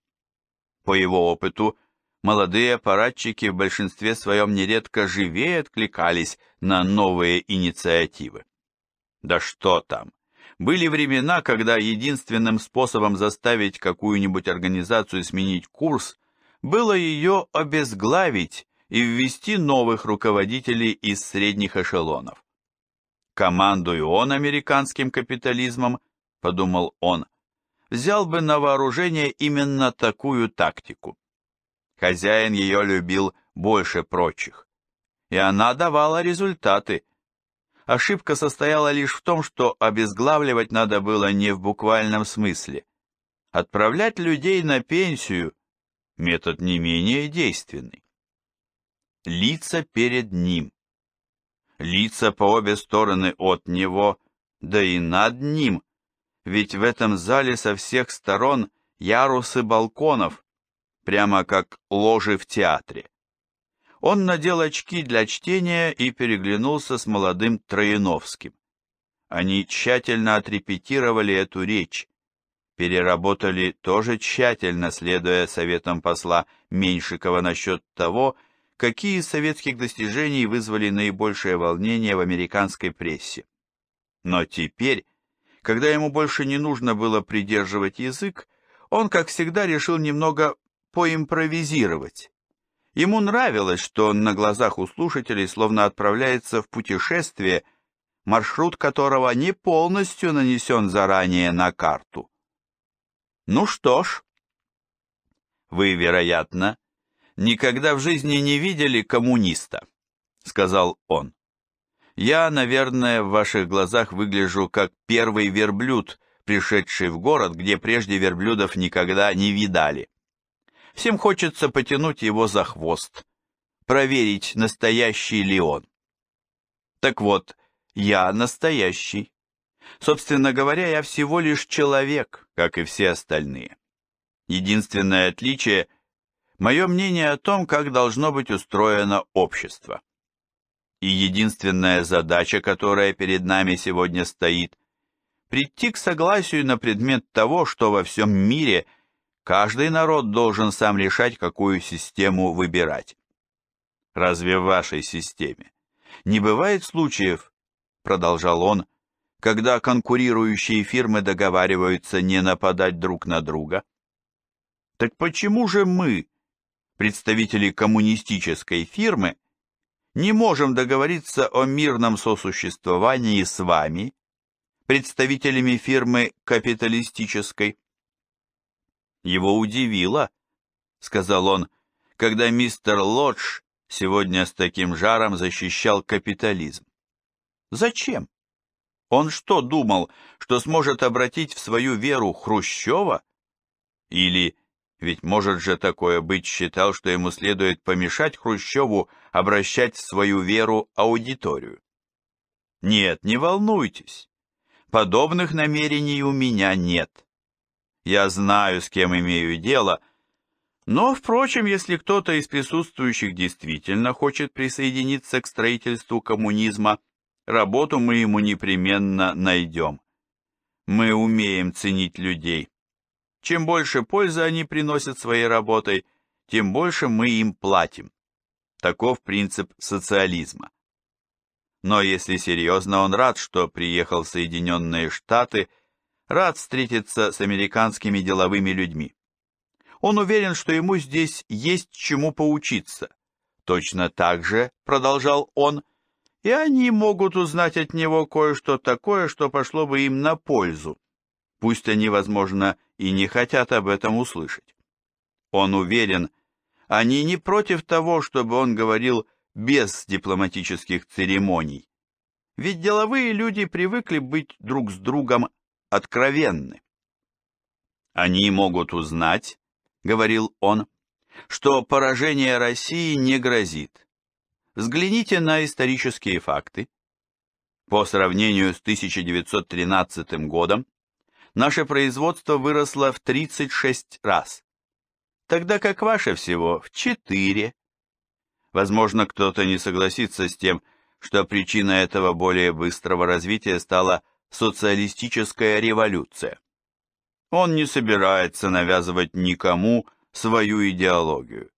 Speaker 1: По его опыту, молодые аппаратчики в большинстве своем нередко живее откликались на новые инициативы. Да что там! Были времена, когда единственным способом заставить какую-нибудь организацию сменить курс было ее обезглавить и ввести новых руководителей из средних эшелонов. Командую он американским капитализмом подумал он, взял бы на вооружение именно такую тактику. Хозяин ее любил больше прочих, и она давала результаты. Ошибка состояла лишь в том, что обезглавливать надо было не в буквальном смысле. Отправлять людей на пенсию – метод не менее действенный. Лица перед ним. Лица по обе стороны от него, да и над ним – ведь в этом зале со всех сторон ярусы балконов, прямо как ложи в театре. Он надел очки для чтения и переглянулся с молодым Трояновским. Они тщательно отрепетировали эту речь, переработали тоже тщательно, следуя советам посла Меньшикова насчет того, какие из советских достижений вызвали наибольшее волнение в американской прессе. Но теперь когда ему больше не нужно было придерживать язык, он, как всегда, решил немного поимпровизировать. Ему нравилось, что он на глазах у слушателей словно отправляется в путешествие, маршрут которого не полностью нанесен заранее на карту. Ну что ж, вы, вероятно, никогда в жизни не видели коммуниста, сказал он. Я, наверное, в ваших глазах выгляжу как первый верблюд, пришедший в город, где прежде верблюдов никогда не видали. Всем хочется потянуть его за хвост, проверить, настоящий ли он. Так вот, я настоящий. Собственно говоря, я всего лишь человек, как и все остальные. Единственное отличие – мое мнение о том, как должно быть устроено общество и единственная задача, которая перед нами сегодня стоит, прийти к согласию на предмет того, что во всем мире каждый народ должен сам решать, какую систему выбирать. Разве в вашей системе не бывает случаев, продолжал он, когда конкурирующие фирмы договариваются не нападать друг на друга? Так почему же мы, представители коммунистической фирмы, не можем договориться о мирном сосуществовании с вами, представителями фирмы капиталистической. Его удивило, сказал он, когда мистер Лодж сегодня с таким жаром защищал капитализм. Зачем? Он что, думал, что сможет обратить в свою веру Хрущева? Или ведь может же такое быть считал, что ему следует помешать Хрущеву обращать в свою веру аудиторию. Нет, не волнуйтесь. Подобных намерений у меня нет. Я знаю, с кем имею дело, но, впрочем, если кто-то из присутствующих действительно хочет присоединиться к строительству коммунизма, работу мы ему непременно найдем. Мы умеем ценить людей. Чем больше пользы они приносят своей работой, тем больше мы им платим. Таков принцип социализма. Но если серьезно, он рад, что приехал в Соединенные Штаты, рад встретиться с американскими деловыми людьми. Он уверен, что ему здесь есть чему поучиться. Точно так же, продолжал он, и они могут узнать от него кое-что такое, что пошло бы им на пользу пусть они, возможно, и не хотят об этом услышать. Он уверен, они не против того, чтобы он говорил без дипломатических церемоний. Ведь деловые люди привыкли быть друг с другом откровенны. «Они могут узнать», — говорил он, — «что поражение России не грозит. Взгляните на исторические факты. По сравнению с 1913 годом, наше производство выросло в 36 раз, тогда как ваше всего в 4. Возможно, кто-то не согласится с тем, что причина этого более быстрого развития стала социалистическая революция. Он не собирается навязывать никому свою идеологию.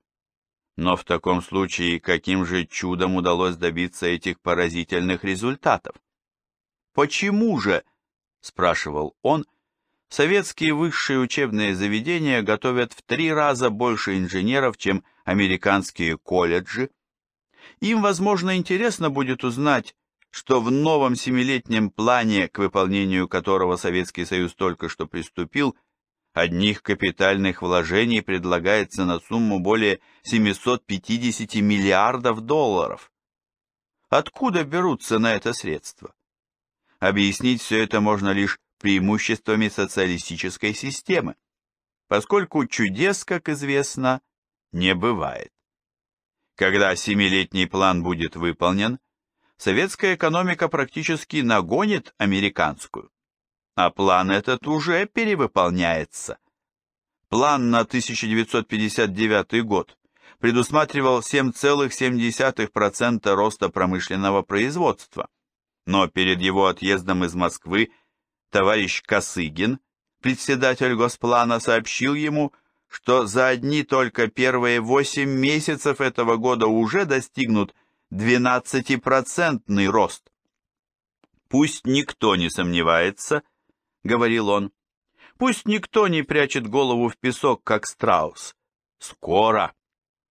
Speaker 1: Но в таком случае каким же чудом удалось добиться этих поразительных результатов? «Почему же?» – спрашивал он, советские высшие учебные заведения готовят в три раза больше инженеров, чем американские колледжи. Им, возможно, интересно будет узнать, что в новом семилетнем плане, к выполнению которого Советский Союз только что приступил, одних капитальных вложений предлагается на сумму более 750 миллиардов долларов. Откуда берутся на это средства? Объяснить все это можно лишь преимуществами социалистической системы, поскольку чудес, как известно, не бывает. Когда семилетний план будет выполнен, советская экономика практически нагонит американскую, а план этот уже перевыполняется. План на 1959 год предусматривал 7,7% роста промышленного производства, но перед его отъездом из Москвы – Товарищ Косыгин, председатель Госплана, сообщил ему, что за одни только первые 8 месяцев этого года уже достигнут 12 рост. «Пусть никто не сомневается», — говорил он, — «пусть никто не прячет голову в песок, как страус. Скоро,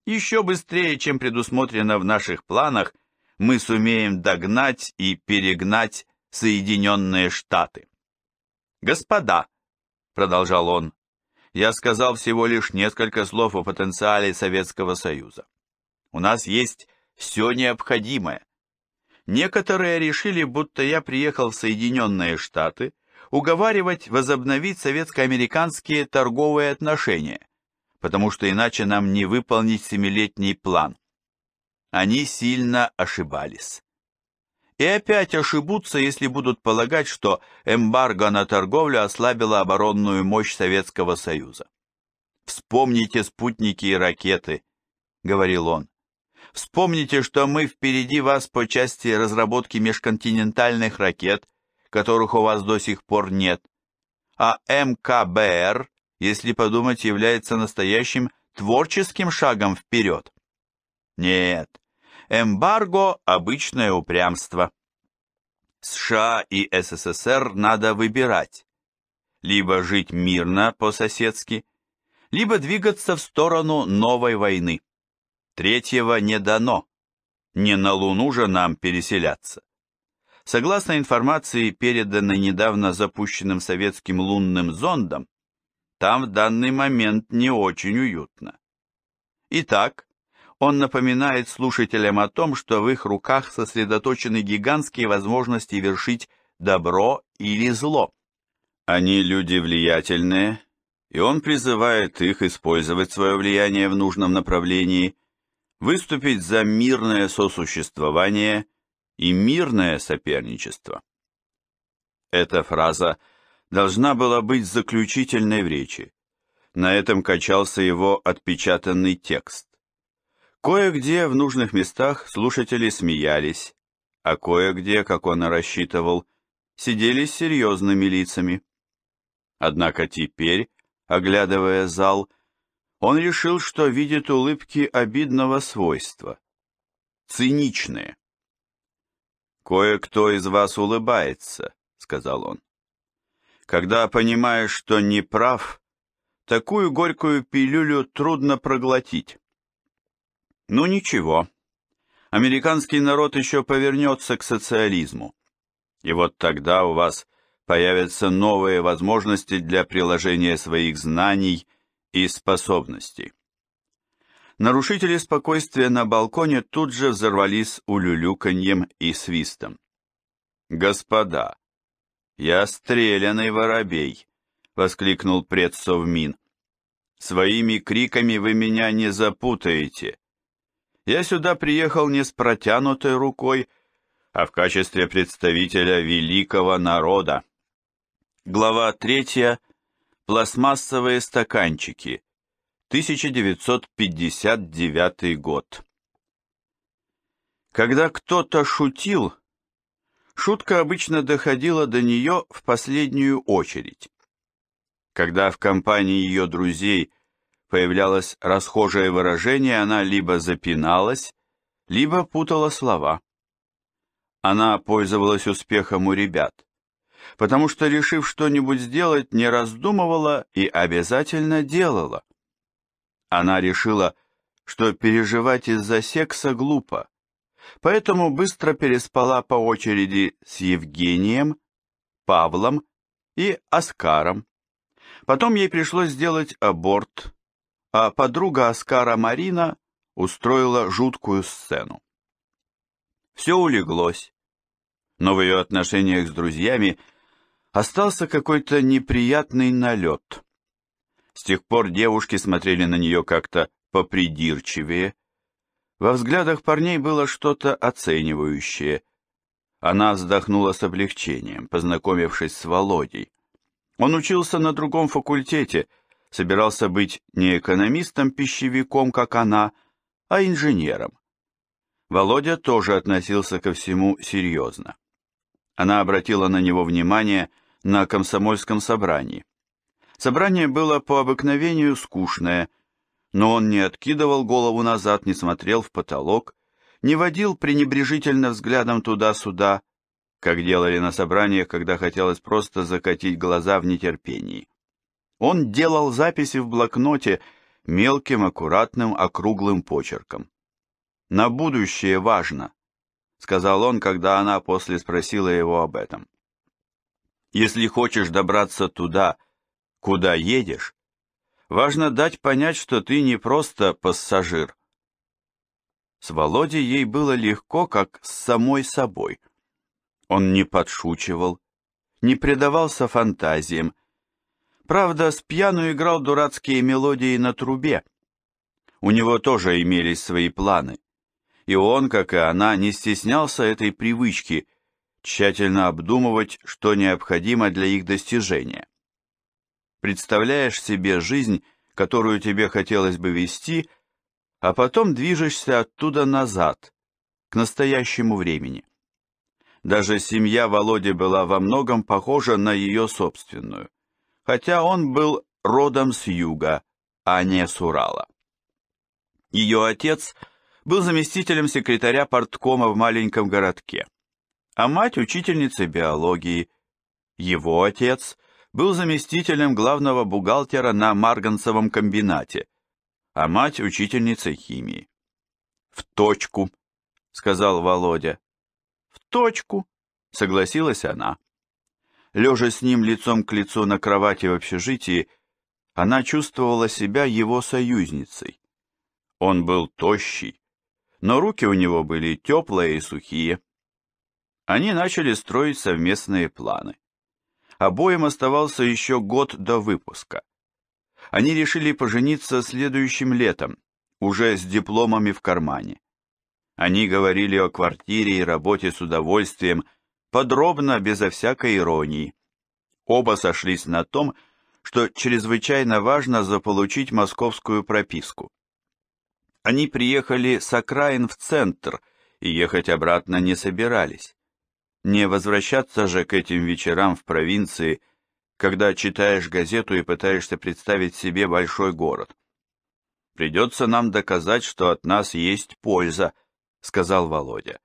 Speaker 1: еще быстрее, чем предусмотрено в наших планах, мы сумеем догнать и перегнать Соединенные Штаты». «Господа!» — продолжал он. «Я сказал всего лишь несколько слов о потенциале Советского Союза. У нас есть все необходимое. Некоторые решили, будто я приехал в Соединенные Штаты уговаривать возобновить советско-американские торговые отношения, потому что иначе нам не выполнить семилетний план. Они сильно ошибались и опять ошибутся, если будут полагать, что эмбарго на торговлю ослабило оборонную мощь Советского Союза. «Вспомните спутники и ракеты», — говорил он. «Вспомните, что мы впереди вас по части разработки межконтинентальных ракет, которых у вас до сих пор нет. А МКБР, если подумать, является настоящим творческим шагом вперед». «Нет, Эмбарго – обычное упрямство. США и СССР надо выбирать. Либо жить мирно по-соседски, либо двигаться в сторону новой войны. Третьего не дано. Не на Луну же нам переселяться. Согласно информации, переданной недавно запущенным советским лунным зондом, там в данный момент не очень уютно. Итак, он напоминает слушателям о том, что в их руках сосредоточены гигантские возможности вершить добро или зло. Они люди влиятельные, и он призывает их использовать свое влияние в нужном направлении, выступить за мирное сосуществование и мирное соперничество. Эта фраза должна была быть заключительной в речи. На этом качался его отпечатанный текст. Кое-где в нужных местах слушатели смеялись, а кое-где, как он и рассчитывал, сидели с серьезными лицами. Однако теперь, оглядывая зал, он решил, что видит улыбки обидного свойства. Циничные. «Кое-кто из вас улыбается», — сказал он. «Когда понимаешь, что не прав, такую горькую пилюлю трудно проглотить». Ну ничего. Американский народ еще повернется к социализму. И вот тогда у вас появятся новые возможности для приложения своих знаний и способностей. Нарушители спокойствия на балконе тут же взорвались улюлюканьем и свистом. «Господа, я стреляный воробей!» — воскликнул предсовмин. «Своими криками вы меня не запутаете я сюда приехал не с протянутой рукой, а в качестве представителя великого народа. Глава 3. Пластмассовые стаканчики. 1959 год. Когда кто-то шутил, шутка обычно доходила до нее в последнюю очередь. Когда в компании ее друзей появлялось расхожее выражение, она либо запиналась, либо путала слова. Она пользовалась успехом у ребят, потому что, решив что-нибудь сделать, не раздумывала и обязательно делала. Она решила, что переживать из-за секса глупо, поэтому быстро переспала по очереди с Евгением, Павлом и Оскаром. Потом ей пришлось сделать аборт, а подруга Оскара Марина устроила жуткую сцену. Все улеглось, но в ее отношениях с друзьями остался какой-то неприятный налет. С тех пор девушки смотрели на нее как-то попридирчивее. Во взглядах парней было что-то оценивающее. Она вздохнула с облегчением, познакомившись с Володей. Он учился на другом факультете – собирался быть не экономистом-пищевиком, как она, а инженером. Володя тоже относился ко всему серьезно. Она обратила на него внимание на комсомольском собрании. Собрание было по обыкновению скучное, но он не откидывал голову назад, не смотрел в потолок, не водил пренебрежительно взглядом туда-сюда, как делали на собраниях, когда хотелось просто закатить глаза в нетерпении. Он делал записи в блокноте мелким, аккуратным, округлым почерком. «На будущее важно», — сказал он, когда она после спросила его об этом. «Если хочешь добраться туда, куда едешь, важно дать понять, что ты не просто пассажир». С Володей ей было легко, как с самой собой. Он не подшучивал, не предавался фантазиям, Правда, с пьяну играл дурацкие мелодии на трубе. У него тоже имелись свои планы. И он, как и она, не стеснялся этой привычки тщательно обдумывать, что необходимо для их достижения. Представляешь себе жизнь, которую тебе хотелось бы вести, а потом движешься оттуда назад, к настоящему времени. Даже семья Володи была во многом похожа на ее собственную хотя он был родом с юга, а не с Урала. Ее отец был заместителем секретаря порткома в маленьком городке, а мать – учительницей биологии. Его отец был заместителем главного бухгалтера на Марганцевом комбинате, а мать – учительницей химии. «В точку», – сказал Володя. «В точку», – согласилась она. Лежа с ним лицом к лицу на кровати в общежитии, она чувствовала себя его союзницей. Он был тощий, но руки у него были теплые и сухие. Они начали строить совместные планы. Обоим оставался еще год до выпуска. Они решили пожениться следующим летом, уже с дипломами в кармане. Они говорили о квартире и работе с удовольствием, подробно, безо всякой иронии. Оба сошлись на том, что чрезвычайно важно заполучить московскую прописку. Они приехали с окраин в центр и ехать обратно не собирались. Не возвращаться же к этим вечерам в провинции, когда читаешь газету и пытаешься представить себе большой город. «Придется нам доказать, что от нас есть польза», — сказал Володя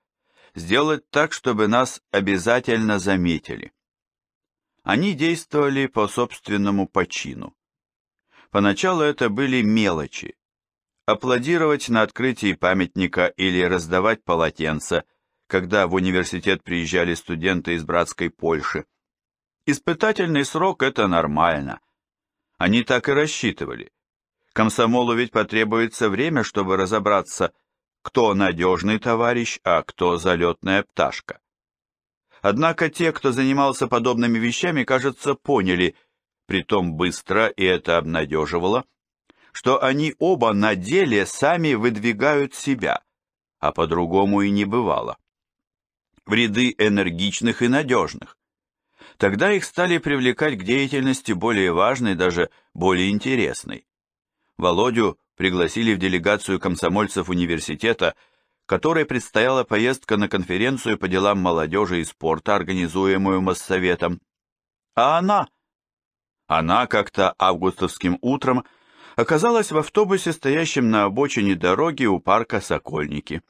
Speaker 1: сделать так, чтобы нас обязательно заметили. Они действовали по собственному почину. Поначалу это были мелочи. Аплодировать на открытии памятника или раздавать полотенца, когда в университет приезжали студенты из братской Польши. Испытательный срок – это нормально. Они так и рассчитывали. Комсомолу ведь потребуется время, чтобы разобраться – кто надежный товарищ, а кто залетная пташка. Однако те, кто занимался подобными вещами, кажется, поняли, притом быстро, и это обнадеживало, что они оба на деле сами выдвигают себя, а по-другому и не бывало. В ряды энергичных и надежных. Тогда их стали привлекать к деятельности более важной, даже более интересной. Володю пригласили в делегацию комсомольцев университета, которой предстояла поездка на конференцию по делам молодежи и спорта, организуемую Моссоветом. А она... Она как-то августовским утром оказалась в автобусе, стоящем на обочине дороги у парка Сокольники.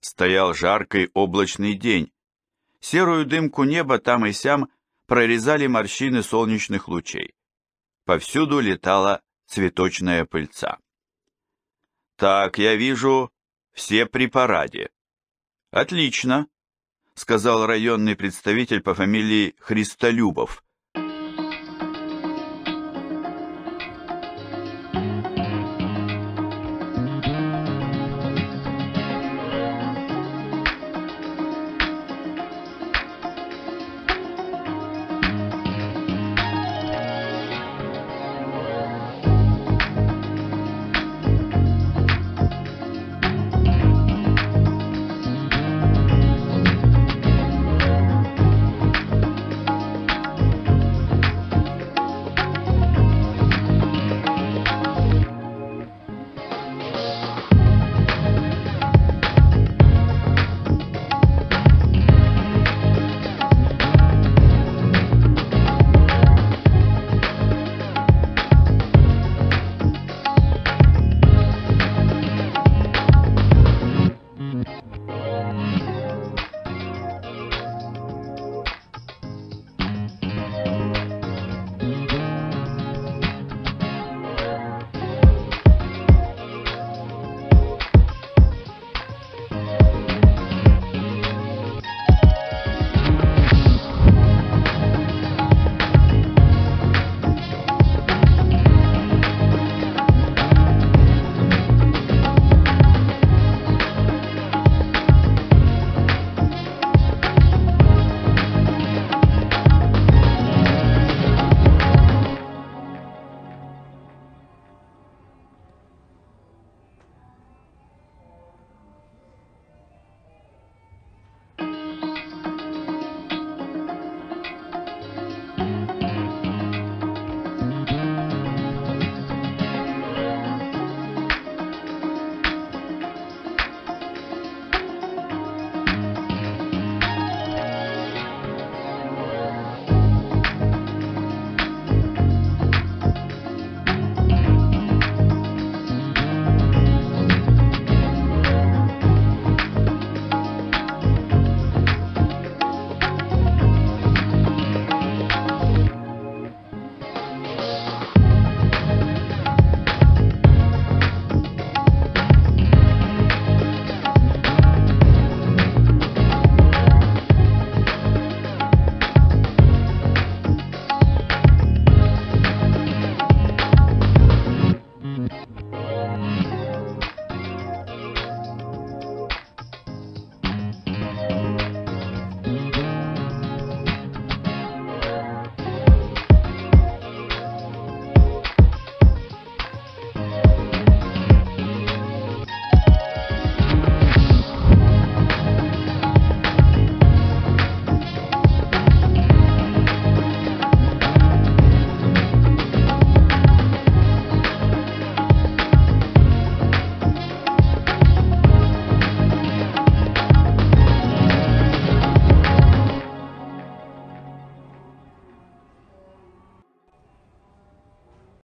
Speaker 1: Стоял жаркий облачный день. Серую дымку неба там и сям прорезали морщины солнечных лучей. Повсюду летала цветочная пыльца. «Так, я вижу, все при параде». «Отлично», — сказал районный представитель по фамилии Христолюбов,